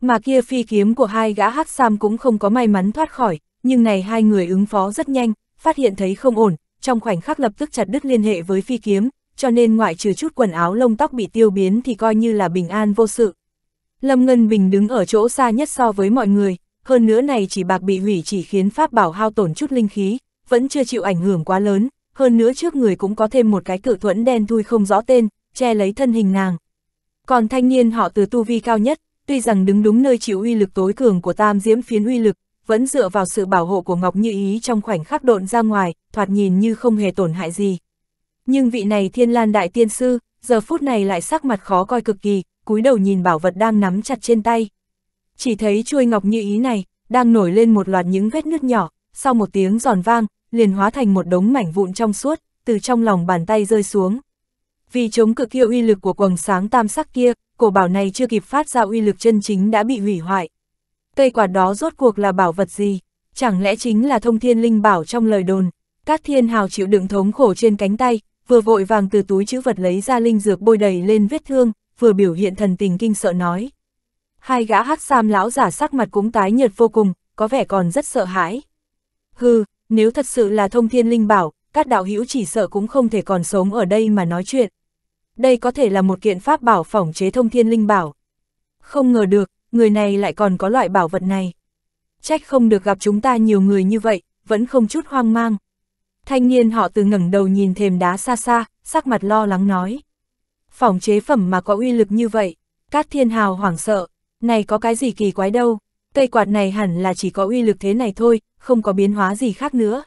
Speaker 1: Mà kia phi kiếm của hai gã hắc sam cũng không có may mắn thoát khỏi, nhưng này hai người ứng phó rất nhanh, phát hiện thấy không ổn, trong khoảnh khắc lập tức chặt đứt liên hệ với phi kiếm, cho nên ngoại trừ chút quần áo lông tóc bị tiêu biến thì coi như là bình an vô sự. Lâm Ngân Bình đứng ở chỗ xa nhất so với mọi người, hơn nữa này chỉ bạc bị hủy chỉ khiến pháp bảo hao tổn chút linh khí, vẫn chưa chịu ảnh hưởng quá lớn, hơn nữa trước người cũng có thêm một cái cự thuẫn đen thui không rõ tên, che lấy thân hình nàng. Còn thanh niên họ từ tu vi cao nhất, tuy rằng đứng đúng nơi chịu uy lực tối cường của tam diễm phiến uy lực, vẫn dựa vào sự bảo hộ của Ngọc Như Ý trong khoảnh khắc độn ra ngoài, thoạt nhìn như không hề tổn hại gì. Nhưng vị này thiên lan đại tiên sư, giờ phút này lại sắc mặt khó coi cực kỳ, cúi đầu nhìn bảo vật đang nắm chặt trên tay. Chỉ thấy chuôi Ngọc Như Ý này, đang nổi lên một loạt những vết nứt nhỏ, sau một tiếng giòn vang, liền hóa thành một đống mảnh vụn trong suốt, từ trong lòng bàn tay rơi xuống. Vì chống cực hiệu uy lực của quầng sáng tam sắc kia, cổ bảo này chưa kịp phát ra uy lực chân chính đã bị hủy hoại. Cây quạt đó rốt cuộc là bảo vật gì? Chẳng lẽ chính là thông thiên linh bảo trong lời đồn? các thiên hào chịu đựng thống khổ trên cánh tay, vừa vội vàng từ túi chữ vật lấy ra linh dược bôi đầy lên vết thương, vừa biểu hiện thần tình kinh sợ nói. Hai gã hắc sam lão giả sắc mặt cũng tái nhợt vô cùng, có vẻ còn rất sợ hãi. Hừ, nếu thật sự là thông thiên linh bảo, các đạo hữu chỉ sợ cũng không thể còn sống ở đây mà nói chuyện. Đây có thể là một kiện pháp bảo phỏng chế thông thiên linh bảo. Không ngờ được, người này lại còn có loại bảo vật này. Trách không được gặp chúng ta nhiều người như vậy, vẫn không chút hoang mang. Thanh niên họ từ ngẩng đầu nhìn thềm đá xa xa, sắc mặt lo lắng nói. Phỏng chế phẩm mà có uy lực như vậy, Cát Thiên Hào hoảng sợ, này có cái gì kỳ quái đâu cây quạt này hẳn là chỉ có uy lực thế này thôi, không có biến hóa gì khác nữa.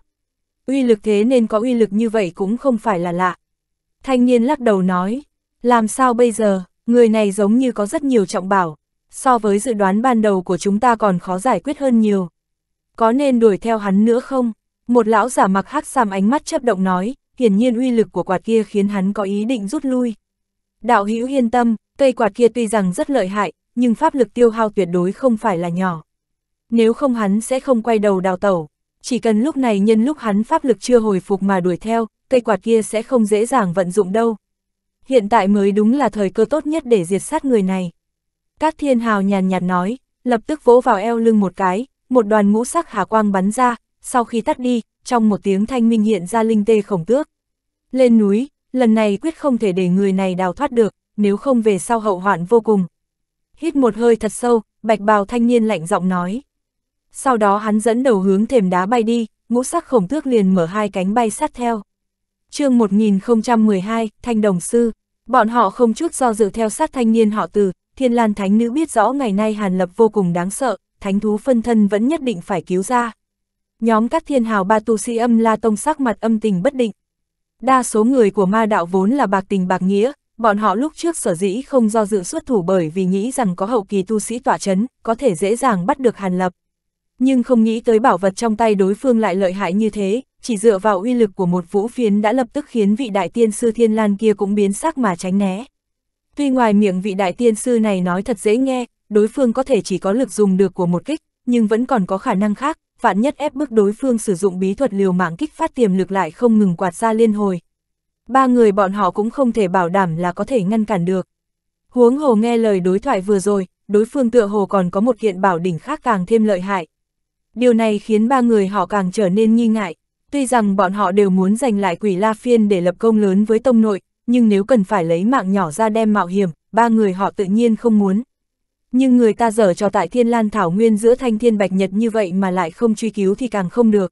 Speaker 1: Uy lực thế nên có uy lực như vậy cũng không phải là lạ. Thanh niên lắc đầu nói, làm sao bây giờ, người này giống như có rất nhiều trọng bảo, so với dự đoán ban đầu của chúng ta còn khó giải quyết hơn nhiều. Có nên đuổi theo hắn nữa không? Một lão giả mặc hắc sam ánh mắt chấp động nói, hiển nhiên uy lực của quạt kia khiến hắn có ý định rút lui. Đạo hữu yên tâm, cây quạt kia tuy rằng rất lợi hại, nhưng pháp lực tiêu hao tuyệt đối không phải là nhỏ. Nếu không hắn sẽ không quay đầu đào tẩu, chỉ cần lúc này nhân lúc hắn pháp lực chưa hồi phục mà đuổi theo, cây quạt kia sẽ không dễ dàng vận dụng đâu. Hiện tại mới đúng là thời cơ tốt nhất để diệt sát người này. Các thiên hào nhàn nhạt nói, lập tức vỗ vào eo lưng một cái, một đoàn ngũ sắc hà quang bắn ra, sau khi tắt đi, trong một tiếng thanh minh hiện ra linh tê khổng tước. Lên núi, lần này quyết không thể để người này đào thoát được, nếu không về sau hậu hoạn vô cùng hít một hơi thật sâu, bạch bào thanh niên lạnh giọng nói. Sau đó hắn dẫn đầu hướng thềm đá bay đi, ngũ sắc khổng tước liền mở hai cánh bay sát theo. chương 1012, Thanh Đồng Sư, bọn họ không chút do dự theo sát thanh niên họ từ, thiên lan thánh nữ biết rõ ngày nay hàn lập vô cùng đáng sợ, thánh thú phân thân vẫn nhất định phải cứu ra. Nhóm các thiên hào ba tu sĩ âm la tông sắc mặt âm tình bất định. Đa số người của ma đạo vốn là bạc tình bạc nghĩa, Bọn họ lúc trước sở dĩ không do dự xuất thủ bởi vì nghĩ rằng có hậu kỳ tu sĩ tỏa chấn, có thể dễ dàng bắt được Hàn Lập. Nhưng không nghĩ tới bảo vật trong tay đối phương lại lợi hại như thế, chỉ dựa vào uy lực của một vũ phiến đã lập tức khiến vị đại tiên sư Thiên Lan kia cũng biến sắc mà tránh né. Tuy ngoài miệng vị đại tiên sư này nói thật dễ nghe, đối phương có thể chỉ có lực dùng được của một kích, nhưng vẫn còn có khả năng khác, vạn nhất ép bức đối phương sử dụng bí thuật liều mạng kích phát tiềm lực lại không ngừng quạt ra liên hồi, ba người bọn họ cũng không thể bảo đảm là có thể ngăn cản được. Huống hồ nghe lời đối thoại vừa rồi, đối phương tựa hồ còn có một kiện bảo đỉnh khác càng thêm lợi hại. Điều này khiến ba người họ càng trở nên nghi ngại, tuy rằng bọn họ đều muốn giành lại quỷ La Phiên để lập công lớn với tông nội, nhưng nếu cần phải lấy mạng nhỏ ra đem mạo hiểm, ba người họ tự nhiên không muốn. Nhưng người ta dở cho tại thiên lan thảo nguyên giữa thanh thiên bạch nhật như vậy mà lại không truy cứu thì càng không được.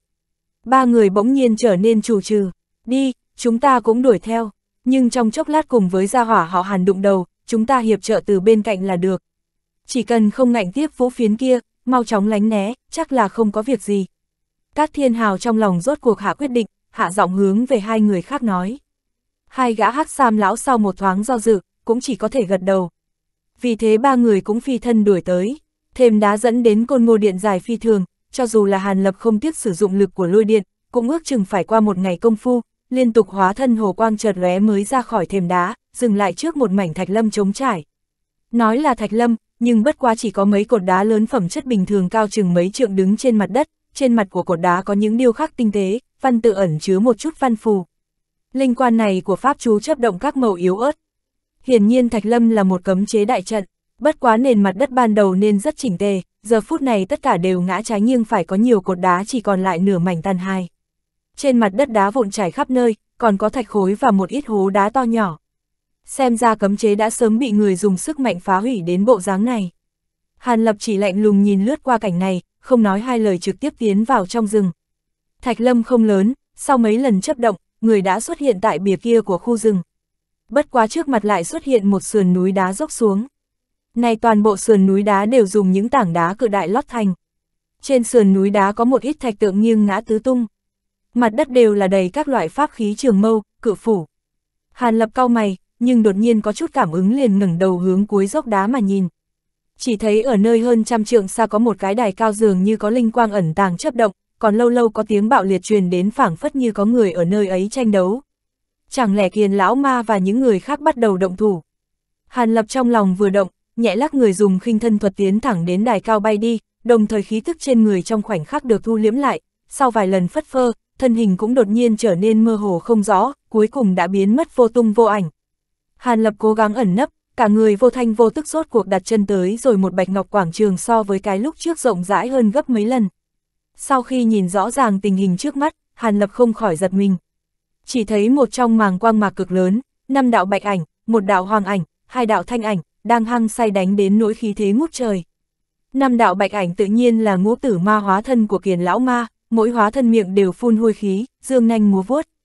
Speaker 1: Ba người bỗng nhiên trở nên chủ trừ, đi, chúng ta cũng đuổi theo, nhưng trong chốc lát cùng với gia hỏa họ hàn đụng đầu, chúng ta hiệp trợ từ bên cạnh là được. Chỉ cần không ngạnh tiếp vũ phiến kia, mau chóng lánh né, chắc là không có việc gì. Cát Thiên Hào trong lòng rốt cuộc hạ quyết định, hạ giọng hướng về hai người khác nói. Hai gã hắc sam lão sau một thoáng do dự, cũng chỉ có thể gật đầu. Vì thế ba người cũng phi thân đuổi tới, thêm đá dẫn đến côn ngô điện dài phi thường, cho dù là Hàn Lập không tiếc sử dụng lực của lôi điện, cũng ước chừng phải qua một ngày công phu, liên tục hóa thân hồ quang chợt lóe mới ra khỏi thềm đá, dừng lại trước một mảnh thạch lâm trống trải. Nói là thạch lâm, nhưng bất quá chỉ có mấy cột đá lớn phẩm chất bình thường cao chừng mấy trượng đứng trên mặt đất, trên mặt của cột đá có những điêu khắc tinh tế, văn tự ẩn chứa một chút văn phù. Linh quan này của pháp chú chấp động các màu yếu ớt. Hiển nhiên thạch lâm là một cấm chế đại trận, bất quá nền mặt đất ban đầu nên rất chỉnh tề, giờ phút này tất cả đều ngã trái nghiêng phải có nhiều cột đá chỉ còn lại nửa mảnh tan hai trên mặt đất đá vụn trải khắp nơi, còn có thạch khối và một ít hố đá to nhỏ. Xem ra cấm chế đã sớm bị người dùng sức mạnh phá hủy đến bộ dáng này. Hàn Lập chỉ lạnh lùng nhìn lướt qua cảnh này, không nói hai lời trực tiếp tiến vào trong rừng. Thạch lâm không lớn, sau mấy lần chấp động, người đã xuất hiện tại bìa kia của khu rừng. Bất quá trước mặt lại xuất hiện một sườn núi đá dốc xuống. Này toàn bộ sườn núi đá đều dùng những tảng đá cự đại lót thành. Trên sườn núi đá có một ít thạch tượng nghiêng ngã tứ tung mặt đất đều là đầy các loại pháp khí trường mâu, cự phủ. Hàn lập cao mày, nhưng đột nhiên có chút cảm ứng liền ngẩng đầu hướng cuối dốc đá mà nhìn. Chỉ thấy ở nơi hơn trăm trượng xa có một cái đài cao dường như có linh quang ẩn tàng chấp động, còn lâu lâu có tiếng bạo liệt truyền đến phảng phất như có người ở nơi ấy tranh đấu. Chẳng lẽ kiền lão ma và những người khác bắt đầu động thủ. Hàn lập trong lòng vừa động, nhẹ lắc người dùng khinh thân thuật tiến thẳng đến đài cao bay đi, đồng thời khí thức trên người trong khoảnh khắc được thu liễm lại, sau vài lần phất phơ, thân hình cũng đột nhiên trở nên mơ hồ không rõ, cuối cùng đã biến mất vô tung vô ảnh. Hàn Lập cố gắng ẩn nấp, cả người vô thanh vô tức rốt cuộc đặt chân tới rồi một bạch ngọc quảng trường so với cái lúc trước rộng rãi hơn gấp mấy lần. Sau khi nhìn rõ ràng tình hình trước mắt, Hàn Lập không khỏi giật mình. Chỉ thấy một trong màng quang mạc cực lớn, năm đạo bạch ảnh, một đạo hoàng ảnh, hai đạo thanh ảnh, đang hăng say đánh đến nỗi khí thế ngút trời. Năm đạo bạch ảnh tự nhiên là ngũ tử ma hóa thân của kiền lão ma, mỗi hóa thân miệng đều phun hôi khí, dương nanh múa vuốt.